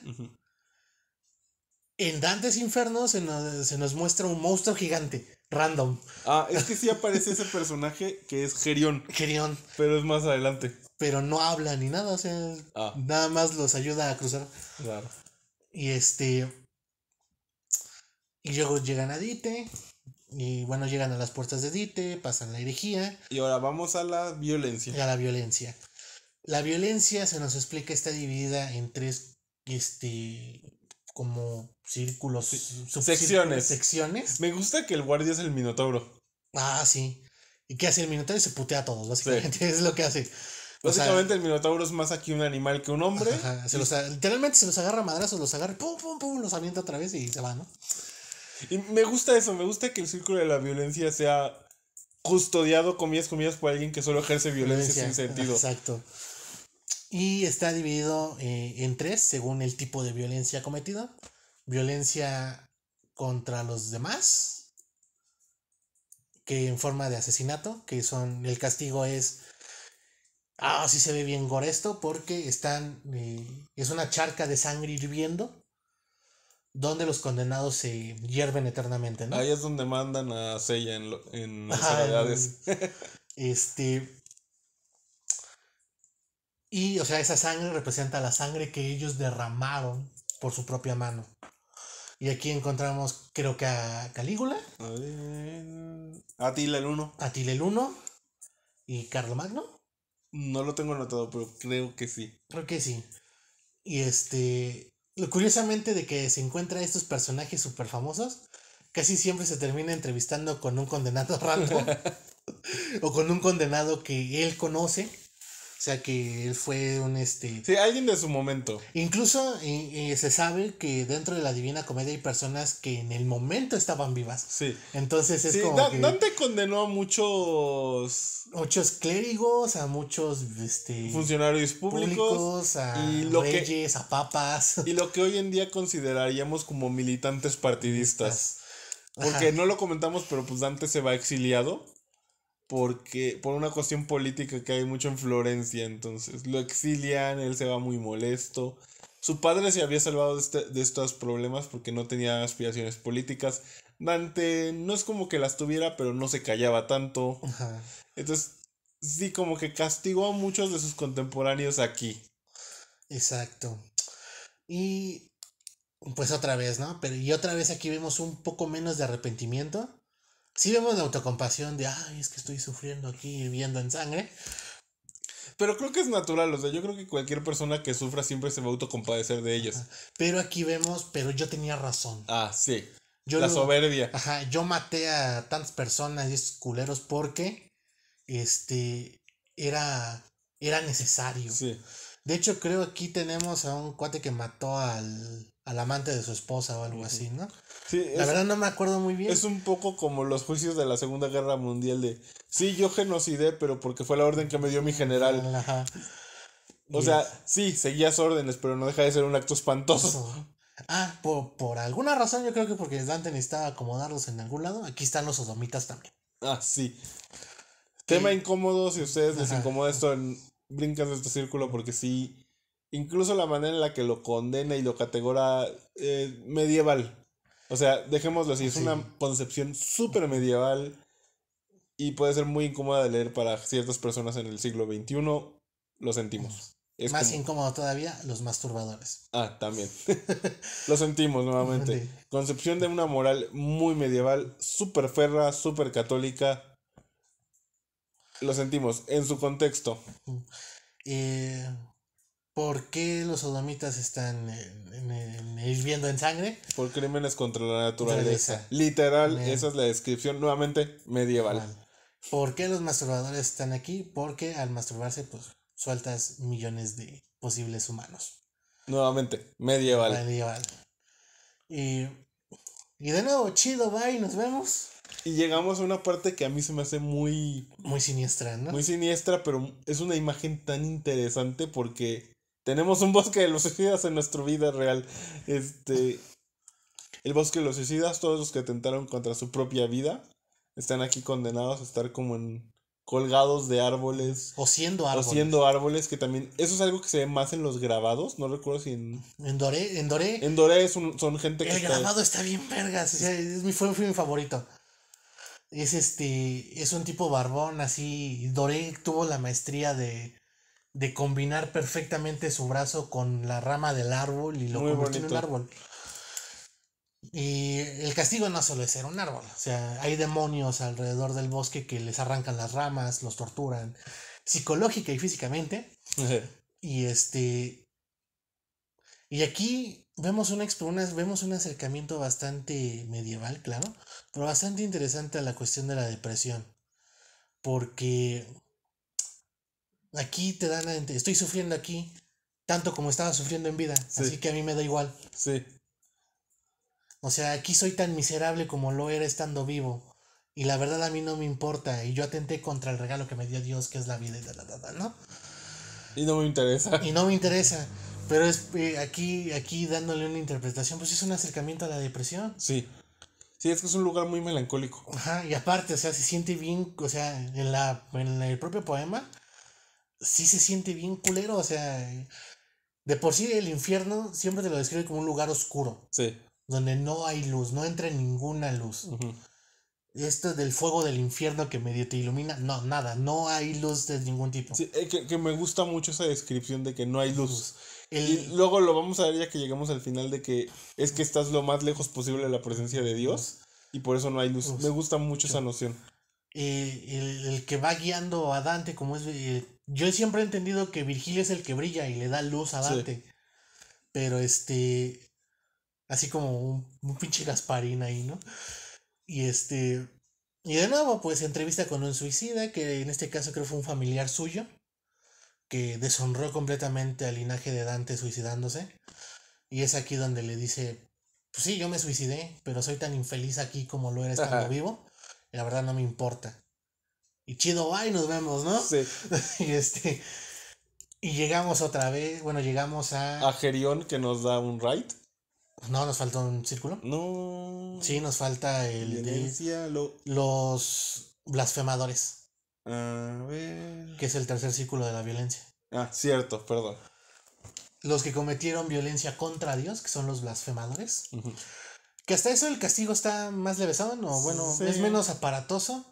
En Dantes Inferno se nos, muestra un monstruo gigante, random. Ah, es que sí aparece ese personaje que es Gerión. Gerión. Pero es más adelante. Pero no habla ni nada, o sea, ah. nada más los ayuda a cruzar. Claro. Y este, y luego llegan a Dite. Y bueno, llegan a las puertas de Dite, pasan la herejía. Y ahora vamos a la violencia. Y a la violencia. La violencia se nos explica está dividida en tres este como círculos, secciones. secciones. Me gusta que el guardia es el minotauro. Ah, sí. ¿Y qué hace el minotauro? Se putea a todos, básicamente. Es lo que hace. Básicamente el minotauro es más aquí un animal que un hombre. literalmente se los agarra madrazos, los agarra, pum, pum, pum, los avienta otra vez y se va, ¿no? Y me gusta eso, me gusta que el círculo de la violencia sea custodiado, Comidas, comidas por alguien que solo ejerce violencia, sin sentido. Exacto. Y está dividido eh, en tres según el tipo de violencia cometida. Violencia contra los demás, que en forma de asesinato, que son, el castigo es, ah, sí se ve bien goresto porque están, eh, es una charca de sangre hirviendo donde los condenados se hierven eternamente, ¿no? Ahí es donde mandan a Sella en, las ciudades. este. Y, o sea, esa sangre representa la sangre que ellos derramaron por su propia mano. Y aquí encontramos, creo que a Calígula. Atila el 1. Atila el 1. ¿Y Carlomagno? No lo tengo anotado, pero creo que sí. Creo que sí. Y este. Lo curiosamente de que se encuentra estos personajes súper famosos, casi siempre se termina entrevistando con un condenado rato o con un condenado que él conoce o sea que él fue un este. Sí, alguien de su momento. Incluso eh, eh, se sabe que dentro de la Divina Comedia hay personas que en el momento estaban vivas. Sí. Entonces es como. Dante condenó a muchos. Muchos clérigos, a muchos este, funcionarios públicos, a y reyes, a papas. Y lo que hoy en día consideraríamos como militantes partidistas. Porque no lo comentamos, pero pues Dante se va exiliado porque por una cuestión política que hay mucho en Florencia, entonces lo exilian, él se va muy molesto. Su padre se había salvado de, este, estos problemas porque no tenía aspiraciones políticas. Dante no es como que las tuviera, pero no se callaba tanto. Entonces, sí, como que castigó a muchos de sus contemporáneos aquí. Exacto. Y pues otra vez, ¿no? Pero y otra vez aquí vemos un poco menos de arrepentimiento sí vemos la autocompasión de, ay, es que estoy sufriendo aquí, viviendo en sangre. Pero creo que es natural, o sea, yo creo que cualquier persona que sufra siempre se va a autocompadecer de ellos. Pero aquí vemos, pero yo tenía razón. Ah, sí. la soberbia. Ajá, yo maté a tantas personas y estos culeros porque este era era necesario. Sí. De hecho, creo aquí tenemos a un cuate que mató al al amante de su esposa o algo así, ¿no? Sí, la verdad no me acuerdo muy bien. Es un poco como los juicios de la Segunda Guerra Mundial de, sí, yo genocidé, pero porque fue la orden que me dio mi general. Ajá. O sea, sí, seguías órdenes, pero no deja de ser un acto espantoso. Ah, por, alguna razón yo creo que porque Dante necesitaba acomodarlos en algún lado. Aquí están los sodomitas también. Ah, sí. Tema incómodo, si ustedes les incomoda esto, brincan de este círculo porque sí Incluso la manera en la que lo condena y lo categora eh, medieval. O sea, dejémoslo así, es una concepción súper medieval y puede ser muy incómoda de leer para ciertas personas en el siglo XXI. Lo sentimos. Es Más incómodo todavía, los masturbadores. Ah, también. lo sentimos nuevamente. Concepción de una moral muy medieval, súper ferra, súper católica. Lo sentimos, en su contexto. Eh, ¿Por qué los sodomitas están en, hirviendo en sangre? Por crímenes contra la naturaleza. Literal, esa es la descripción nuevamente medieval. ¿Por qué los masturbadores están aquí? Porque al masturbarse, pues sueltas millones de posibles humanos. Nuevamente, medieval. Medieval. Y, y de nuevo, chido, bye, nos vemos. Y llegamos a una parte que a mí se me hace muy... Muy siniestra, ¿no? Muy siniestra, pero es una imagen tan interesante porque tenemos un bosque de los suicidas en nuestra vida real. Este. El bosque de los suicidas, todos los que atentaron contra su propia vida, están aquí condenados a estar como en colgados de árboles. O siendo árboles. O siendo árboles, que también. Eso es algo que se ve más en los grabados. No recuerdo si en. En Doré. En Doré. son gente que. El grabado está bien vergas. es mi favorito. Es este. Es un tipo barbón así. Doré tuvo la maestría de de combinar perfectamente su brazo con la rama del árbol y lo convertir en un árbol. Y el castigo no solo es ser un árbol, o sea, hay demonios alrededor del bosque que les arrancan las ramas, los torturan, psicológica y físicamente. Y este. Y aquí vemos, vemos un acercamiento bastante medieval, claro, pero bastante interesante a la cuestión de la depresión. Porque aquí te dan, estoy sufriendo aquí tanto como estaba sufriendo en vida, así que a mí me da igual. Sí. O sea, aquí soy tan miserable como lo era estando vivo. Y la verdad a mí no me importa. Y yo atenté contra el regalo que me dio Dios, que es la vida y la, ¿no? Y no me interesa. Y no me interesa. Pero es eh, aquí, aquí dándole una interpretación, pues es un acercamiento a la depresión. Sí. Sí, es que es un lugar muy melancólico. Ajá, y aparte, o sea, se siente bien, o sea, la, en el propio poema sí se siente bien culero, o sea, eh, de por sí el infierno siempre te lo describe como un lugar oscuro. Sí. Donde no hay luz, no entra ninguna luz. Esto del fuego del infierno que medio te ilumina, no, nada, no hay luz de ningún tipo. Sí, eh, que, que me gusta mucho esa descripción de que no hay luz. Y luego lo vamos a ver ya que llegamos al final de que es que estás lo más lejos posible de la presencia de Dios y por eso no hay luz. me gusta mucho esa noción. Eh, el, que va guiando a Dante, como es yo siempre he entendido que Virgilio es el que brilla y le da luz a Dante. Pero este. Así como un, un, pinche Gasparín ahí, ¿no? Y este. Y de nuevo, pues entrevista con un suicida, que en este caso creo fue un familiar suyo, que deshonró completamente al linaje de Dante suicidándose. Y es aquí donde le dice, pues sí, yo me suicidé, pero soy tan infeliz aquí como lo eres cuando vivo. la verdad no me importa y chido va nos vemos, ¿no? Sí. y este. Y llegamos otra vez, bueno, llegamos a. A Gerión que nos da un ride. No, nos falta un círculo. No. Sí, nos falta el. lo... Los blasfemadores. A ver. Que es el tercer círculo de la violencia. Ah, cierto, perdón. Los que cometieron violencia contra Dios, que son los blasfemadores. Que hasta eso el castigo está más levesón, ¿no? bueno, es menos aparatoso.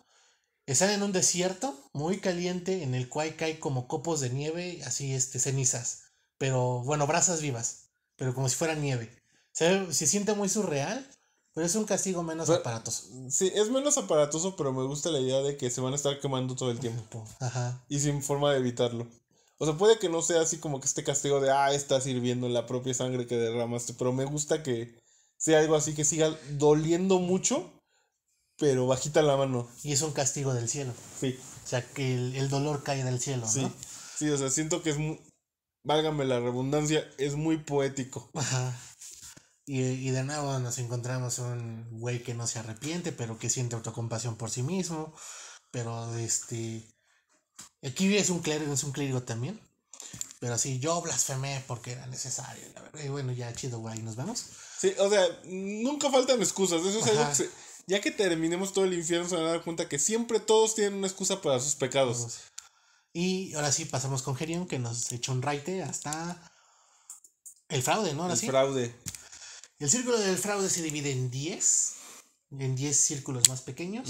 Están en un desierto muy caliente en el cual cae como copos de nieve, así este, cenizas, pero bueno, brasas vivas, pero como si fuera nieve. Se, se siente muy surreal, pero es un castigo menos aparatoso. Mm, sí, es menos aparatoso, pero me gusta la idea de que se van a estar quemando todo el tiempo. Ajá. Y sin forma de evitarlo. O sea, puede que no sea así como que este castigo de, ah, estás sirviendo la propia sangre que derramaste, pero me gusta que sea algo así que siga doliendo mucho pero bajita la mano. Y es un castigo del cielo. Sí. O sea, que el, dolor cae del cielo, sí. Sí, o sea, siento que es muy, válgame la redundancia, es muy poético. Ajá. Y, de nuevo nos encontramos un güey que no se arrepiente, pero que siente autocompasión por sí mismo. Pero este. Aquí es un clérigo, es un clérigo también. Pero sí, yo blasfemé porque era necesario, Y bueno, ya chido, güey, nos vemos. Sí, o sea, nunca faltan excusas. Eso es algo que ya que terminemos todo el infierno, se van a dar cuenta que siempre todos tienen una excusa para sus pecados. Y ahora sí, pasamos con Gerion, que nos echó un raite hasta el fraude, ¿no? Ahora el fraude. El círculo del fraude se divide en 10, en 10 círculos más pequeños.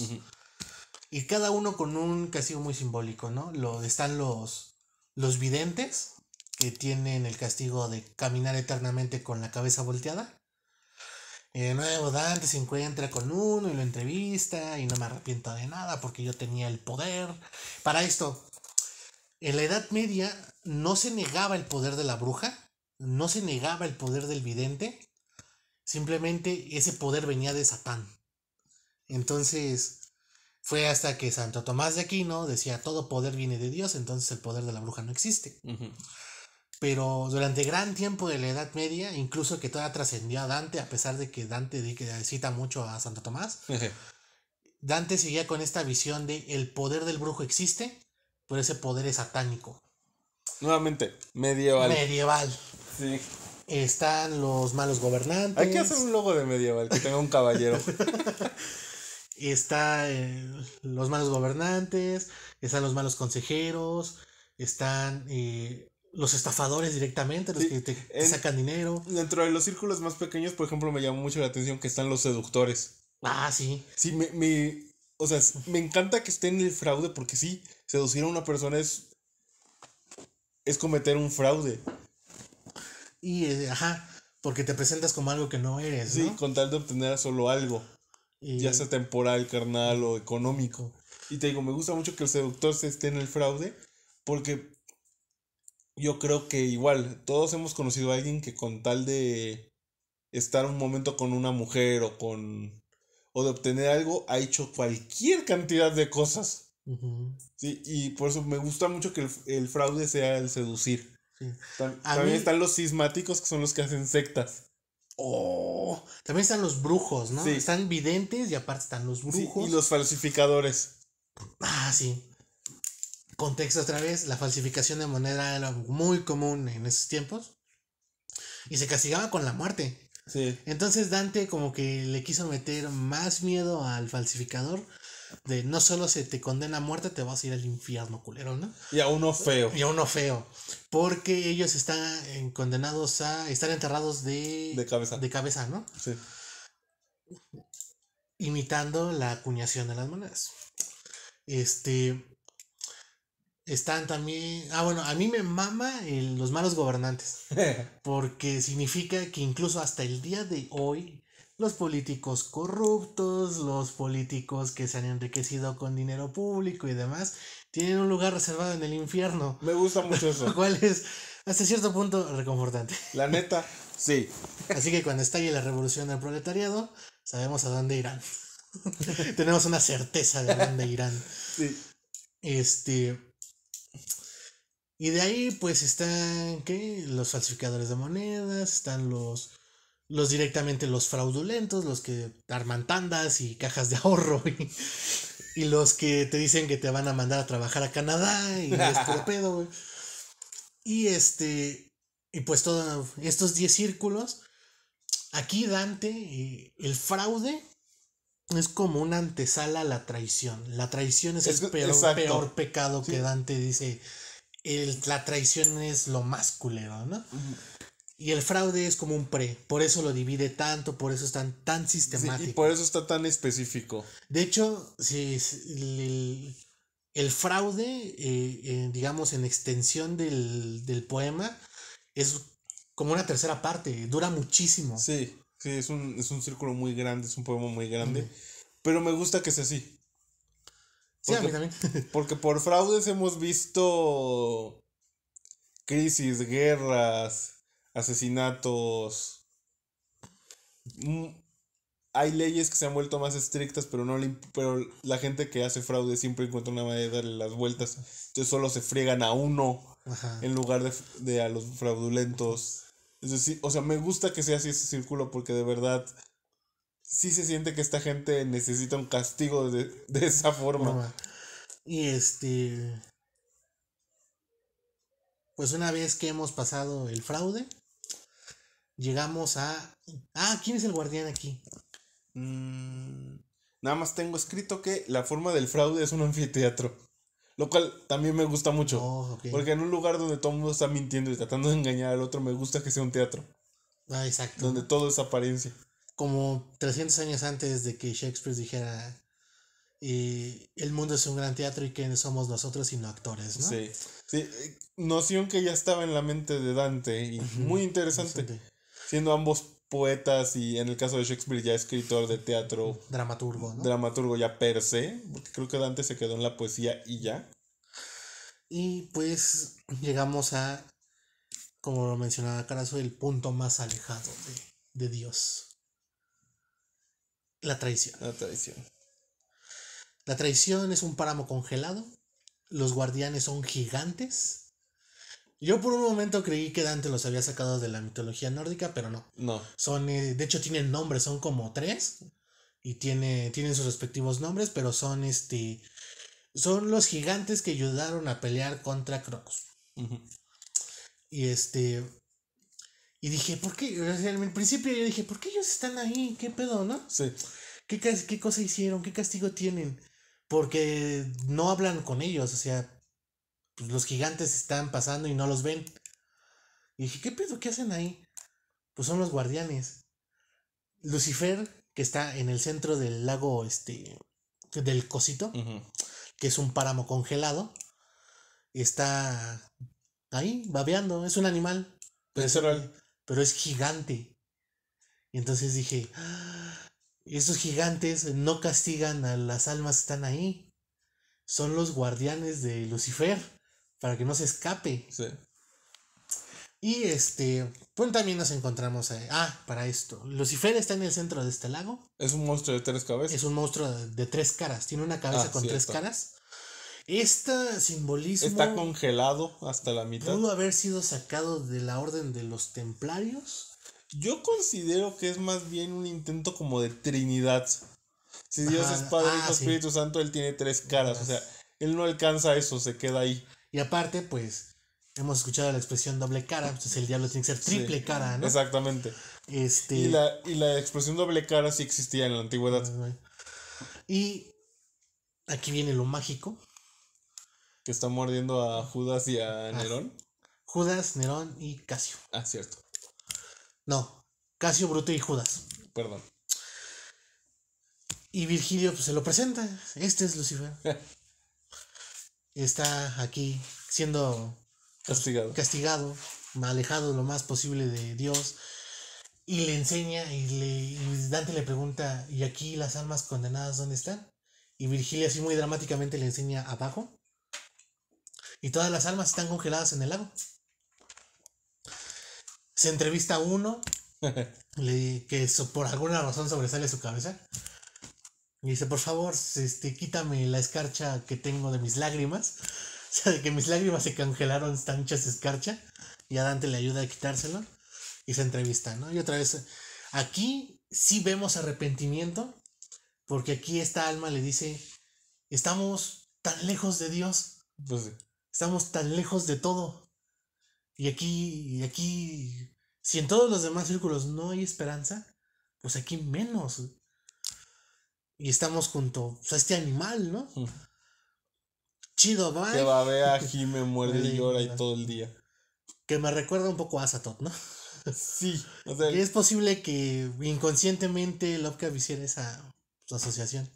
Y cada uno con un castigo muy simbólico, ¿no? Lo, están los, los videntes, que tienen el castigo de caminar eternamente con la cabeza volteada nuevo Dante se encuentra con uno y lo entrevista y no me arrepiento de nada porque yo tenía el poder. Para esto, en la Edad Media no se negaba el poder de la bruja, no se negaba el poder del vidente, simplemente ese poder venía de Satán. Entonces, fue hasta que Santo Tomás de Aquino decía, todo poder viene de Dios, entonces el poder de la bruja no existe pero durante gran tiempo de la Edad Media, incluso que todavía trascendió a Dante, a pesar de que Dante cita mucho a Santo Tomás, Dante seguía con esta visión de el poder del brujo existe, pero ese poder es satánico. Nuevamente, medieval. Medieval. Sí. Están los malos gobernantes. Hay que hacer un logo de medieval, que tenga un caballero. Están eh, los malos gobernantes, están los malos consejeros, están eh, los estafadores directamente, los que te, sacan dinero. Dentro de los círculos más pequeños, por ejemplo, me llamó mucho la atención que están los seductores. Ah, sí. Sí, me, o sea, me encanta que estén en el fraude porque sí, seducir a una persona es, es cometer un fraude. Y, eh, ajá, porque te presentas como algo que no eres. Sí, con tal de obtener solo algo, ya sea temporal, carnal o económico. Y te digo, me gusta mucho que el seductor se esté en el fraude porque yo creo que igual, todos hemos conocido a alguien que con tal de estar un momento con una mujer o con o de obtener algo ha hecho cualquier cantidad de cosas. Sí, y por eso me gusta mucho que el, fraude sea el seducir. también están los sismáticos que son los que hacen sectas. Oh, también están los brujos, ¿no? Están videntes y aparte están los brujos. y los falsificadores. Ah, sí. Contexto otra vez, la falsificación de moneda era muy común en esos tiempos y se castigaba con la muerte. Entonces Dante como que le quiso meter más miedo al falsificador de no solo se te condena a muerte, te vas a ir al infierno, culero, ¿no? Y a uno feo. Y a uno feo. Porque ellos están eh, condenados a estar enterrados de... De cabeza. De cabeza, ¿no? Sí. Imitando la acuñación de las monedas. Este... Están también. Ah, bueno, a mí me mama los malos gobernantes. Porque significa que incluso hasta el día de hoy, los políticos corruptos, los políticos que se han enriquecido con dinero público y demás, tienen un lugar reservado en el infierno. Me gusta mucho eso. Lo cual es hasta cierto punto reconfortante. La neta, sí. Así que cuando estalle la revolución del proletariado, sabemos a dónde irán. Tenemos una certeza de a dónde irán. Sí. Este. Y de ahí pues están, ¿qué? Los falsificadores de monedas, están los, los directamente los fraudulentos, los que arman tandas y cajas de ahorro y, los que te dicen que te van a mandar a trabajar a Canadá y es pedo, Y este, y pues todos estos 10 círculos, aquí Dante, y eh, el fraude es como una antesala a la traición. La traición es, el peor, pecado que Dante dice. El, la traición es lo más culero, ¿no? Y el fraude es como un pre, por eso lo divide tanto, por eso es tan, sistemático. y por eso está tan específico. De hecho, si el, fraude, eh, eh, digamos, en extensión del, del, poema, es como una tercera parte, dura muchísimo. Sí es un, círculo muy grande, es un poema muy grande. Pero me gusta que sea así. sí, a mí también. porque por fraudes hemos visto crisis, guerras, asesinatos. Mm, hay leyes que se han vuelto más estrictas, pero, no pero la gente que hace fraudes siempre encuentra una manera de darle las vueltas. Entonces solo se friegan a uno en lugar de, de a los fraudulentos o sea, me gusta que sea así ese círculo porque de verdad sí se siente que esta gente necesita un castigo de, esa forma. y este... Pues una vez que hemos pasado el fraude, llegamos a... Ah, ¿quién es el guardián aquí? Mm, nada más tengo escrito que la forma del fraude es un anfiteatro. Lo cual también me gusta mucho. Oh, Porque en un lugar donde todo el mundo está mintiendo y tratando de engañar al otro, me gusta que sea un teatro. Ah, exacto. Donde todo es apariencia. Como 300 años antes de que Shakespeare dijera, el mundo es un gran teatro y que no somos nosotros sino actores, ¿no? Sí. sí. Eh, noción que ya estaba en la mente de Dante y muy interesante, interesante. Siendo ambos poetas y en el caso de Shakespeare ya escritor de teatro. Dramaturgo, Dramaturgo ya per se, porque creo que Dante se quedó en la poesía y ya. Y pues llegamos a, como lo mencionaba Carazo, el punto más alejado de, de Dios. La traición. La traición. La traición es un páramo congelado. Los guardianes son gigantes yo por un momento creí que Dante los había sacado de la mitología nórdica, pero no. No. Son, eh, de hecho, tienen nombres, son como tres. Y tiene, tienen sus respectivos nombres, pero son este. Son los gigantes que ayudaron a pelear contra Crocos. Y este. Y dije, ¿por qué? En el principio yo dije, ¿por qué ellos están ahí? ¿Qué pedo, no? Sí. ¿Qué, ¿Qué cosa hicieron? ¿Qué castigo tienen? Porque no hablan con ellos, o sea, pues, los gigantes están pasando y no los ven. Y dije, ¿qué pedo? ¿Qué hacen ahí? Pues son los guardianes. Lucifer, que está en el centro del lago, este, del cosito, que es un páramo congelado, está ahí, babeando, es un animal. Pero, es, gigante. Y entonces dije, ah, estos gigantes no castigan a las almas están ahí. Son los guardianes de Lucifer para que no se escape. Sí. Y este, pues también nos encontramos, ahí. Eh, ah, para esto, Lucifer está en el centro de este lago. Es un monstruo de tres cabezas. Es un monstruo de, tres caras, tiene una cabeza ah, con tres caras. Esta simbolismo... Está congelado hasta la mitad. Pudo haber sido sacado de la orden de los templarios. Yo considero que es más bien un intento como de Trinidad. Si Dios es Padre, y ah, Espíritu Santo, Él tiene tres caras. O sea, Él no alcanza eso, se queda ahí. Y aparte, pues, hemos escuchado la expresión doble cara, entonces pues, el diablo tiene que ser triple cara, ¿no? Exactamente. Este... Y, la, expresión doble cara sí existía en la antigüedad. Y aquí viene lo mágico. Que está mordiendo a Judas y a Nerón. Judas, Nerón y Casio. Ah, cierto. No, Casio, Bruto y Judas. Perdón. Y Virgilio pues, se lo presenta. Este es Lucifer. está aquí siendo pues, castigado, alejado lo más posible de Dios. Y le enseña y, le, Dante le pregunta, ¿y aquí las almas condenadas dónde están? Y Virgilia así muy dramáticamente le enseña abajo. Y todas las almas están congeladas en el lago. Se entrevista a uno que por alguna razón sobresale su cabeza. Y dice, por favor, este, quítame la escarcha que tengo de mis lágrimas. O sea, de que mis lágrimas se congelaron, están hechas escarcha. Y a Dante le ayuda a quitárselo. Y se entrevista, ¿no? Y otra vez, aquí sí vemos arrepentimiento. Porque aquí esta alma le dice, estamos tan lejos de Dios. Pues, estamos tan lejos de todo. Y aquí, y aquí, si en todos los demás círculos no hay esperanza, pues aquí menos y estamos junto a este animal, ¿no? Mm. Chido, va. Que babea, gime, muerde y llora y todo el día. Que me recuerda un poco a Azatop, ¿no? sí. O es posible que inconscientemente Lovecraft hiciera esa asociación.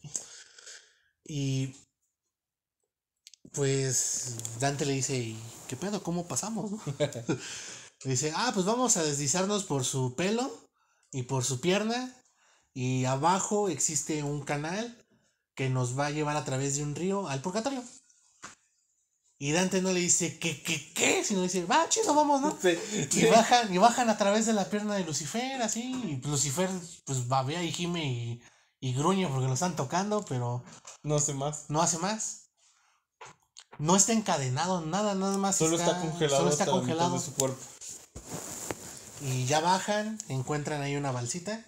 Y pues Dante le dice, ¿Y ¿qué pedo? ¿Cómo pasamos? No? dice, ah, pues vamos a deslizarnos por su pelo y por su pierna y abajo existe un canal que nos va a llevar a través de un río al purgatorio. Y Dante no le dice, ¿qué, qué, qué? Sino dice, va, chido, vamos, ¿no? Y, bajan, y bajan a través de la pierna de Lucifer, así. Y pues Lucifer, pues, babea y gime y, y gruñe porque lo están tocando, pero... No hace más. No hace más no está encadenado, nada, nada más. Solo está, congelado. Solo está congelado. su cuerpo. Y ya bajan, encuentran ahí una balsita.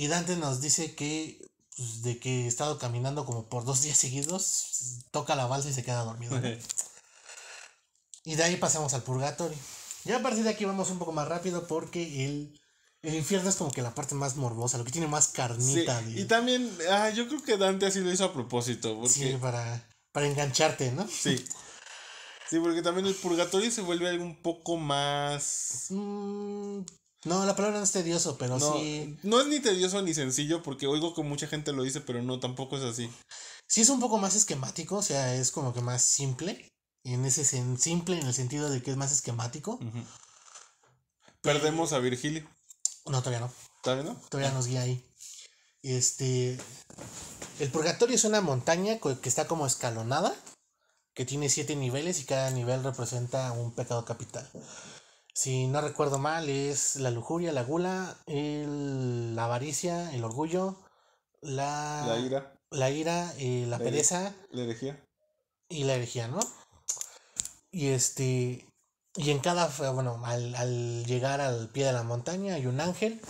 Y Dante nos dice que pues, de que he estado caminando como por dos días seguidos, toca la balsa y se queda dormido. y de ahí pasamos al purgatorio. Ya a partir de aquí vamos un poco más rápido porque el, infierno es como que la parte más morbosa, lo que tiene más carnita. Y también, ah, yo creo que Dante así lo hizo a propósito. Porque... Sí, para, para engancharte, ¿no? Sí. Sí, porque también el purgatorio se vuelve un poco más. Mm, no, la palabra no es tedioso, pero sí. No es ni tedioso ni sencillo, porque oigo que mucha gente lo dice, pero no, tampoco es así. Sí, es un poco más esquemático, o sea, es como que más simple. En ese sen simple, en el sentido de que es más esquemático. Eh, Perdemos a Virgilio. No, todavía no. ¿Todavía no? Todavía nos guía ahí. Este. El purgatorio es una montaña que está como escalonada, que tiene siete niveles y cada nivel representa un pecado capital si no recuerdo mal, es la lujuria, la gula, el, la avaricia, el orgullo, la, ira, la, ira eh, la, pereza. La herejía. Y la herejía, ¿no? Y este. Y en cada, bueno, al, llegar al pie de la montaña hay un ángel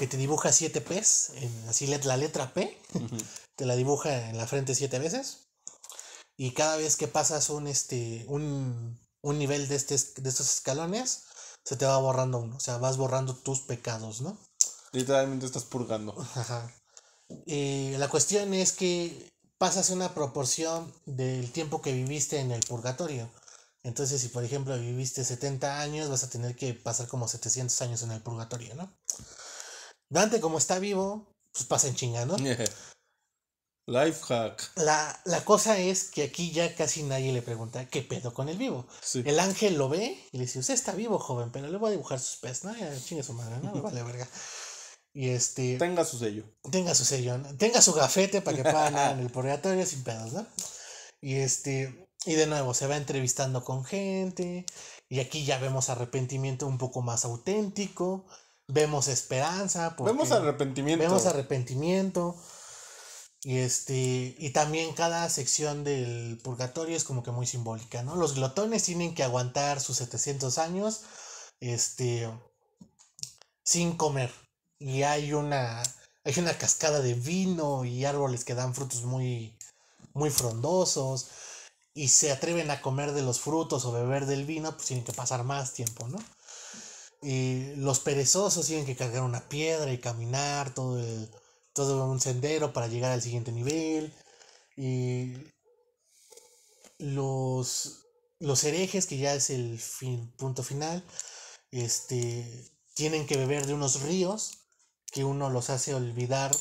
que te dibuja siete P's, así la letra P, te la dibuja en la frente siete veces. Y cada vez que pasas un, este, un, nivel de, de estos escalones, se te va borrando uno. O sea, vas borrando tus pecados, ¿no? Literalmente estás purgando. Ajá. Eh, la cuestión es que pasas una proporción del tiempo que viviste en el purgatorio. Entonces, si por ejemplo viviste 70 años, vas a tener que pasar como 700 años en el purgatorio, ¿no? Dante, como está vivo, pues pasa en chinga, ¿no? Life hack. La, cosa es que aquí ya casi nadie le pregunta qué pedo con el vivo. El ángel lo ve y le dice, usted está vivo, joven, pero le voy a dibujar sus pez, ¿no? Ya su madre, ¿no? vale verga. Y este. Tenga su sello. Tenga su sello, tenga su gafete para que en el purgatorio sin pedos, ¿no? Y este. Y de nuevo, se va entrevistando con gente. Y aquí ya vemos arrepentimiento un poco más auténtico. Vemos esperanza. Vemos arrepentimiento. Vemos arrepentimiento y, este, y también cada sección del purgatorio es como que muy simbólica, ¿no? Los glotones tienen que aguantar sus 700 años este, sin comer. Y hay una, hay una cascada de vino y árboles que dan frutos muy, muy frondosos. Y se atreven a comer de los frutos o beber del vino, pues tienen que pasar más tiempo, ¿no? Y los perezosos tienen que cargar una piedra y caminar todo el todo un sendero para llegar al siguiente nivel. Y los, los herejes, que ya es el fin, punto final, este, tienen que beber de unos ríos que uno los hace olvidar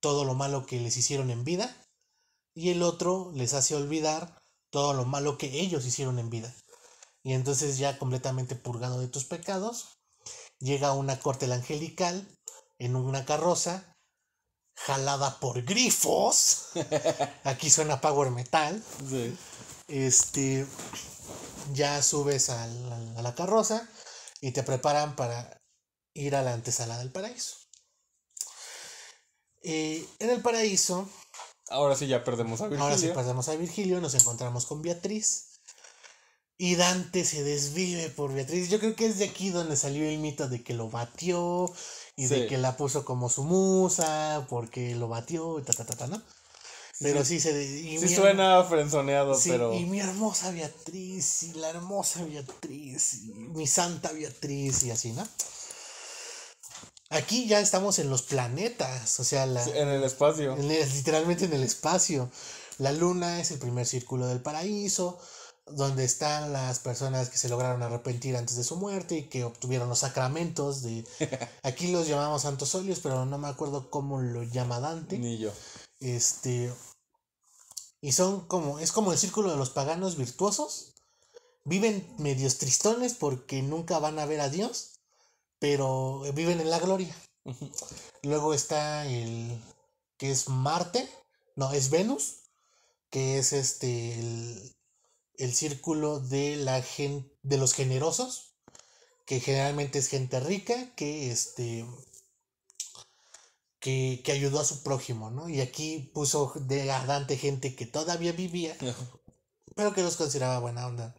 todo lo malo que les hicieron en vida y el otro les hace olvidar todo lo malo que ellos hicieron en vida. Y entonces ya completamente purgado de tus pecados, llega una corte angelical en una carroza jalada por grifos. Aquí suena power metal. Este, ya subes a la, carroza y te preparan para ir a la antesala del paraíso. Eh, en el paraíso. Ahora sí ya perdemos a Virgilio. Ahora sí perdemos a Virgilio, nos encontramos con Beatriz. Y Dante se desvive por Beatriz. Yo creo que es de aquí donde salió el mito de que lo batió y de que la puso como su musa porque lo batió y ta, ta, ta, ta, ¿no? Pero sí, se... Y sí suena frenzoneado, Y mi hermosa Beatriz, y la hermosa Beatriz, y mi santa Beatriz, y así, ¿no? Aquí ya estamos en los planetas, o sea, en el espacio. literalmente en el espacio. La luna es el primer círculo del paraíso donde están las personas que se lograron arrepentir antes de su muerte y que obtuvieron los sacramentos de aquí los llamamos santos solios, pero no me acuerdo cómo lo llama Dante. Ni yo. Este y son como es como el círculo de los paganos virtuosos. Viven medios tristones porque nunca van a ver a Dios, pero viven en la gloria. Luego está el que es Marte, no, es Venus, que es este el el círculo de, la de los generosos, que generalmente es gente rica, que, este, que, que ayudó a su prójimo, ¿no? Y aquí puso de Ardante gente que todavía vivía, pero que los consideraba buena onda,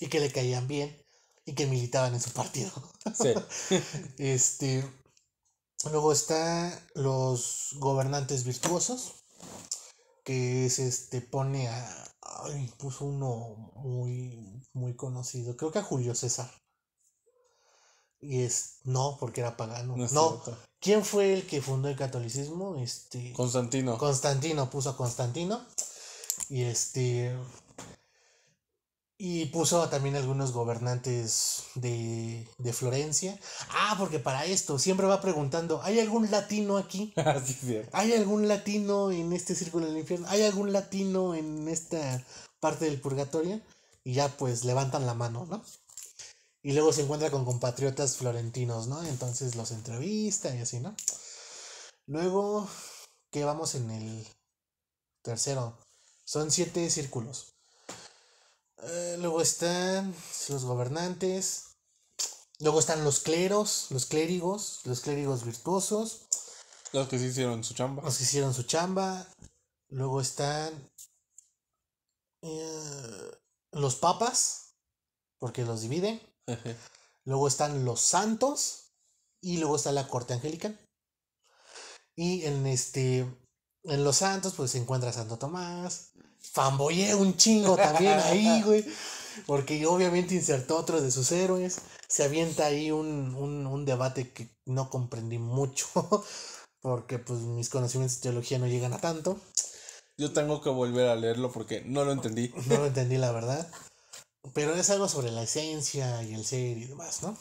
y que le caían bien, y que militaban en su partido. este, luego está los gobernantes virtuosos que es este, pone a, ay, puso uno muy, muy conocido, creo que a Julio César. Y es, no, porque era pagano. No, no. ¿quién fue el que fundó el catolicismo? Este, Constantino. Constantino, puso a Constantino. Y este, y puso también algunos gobernantes de, de, Florencia. Ah, porque para esto siempre va preguntando, ¿hay algún latino aquí? Ah, ¿Hay algún latino en este círculo del infierno? ¿Hay algún latino en esta parte del purgatorio? Y ya pues levantan la mano, ¿no? Y luego se encuentra con compatriotas florentinos, ¿no? Entonces los entrevista y así, ¿no? Luego, ¿qué vamos en el tercero? Son siete círculos. Eh, luego están los gobernantes. Luego están los cleros, los clérigos, los clérigos virtuosos. Los que se hicieron su chamba. Los que hicieron su chamba. Luego están eh, los papas, porque los divide luego están los santos. Y luego está la corte angélica. Y en este. En los santos, pues se encuentra Santo Tomás. Famboyé un chingo también ahí, güey. Porque obviamente insertó otro de sus héroes. Se avienta ahí un, un debate que no comprendí mucho. porque pues mis conocimientos de teología no llegan a tanto. Yo tengo que volver a leerlo porque no lo entendí. No lo entendí, la verdad. Pero es algo sobre la esencia y el ser y demás, ¿no?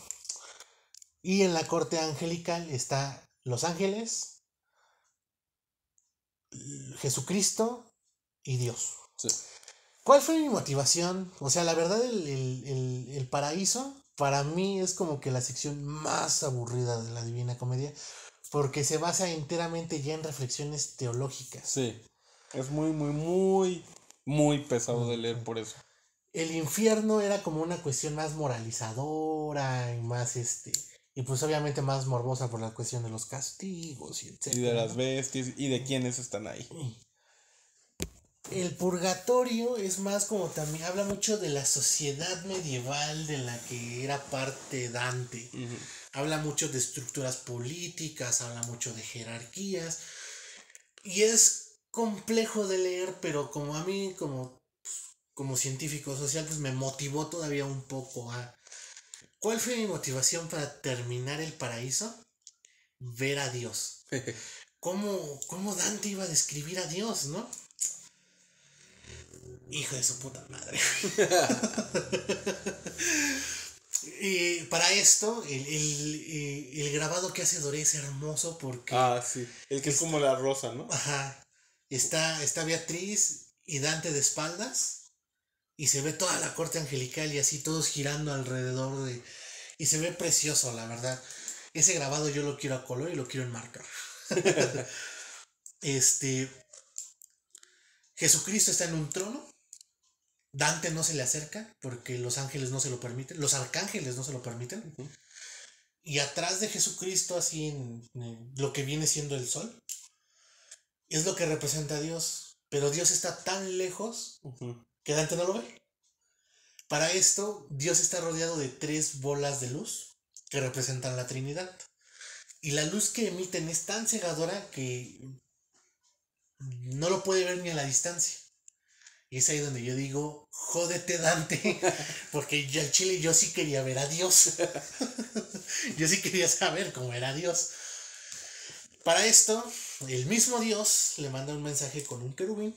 Y en la corte angelical está Los Ángeles, Jesucristo y Dios. ¿Cuál fue mi motivación? O sea, la verdad, el, el, paraíso para mí es como que la sección más aburrida de la Divina Comedia, porque se basa enteramente ya en reflexiones teológicas. Sí, es muy, muy, muy, muy pesado de leer por eso. El infierno era como una cuestión más moralizadora y más este. Y pues obviamente más morbosa por la cuestión de los castigos y Y de las bestias y de quienes están ahí el purgatorio es más como también habla mucho de la sociedad medieval de la que era parte Dante. Habla mucho de estructuras políticas, habla mucho de jerarquías. Y es complejo de leer, pero como a mí, como, como científico social, pues me motivó todavía un poco a... ¿Cuál fue mi motivación para terminar el paraíso? Ver a Dios. ¿Cómo, cómo Dante iba a describir a Dios, no? Hijo de su puta madre. Y para esto, el, grabado que hace Doré es hermoso porque. Ah, sí. El que es como la rosa, ¿no? Ajá. Está, está Beatriz y Dante de espaldas. Y se ve toda la corte angelical y así todos girando alrededor de. Y se ve precioso, la verdad. Ese grabado yo lo quiero a color y lo quiero enmarcar. este. Jesucristo está en un trono Dante no se le acerca porque los ángeles no se lo permiten, los arcángeles no se lo permiten. Y atrás de Jesucristo, así en, lo que viene siendo el sol, es lo que representa a Dios. Pero Dios está tan lejos que Dante no lo ve. Para esto, Dios está rodeado de tres bolas de luz que representan la Trinidad. Y la luz que emiten es tan cegadora que no lo puede ver ni a la distancia. Y es ahí donde yo digo, jódete Dante, porque yo al chile yo sí quería ver a Dios. yo sí quería saber cómo era Dios. Para esto, el mismo Dios le manda un mensaje con un querubín.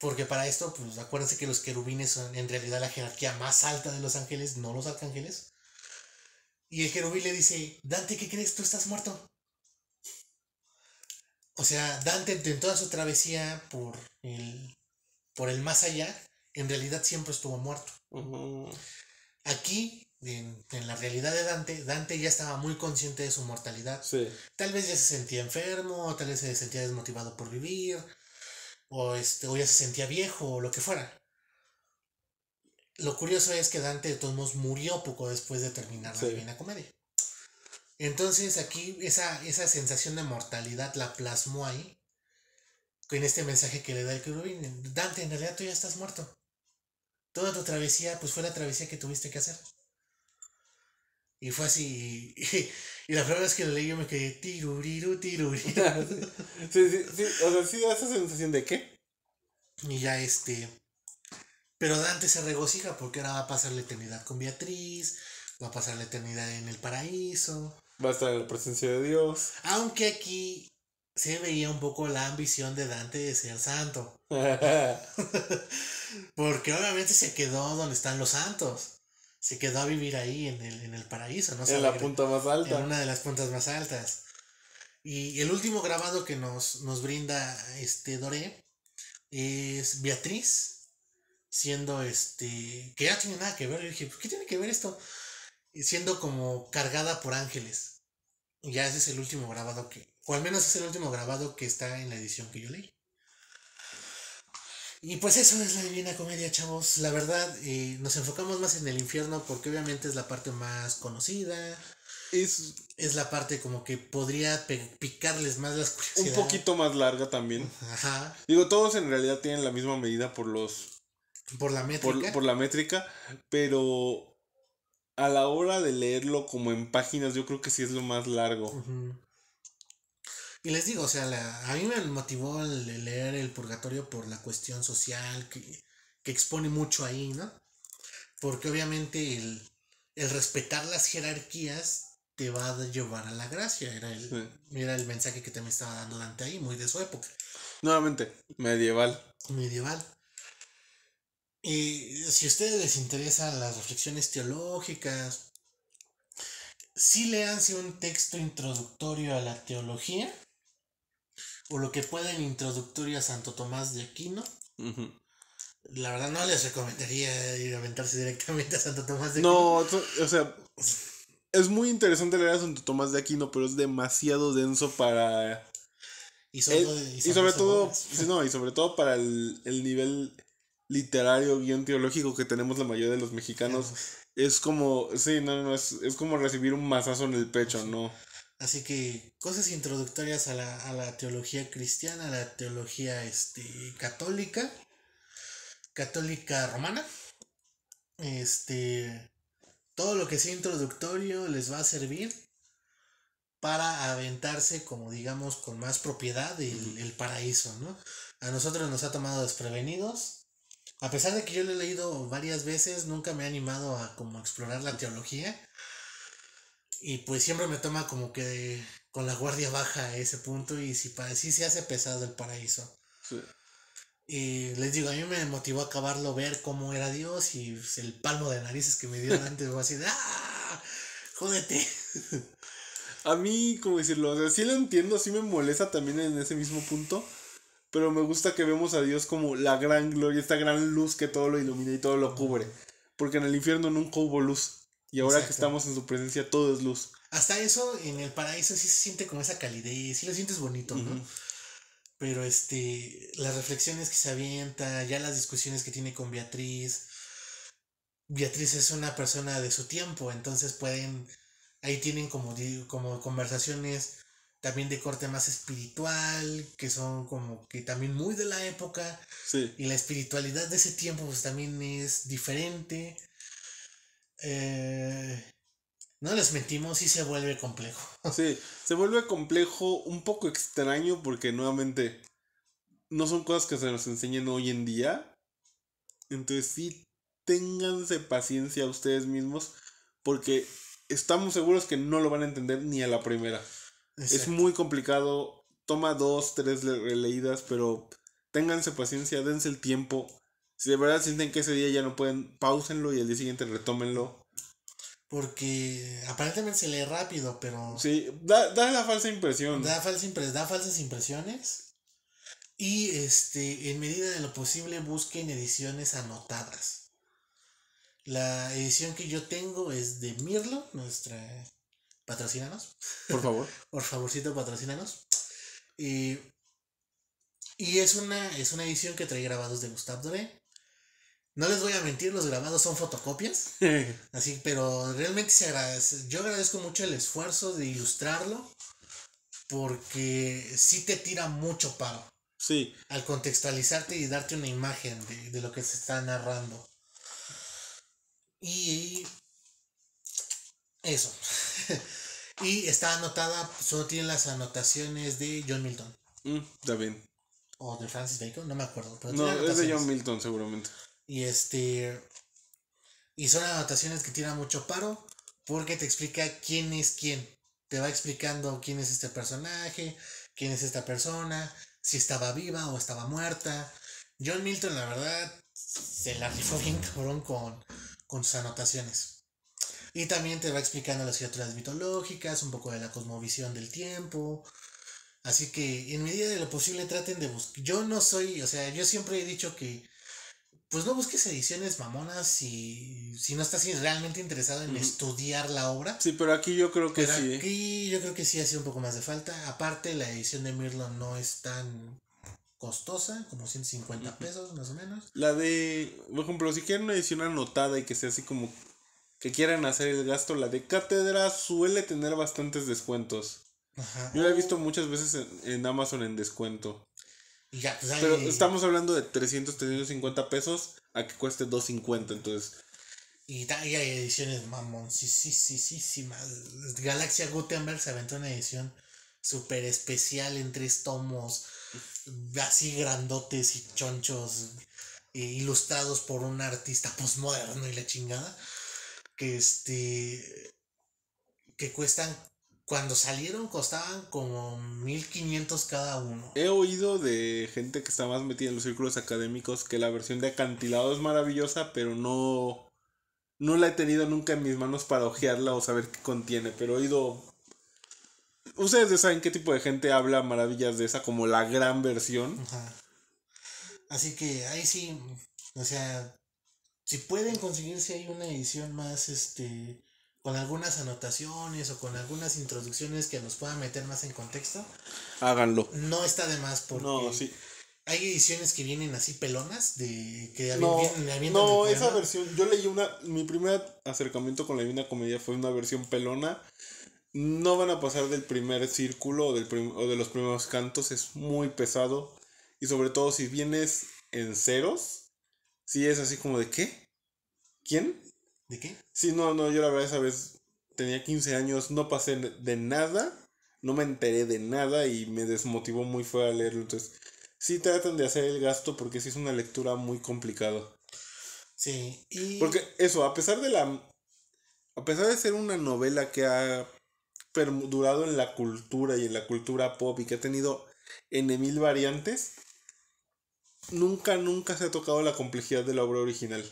Porque para esto, pues acuérdense que los querubines son en realidad la jerarquía más alta de los ángeles, no los arcángeles. Y el querubín le dice, Dante, ¿qué crees? Tú estás muerto. O sea, Dante en toda su travesía por el por el más allá, en realidad siempre estuvo muerto. Aquí, en, la realidad de Dante, Dante ya estaba muy consciente de su mortalidad. Tal vez ya se sentía enfermo, tal vez se sentía desmotivado por vivir, este, o, ya se sentía viejo, o lo que fuera. Lo curioso es que Dante de todos modos murió poco después de terminar la Divina Comedia. Entonces aquí esa, esa sensación de mortalidad la plasmó ahí con este mensaje que le da el querubín. Dante, en realidad tú ya estás muerto. Toda tu travesía, pues fue la travesía que tuviste que hacer. Y fue así. Y, la primera vez que lo leí yo me quedé tiruriru, sí, sí, sí. O sea, sí da esa sensación de qué. Y ya este. Pero Dante se regocija porque ahora va a pasar la eternidad con Beatriz, va a pasar la eternidad en el paraíso. Va a estar en la presencia de Dios. Aunque aquí se veía un poco la ambición de Dante de ser santo. Porque obviamente se quedó donde están los santos. Se quedó a vivir ahí en el, paraíso, ¿no? En la punta más alta. En una de las puntas más altas. Y el último grabado que nos, brinda este Doré es Beatriz siendo este que ya tiene nada que ver yo dije qué tiene que ver esto siendo como cargada por ángeles ya ese es el último grabado que, o al menos es el último grabado que está en la edición que yo leí. Y pues eso es la Divina Comedia, chavos. La verdad, eh, nos enfocamos más en el infierno porque obviamente es la parte más conocida. Es, es la parte como que podría picarles más las curiosidades. Un poquito más larga también. Ajá. Digo, todos en realidad tienen la misma medida por los... Por la métrica. Por, la métrica, pero a la hora de leerlo como en páginas, yo creo que sí es lo más largo. Ajá. Y les digo, o sea, a mí me motivó el leer El Purgatorio por la cuestión social que, expone mucho ahí, ¿no? Porque obviamente el, respetar las jerarquías te va a llevar a la gracia, era el, el mensaje que también estaba dando Dante ahí, muy de su época. Nuevamente, medieval. Medieval. Y si a ustedes les interesan las reflexiones teológicas, sí leanse un texto introductorio a la teología o lo que pueden en introductoria a Santo Tomás de Aquino. La verdad no les recomendaría ir aventarse directamente a Santo Tomás de Aquino. No, o sea, es muy interesante leer a Santo Tomás de Aquino, pero es demasiado denso para... Y, sobre eh, todo, sí, no, y sobre todo para el, nivel literario, guión teológico que tenemos la mayoría de los mexicanos. Es como, sí, no, no, es, es como recibir un masazo en el pecho, ¿no? Así que cosas introductorias a la, teología cristiana, a la teología este, católica, católica romana. Este, todo lo que sea introductorio les va a servir para aventarse, como digamos, con más propiedad el, el paraíso, A nosotros nos ha tomado desprevenidos. A pesar de que yo lo he leído varias veces, nunca me ha animado a como explorar la teología. Y pues siempre me toma como que con la guardia baja a ese punto y si para sí se hace pesado el paraíso. Y les digo, a mí me motivó a acabarlo, ver cómo era Dios y el palmo de narices que me dio antes fue así de ¡Ah! ¡Jódete! a mí, como decirlo? así lo entiendo, así me molesta también en ese mismo punto. Pero me gusta que vemos a Dios como la gran gloria, esta gran luz que todo lo ilumina y todo lo cubre. Porque en el infierno nunca hubo luz. Y ahora que estamos en su presencia, todo es luz. Hasta eso, en el paraíso sí se siente con esa calidez, sí lo sientes bonito, ¿no? Pero este, las reflexiones que se avienta, ya las discusiones que tiene con Beatriz. Beatriz es una persona de su tiempo, entonces pueden, ahí tienen como, como conversaciones también de corte más espiritual, que son como que también muy de la época. Y la espiritualidad de ese tiempo pues también es diferente. Eh, no les mentimos, y se vuelve complejo. Sí, se vuelve complejo, un poco extraño, porque nuevamente no son cosas que se nos enseñen hoy en día. Entonces sí, ténganse paciencia ustedes mismos, porque estamos seguros que no lo van a entender ni a la primera. Es muy complicado, toma dos, tres leídas, pero ténganse paciencia, dense el tiempo, si de verdad sienten que ese día ya no pueden, pausenlo y el día siguiente retómenlo. Porque aparentemente se lee rápido, pero. Sí, da, la falsa impresión. Da, falsa da falsas impresiones. Y este, en medida de lo posible, busquen ediciones anotadas. La edición que yo tengo es de Mirlo, nuestra. Patrocínanos. Por favor. Por favorcito, patrocínanos. Y, es, una, es una edición que trae grabados de Gustave Doré, no les voy a mentir, los grabados son fotocopias. así, pero realmente se agradece. Yo agradezco mucho el esfuerzo de ilustrarlo. Porque sí te tira mucho paro. Sí. Al contextualizarte y darte una imagen de, lo que se está narrando. Y. Eso. y está anotada, solo tiene las anotaciones de John Milton. Mm, o de Francis Bacon, no me acuerdo. no, es de John Milton, seguramente. Y este. Y son anotaciones que tienen mucho paro. Porque te explica quién es quién. Te va explicando quién es este personaje. Quién es esta persona. Si estaba viva o estaba muerta. John Milton, la verdad, se la rifó bien cabrón con, con sus anotaciones. Y también te va explicando las criaturas mitológicas, un poco de la cosmovisión del tiempo. Así que en medida de lo posible traten de buscar. Yo no soy, o sea, yo siempre he dicho que pues no busques ediciones mamonas si, si no estás realmente interesado en estudiar la obra. Sí, pero aquí yo creo que sí. ¿eh? Aquí yo creo que sí hace un poco más de falta. Aparte, la edición de Mirlo no es tan costosa, como 150 pesos más o menos. La de, por ejemplo, si quieren una edición anotada y que sea así como que quieran hacer el gasto, la de cátedra suele tener bastantes descuentos. Ajá. Yo la he visto muchas veces en Amazon en descuento. Pues, Pero estamos hablando de 300, 350 pesos a que cueste 250, entonces. Y, hay ediciones mamón, sí, sí, sí, sí, sí más. Galaxia Gutenberg se aventó una edición súper especial en tres tomos, así grandotes y chonchos, e ilustrados por un artista postmoderno y la chingada, que este, que cuestan cuando salieron costaban como 1500 cada uno. He oído de gente que está más metida en los círculos académicos que la versión de acantilado es maravillosa, pero no no la he tenido nunca en mis manos para ojearla o saber qué contiene, pero he oído ustedes saben qué tipo de gente habla maravillas de esa como la gran versión. Ajá. Así que ahí sí, o sea, si pueden conseguir si hay una edición más este con algunas anotaciones o con algunas introducciones que nos puedan meter más en contexto. Háganlo. No está de más porque no, sí. hay ediciones que vienen así pelonas de que No, no esa versión, yo leí una, mi primer acercamiento con la Divina Comedia fue una versión pelona. No van a pasar del primer círculo o, del o de los primeros cantos, es muy pesado. Y sobre todo si vienes en ceros, si es así como de qué, ¿quién? ¿De qué? Sí, no, no, yo la verdad esa vez tenía 15 años, no pasé de nada, no me enteré de nada y me desmotivó muy fuera a leerlo. Entonces, sí tratan de hacer el gasto porque sí es una lectura muy complicada. Sí. Y... Porque eso, a pesar de la... A pesar de ser una novela que ha perdurado en la cultura y en la cultura pop y que ha tenido N mil variantes, nunca, nunca se ha tocado la complejidad de la obra original.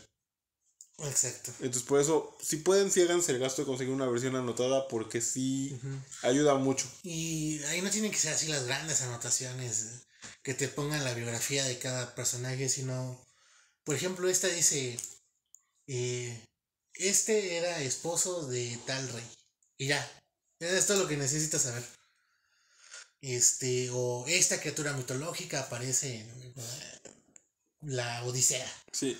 Exacto. Entonces, por eso, si pueden, si háganse el gasto de conseguir una versión anotada, porque sí ayuda mucho. Y ahí no tienen que ser así las grandes anotaciones que te pongan la biografía de cada personaje, sino, por ejemplo, esta dice, eh, este era esposo de tal rey. Y ya, esto es lo que necesitas saber. Este, o esta criatura mitológica aparece en eh, la Odisea. Sí,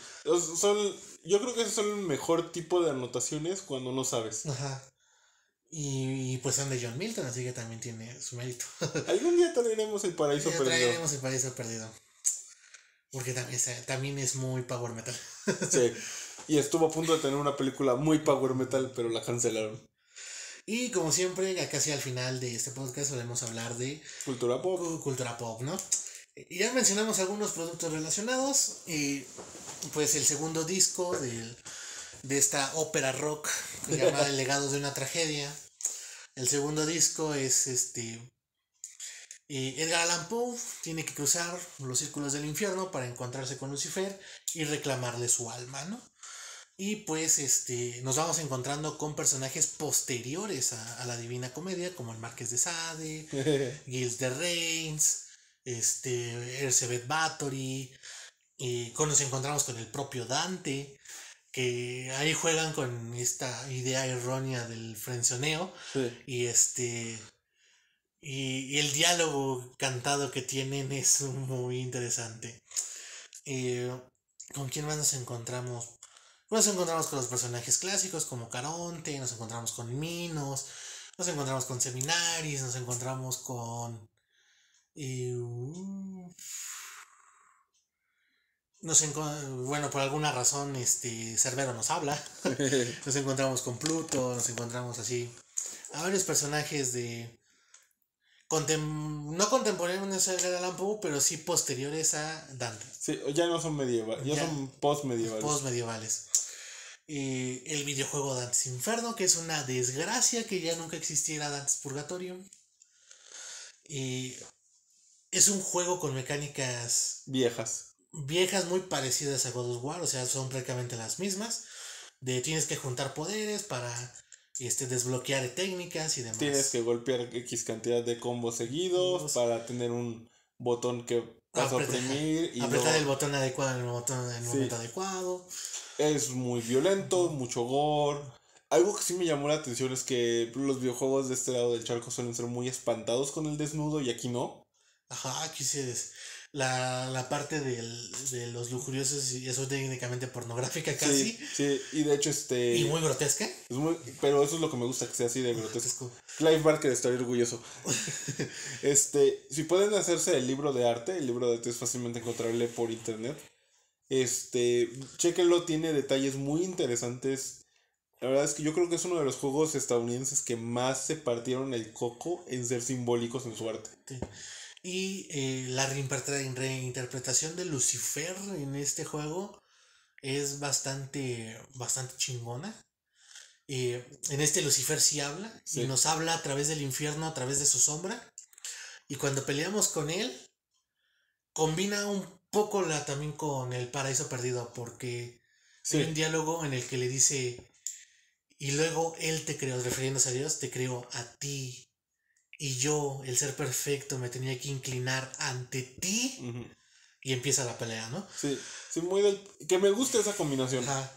son yo creo que esos son el mejor tipo de anotaciones cuando no sabes. Ajá. Y, pues son de John Milton, así que también tiene su mérito. Algún día traeremos el paraíso perdido. Traeremos el paraíso perdido. Porque también, también es muy power metal. sí. Y estuvo a punto de tener una película muy power metal, pero la cancelaron. Y como siempre, casi al final de este podcast solemos hablar de... Cultura pop. Cultura pop, ¿no? Y ya mencionamos algunos productos relacionados. Y pues el segundo disco de esta ópera rock llamada El legado de una tragedia. El segundo disco es este eh, Edgar Allan Poe tiene que cruzar los círculos del infierno para encontrarse con Lucifer y reclamarle su alma, ¿no? Y pues este, nos vamos encontrando con personajes posteriores a, la Divina Comedia, como el Marqués de Sade, Gilles de Reims, este, Elizabeth Bathory, y nos encontramos con el propio Dante, que ahí juegan con esta idea errónea del frenzoneo y este y, el diálogo cantado que tienen es muy interesante con quién más nos encontramos nos encontramos con los personajes clásicos como Caronte nos encontramos con Minos nos encontramos con Seminaris nos encontramos con y nos bueno, por alguna razón, este Cerbero nos habla. nos encontramos con Pluto, nos encontramos así a varios personajes de. no contemporáneos de Lampu, pero sí posteriores a Dante. Sí, ya no son medievales, ya, son postmedievales. medievales el videojuego Dantes Inferno, que es una desgracia que ya nunca existiera Dantes Purgatorio. y es un juego con mecánicas viejas viejas muy parecidas a God of War, o sea, son prácticamente las mismas. De tienes que juntar poderes para este, desbloquear técnicas y demás. Tienes que golpear X cantidad de combos seguidos para tener un botón que vas a oprimir. Y apretar el botón adecuado en el, botón, en momento adecuado. Es muy violento, mucho gore. Algo que sí me llamó la atención es que los videojuegos de este lado del charco suelen ser muy espantados con el desnudo y aquí no. Ajá, aquí se la, parte de los lujuriosos y eso técnicamente pornográfica casi. Sí, y de hecho este... Y muy grotesca. pero eso es lo que me gusta, que sea así de grotesco. Clive Barker estaría orgulloso. este, si pueden hacerse el libro de arte, el libro de arte es fácilmente encontrarle por internet. Este, chequenlo, tiene detalles muy interesantes. La verdad es que yo creo que es uno de los juegos estadounidenses que más se partieron el coco en ser simbólicos en su arte. Sí. Y eh, la reinterpretación de Lucifer en este juego es bastante, bastante chingona. y eh, en este Lucifer sí habla y nos habla a través del infierno, a través de su sombra. Y cuando peleamos con él, combina un poco la, también con el paraíso perdido, porque hay un diálogo en el que le dice, y luego él te creó, refiriéndose a Dios, te creo a ti y yo, el ser perfecto, me tenía que inclinar ante ti. Y empieza la pelea, ¿no? Sí, sí, muy Que me gusta esa combinación. Ah,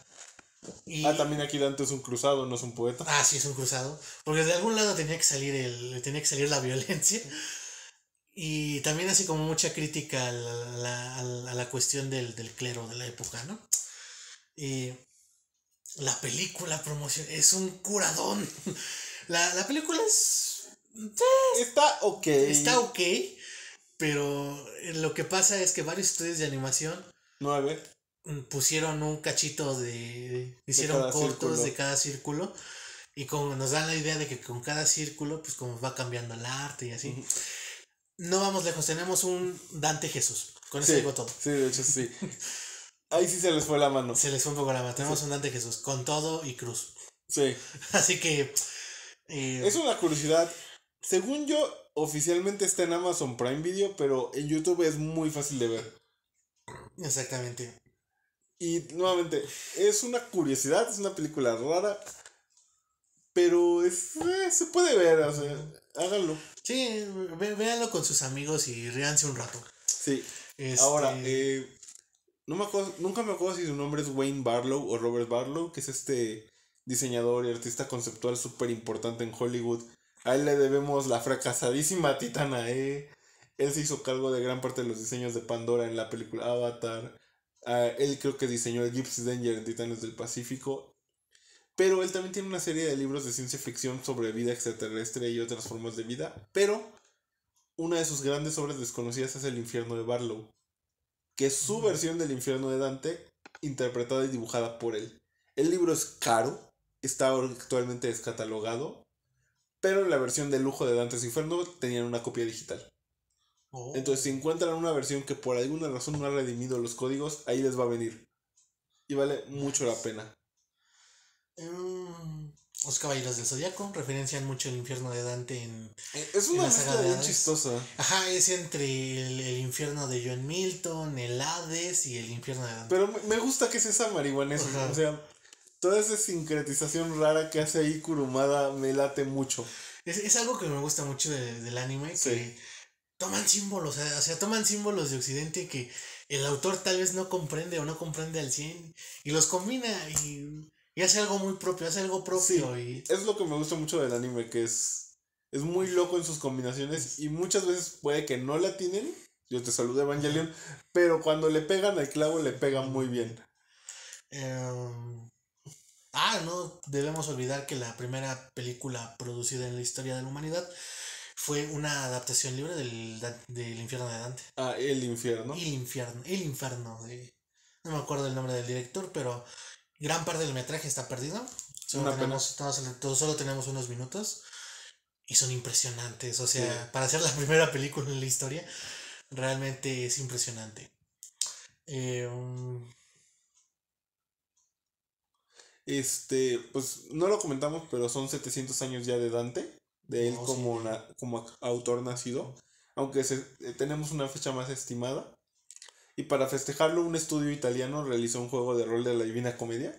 también aquí Dante es un cruzado, no es un poeta. Ah, sí, es un cruzado. Porque de algún lado tenía que salir el, tenía que salir la violencia. Y también así como mucha crítica a la, a la, cuestión del, clero de la época, ¿no? Y la película promoción es un curadón. La, la película es Está ok. Está ok, pero lo que pasa es que varios estudios de animación... nueve Pusieron un cachito de... Hicieron cortos de cada círculo. Y como nos dan la idea de que con cada círculo, pues como va cambiando el arte y así. No vamos lejos, tenemos un Dante Jesús. Con eso digo todo. Sí, de hecho sí. Ahí sí se les fue la mano. Se les fue un poco la mano. Tenemos un Dante Jesús con todo y cruz. Sí. Así que. Eh, es una curiosidad según yo, oficialmente está en Amazon Prime Video, pero en YouTube es muy fácil de ver. Exactamente. Y nuevamente, es una curiosidad, es una película rara, pero es, eh, se puede ver, o sea, háganlo. Sí, véanlo con sus amigos y ríanse un rato. Sí. Este, Ahora, eh, no me nunca me acuerdo si su nombre es Wayne Barlow o Robert Barlow, que es este diseñador y artista conceptual súper importante en Hollywood a él le debemos la fracasadísima Titanae. ¿eh? Él se hizo cargo de gran parte de los diseños de Pandora en la película Avatar. Ah, él creo que diseñó el Gypsy Danger en Titanes del Pacífico. Pero él también tiene una serie de libros de ciencia ficción sobre vida extraterrestre y otras formas de vida. Pero una de sus grandes obras desconocidas es El infierno de Barlow, que es su versión del infierno de Dante, interpretada y dibujada por él. El libro es caro, está actualmente descatalogado pero la versión de lujo de Dante's Inferno tenían una copia digital. Oh. Entonces, si encuentran una versión que por alguna razón no ha redimido los códigos, ahí les va a venir. Y vale mucho la pena. Mm. los Caballeros del Zodíaco referencian mucho el infierno de Dante en. Eh, es una saga chistosa. Ajá, es entre el, infierno de John Milton, el Hades y el infierno de Dante. Pero me gusta que sea esa marihuana. Eso, O sea, toda esa sincretización rara que hace ahí Kurumada me late mucho. Es, algo que me gusta mucho del anime, que toman símbolos, o sea, toman símbolos de Occidente que el autor tal vez no comprende o no comprende al 100 y los combina y, hace algo muy propio, hace algo propio. Es lo que me gusta mucho del anime, que es, es muy loco en sus combinaciones y muchas veces puede que no la tienen. Yo te saludo Evangelion, pero cuando le pegan al clavo le pegan muy bien. Em, Ah, no debemos olvidar que la primera película producida en la historia de la humanidad fue una adaptación libre del, del infierno de Dante. Ah, el infierno. El infierno, el infierno. De, no me acuerdo el nombre del director, pero gran parte del metraje está perdido. Solo, tenemos, unos minutos y son impresionantes. O sea, para ser la primera película en la historia, realmente es impresionante. Eh, um, este, pues no lo comentamos, pero son 700 años ya de Dante, de él oh, como, como autor nacido, aunque se, eh, tenemos una fecha más estimada. Y para festejarlo, un estudio italiano realizó un juego de rol de la Divina Comedia.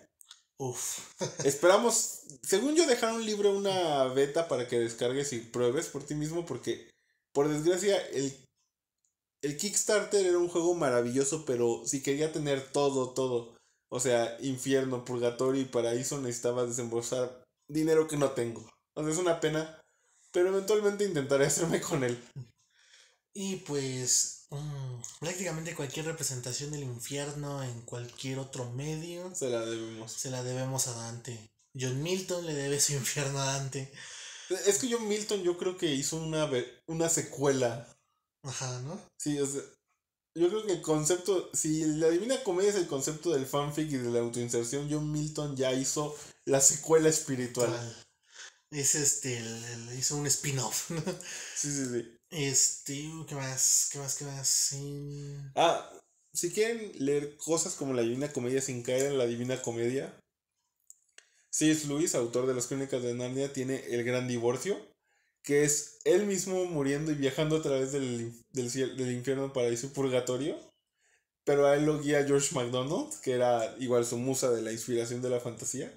Uf. Esperamos, según yo, dejar un libro una beta para que descargues y pruebes por ti mismo, porque por desgracia el, el Kickstarter era un juego maravilloso, pero si quería tener todo, todo o sea, infierno, purgatorio y paraíso necesitaba desembolsar dinero que no tengo. O sea, es una pena, pero eventualmente intentaré hacerme con él. Y pues mm, prácticamente cualquier representación del infierno en cualquier otro medio se la debemos. Se la debemos a Dante. John Milton le debe su infierno a Dante. Es que John Milton yo creo que hizo una, una secuela. Ajá, ¿no? Sí, o sea, yo creo que el concepto, si la Divina Comedia es el concepto del fanfic y de la autoinserción, John Milton ya hizo la secuela espiritual. Es este, hizo un spin-off. sí, sí, sí. Este, ¿qué más? ¿Qué más? ¿Qué más? Ah, si quieren leer cosas como la Divina Comedia sin caer en la Divina Comedia, C.S. Lewis, autor de las Crónicas de Narnia, tiene El Gran Divorcio que es él mismo muriendo y viajando a través del, del, del infierno, paraíso, purgatorio. Pero a él lo guía George MacDonald, que era igual su musa de la inspiración de la fantasía.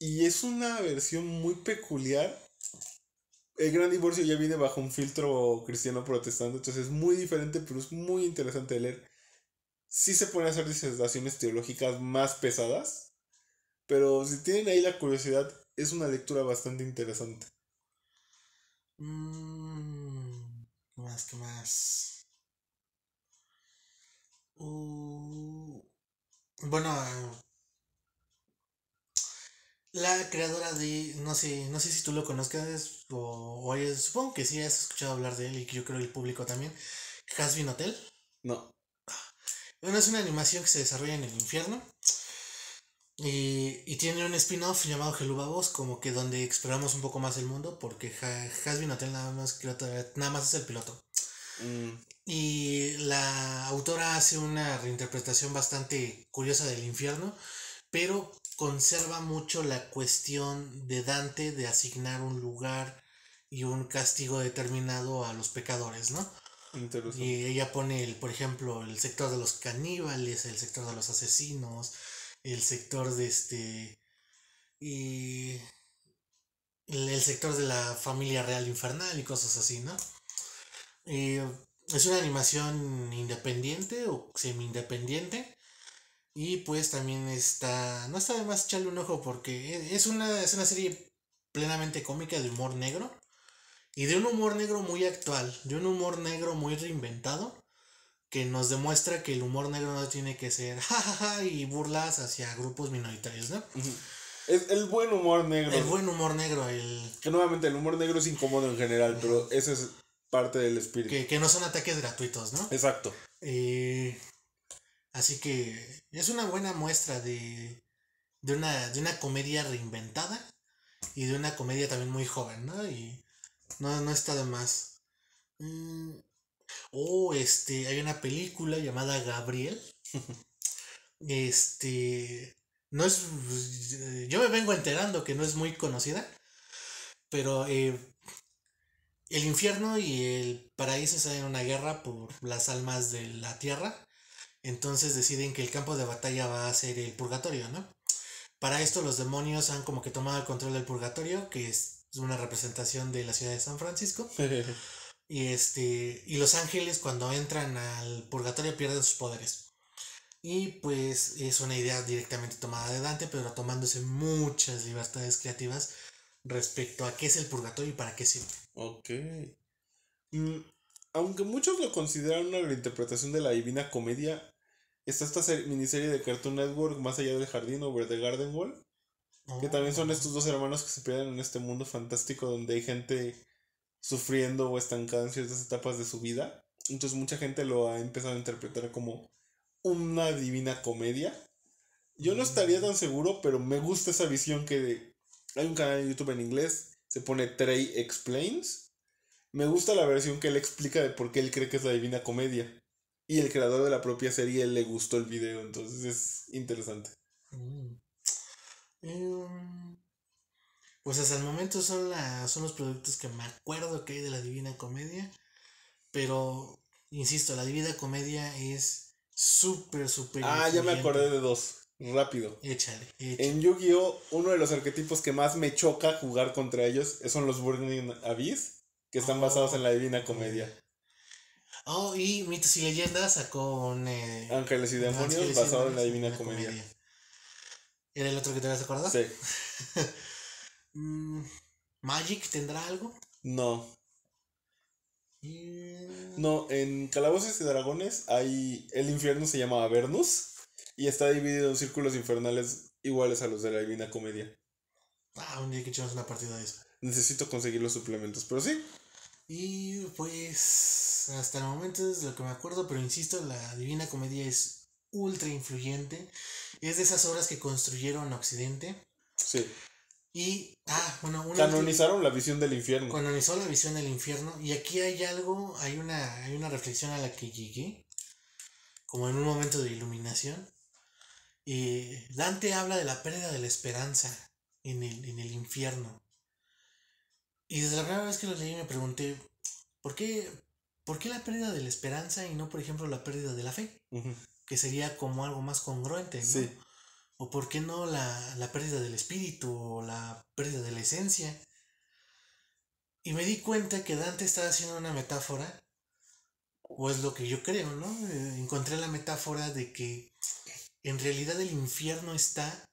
Y es una versión muy peculiar. El gran divorcio ya viene bajo un filtro cristiano protestante, entonces es muy diferente, pero es muy interesante de leer. Sí se pueden hacer disertaciones teológicas más pesadas, pero si tienen ahí la curiosidad, es una lectura bastante interesante. Mmm, ¿Qué más? ¿Qué más? Uh, bueno, la creadora de. No sé, no sé si tú lo conozcas o, supongo que sí has escuchado hablar de él y que yo creo el público también. Hasbin Hotel. No. es una animación que se desarrolla en el infierno. Y, tiene un spin-off llamado Gelubabos, como que donde exploramos un poco más el mundo, porque Hasbin tiene nada más, que nada más es el piloto. Mm. Y la autora hace una reinterpretación bastante curiosa del infierno, pero conserva mucho la cuestión de Dante de asignar un lugar y un castigo determinado a los pecadores, ¿no? Y ella pone, el, por ejemplo, el sector de los caníbales, el sector de los asesinos, el sector de este. Y. El sector de la familia real infernal y cosas así, ¿no? Eh, es una animación independiente o semi-independiente. Y pues también está. No está de más echarle un ojo porque e, es una, es una serie plenamente cómica de humor negro. Y de un humor negro muy actual, de un humor negro muy reinventado que nos demuestra que el humor negro no tiene que ser jajaja ja, ja, y burlas hacia grupos minoritarios, ¿no? Es el buen humor negro. El buen humor negro, el... Que nuevamente el humor negro es incómodo en general, pero eso es parte del espíritu. Que, no son ataques gratuitos, ¿no? Exacto. Eh, así que es una buena muestra de, de, una, de una comedia reinventada y de una comedia también muy joven, ¿no? Y no, no está de más. Mmm... O oh, este, hay una película llamada Gabriel. este, no es, eh, yo me vengo enterando que no es muy conocida, pero eh, el infierno y el paraíso se en una guerra por las almas de la tierra. Entonces deciden que el campo de batalla va a ser el purgatorio, ¿no? Para esto los demonios han como que tomado el control del purgatorio, que es una representación de la ciudad de San Francisco. Y, este, y los ángeles cuando entran al purgatorio pierden sus poderes. Y pues es una idea directamente tomada de Dante, pero tomándose muchas libertades creativas respecto a qué es el purgatorio y para qué sirve. Ok. Mm, aunque muchos lo consideran una reinterpretación de la Divina Comedia, está esta miniserie de Cartoon Network, Más allá del jardín, o the Garden Wall, que también son oh. estos dos hermanos que se pierden en este mundo fantástico donde hay gente sufriendo o estancado en ciertas etapas de su vida. Entonces mucha gente lo ha empezado a interpretar como una divina comedia. Yo no estaría tan seguro, pero me gusta esa visión que de... hay un canal de YouTube en inglés, se pone Trey Explains. Me gusta la versión que él explica de por qué él cree que es la divina comedia. Y el creador de la propia serie le gustó el video, entonces es interesante. Mm. Em, pues hasta el momento son, son los productos que me acuerdo que hay de la Divina Comedia. Pero, insisto, la Divina Comedia es súper, súper. Ah, ya me acordé de dos. Rápido. Échale, En Yu-Gi-Oh! uno de los arquetipos que más me choca jugar contra ellos son los Burning Abyss, que están basados en la Divina Comedia. Oh, oh y Mitos y Leyendas sacó un... Eh, Ángeles y Demonios basado en la Divina, comedia. ¿Era el otro que te habías acordado? Sí. Mm, ¿Magic tendrá algo? No. Mm. No, en Calabozos y Dragones hay. El infierno se llama Avernus. Y está dividido en círculos infernales iguales a los de la Divina Comedia. Ah, un día que echamos una partida de eso. Necesito conseguir los suplementos, pero sí. Y pues. Hasta el momento es lo que me acuerdo, pero insisto, la Divina Comedia es ultra influyente. Es de esas obras que construyeron Occidente. Sí. Y, ah, bueno, Canonizaron la visión del infierno. Canonizó la visión del infierno. Y aquí hay algo, hay una, hay una reflexión a la que llegué, como en un momento de iluminación. Y Dante habla de la pérdida de la esperanza en el, en el infierno. Y desde la primera vez que lo leí me pregunté, ¿por qué, ¿por qué la pérdida de la esperanza y no, por ejemplo, la pérdida de la fe? Que sería como algo más congruente. ¿no? O por qué no la, pérdida del espíritu o la pérdida de la esencia. Y me di cuenta que Dante estaba haciendo una metáfora, o es lo que yo creo, ¿no? Eh, encontré la metáfora de que en realidad el infierno está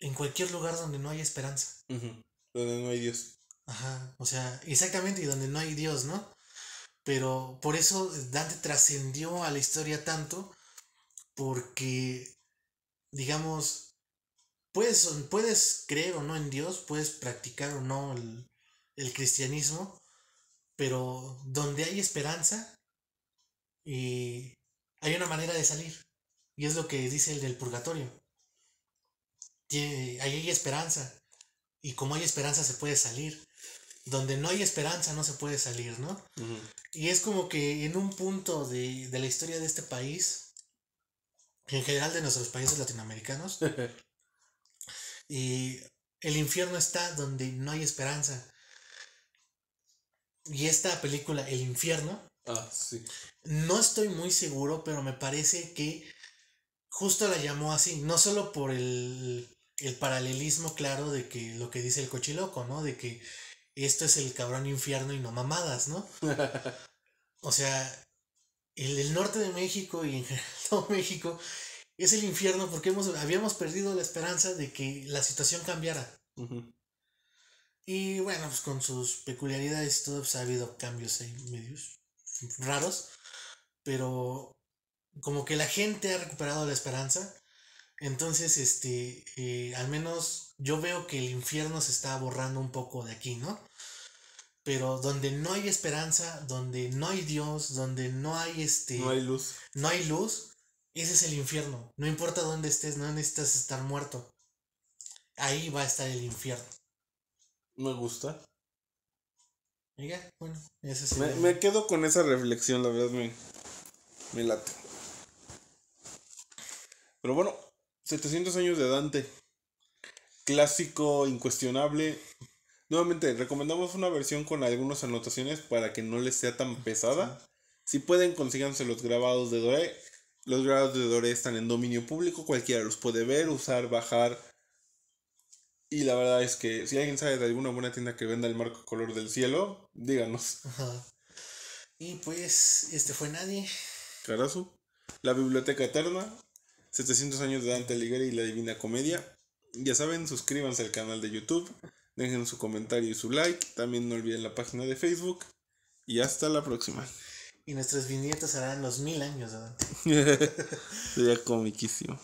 en cualquier lugar donde no hay esperanza. Donde no hay Dios. Ajá, o sea, exactamente, y donde no hay Dios, ¿no? Pero por eso Dante trascendió a la historia tanto, porque digamos, puedes, puedes creer o no en Dios, puedes practicar o no el, cristianismo, pero donde hay esperanza y hay una manera de salir. Y es lo que dice el del purgatorio. ahí hay esperanza. Y como hay esperanza se puede salir. Donde no hay esperanza no se puede salir, ¿no? Y es como que en un punto de la historia de este país, en general de nuestros países latinoamericanos. y el infierno está donde no hay esperanza. Y esta película, El infierno, ah, sí. no estoy muy seguro, pero me parece que justo la llamó así, no solo por el, el paralelismo claro de que lo que dice el cochiloco, ¿no? De que esto es el cabrón infierno y no mamadas, ¿no? o sea, el, norte de México y en general todo México es el infierno porque hemos, habíamos perdido la esperanza de que la situación cambiara. Y bueno, pues con sus peculiaridades todo, pues ha habido cambios ahí medios raros, pero como que la gente ha recuperado la esperanza. Entonces, este, eh, al menos yo veo que el infierno se está borrando un poco de aquí, ¿no? pero donde no hay esperanza, donde no hay Dios, donde no hay este... No hay luz. No hay luz, ese es el infierno. No importa dónde estés, no necesitas estar muerto. Ahí va a estar el infierno. Me gusta. Mira, bueno, ese me, me, quedo con esa reflexión, la verdad me, me late. Pero bueno, 700 años de Dante. Clásico incuestionable, Nuevamente, recomendamos una versión con algunas anotaciones para que no les sea tan pesada. Si pueden, consíganse los grabados de Dore. Los grabados de Dore están en dominio público, cualquiera los puede ver, usar, bajar. Y la verdad es que si alguien sabe de alguna buena tienda que venda el marco color del cielo, díganos. Y pues, este fue nadie. Carazo. La Biblioteca Eterna, 700 años de Dante Alighieri y la Divina Comedia. Ya saben, suscríbanse al canal de YouTube. Dejen su comentario y su like. También no olviden la página de Facebook. Y hasta la próxima. Y nuestras viñetas harán los mil años, Sería comiquísimo.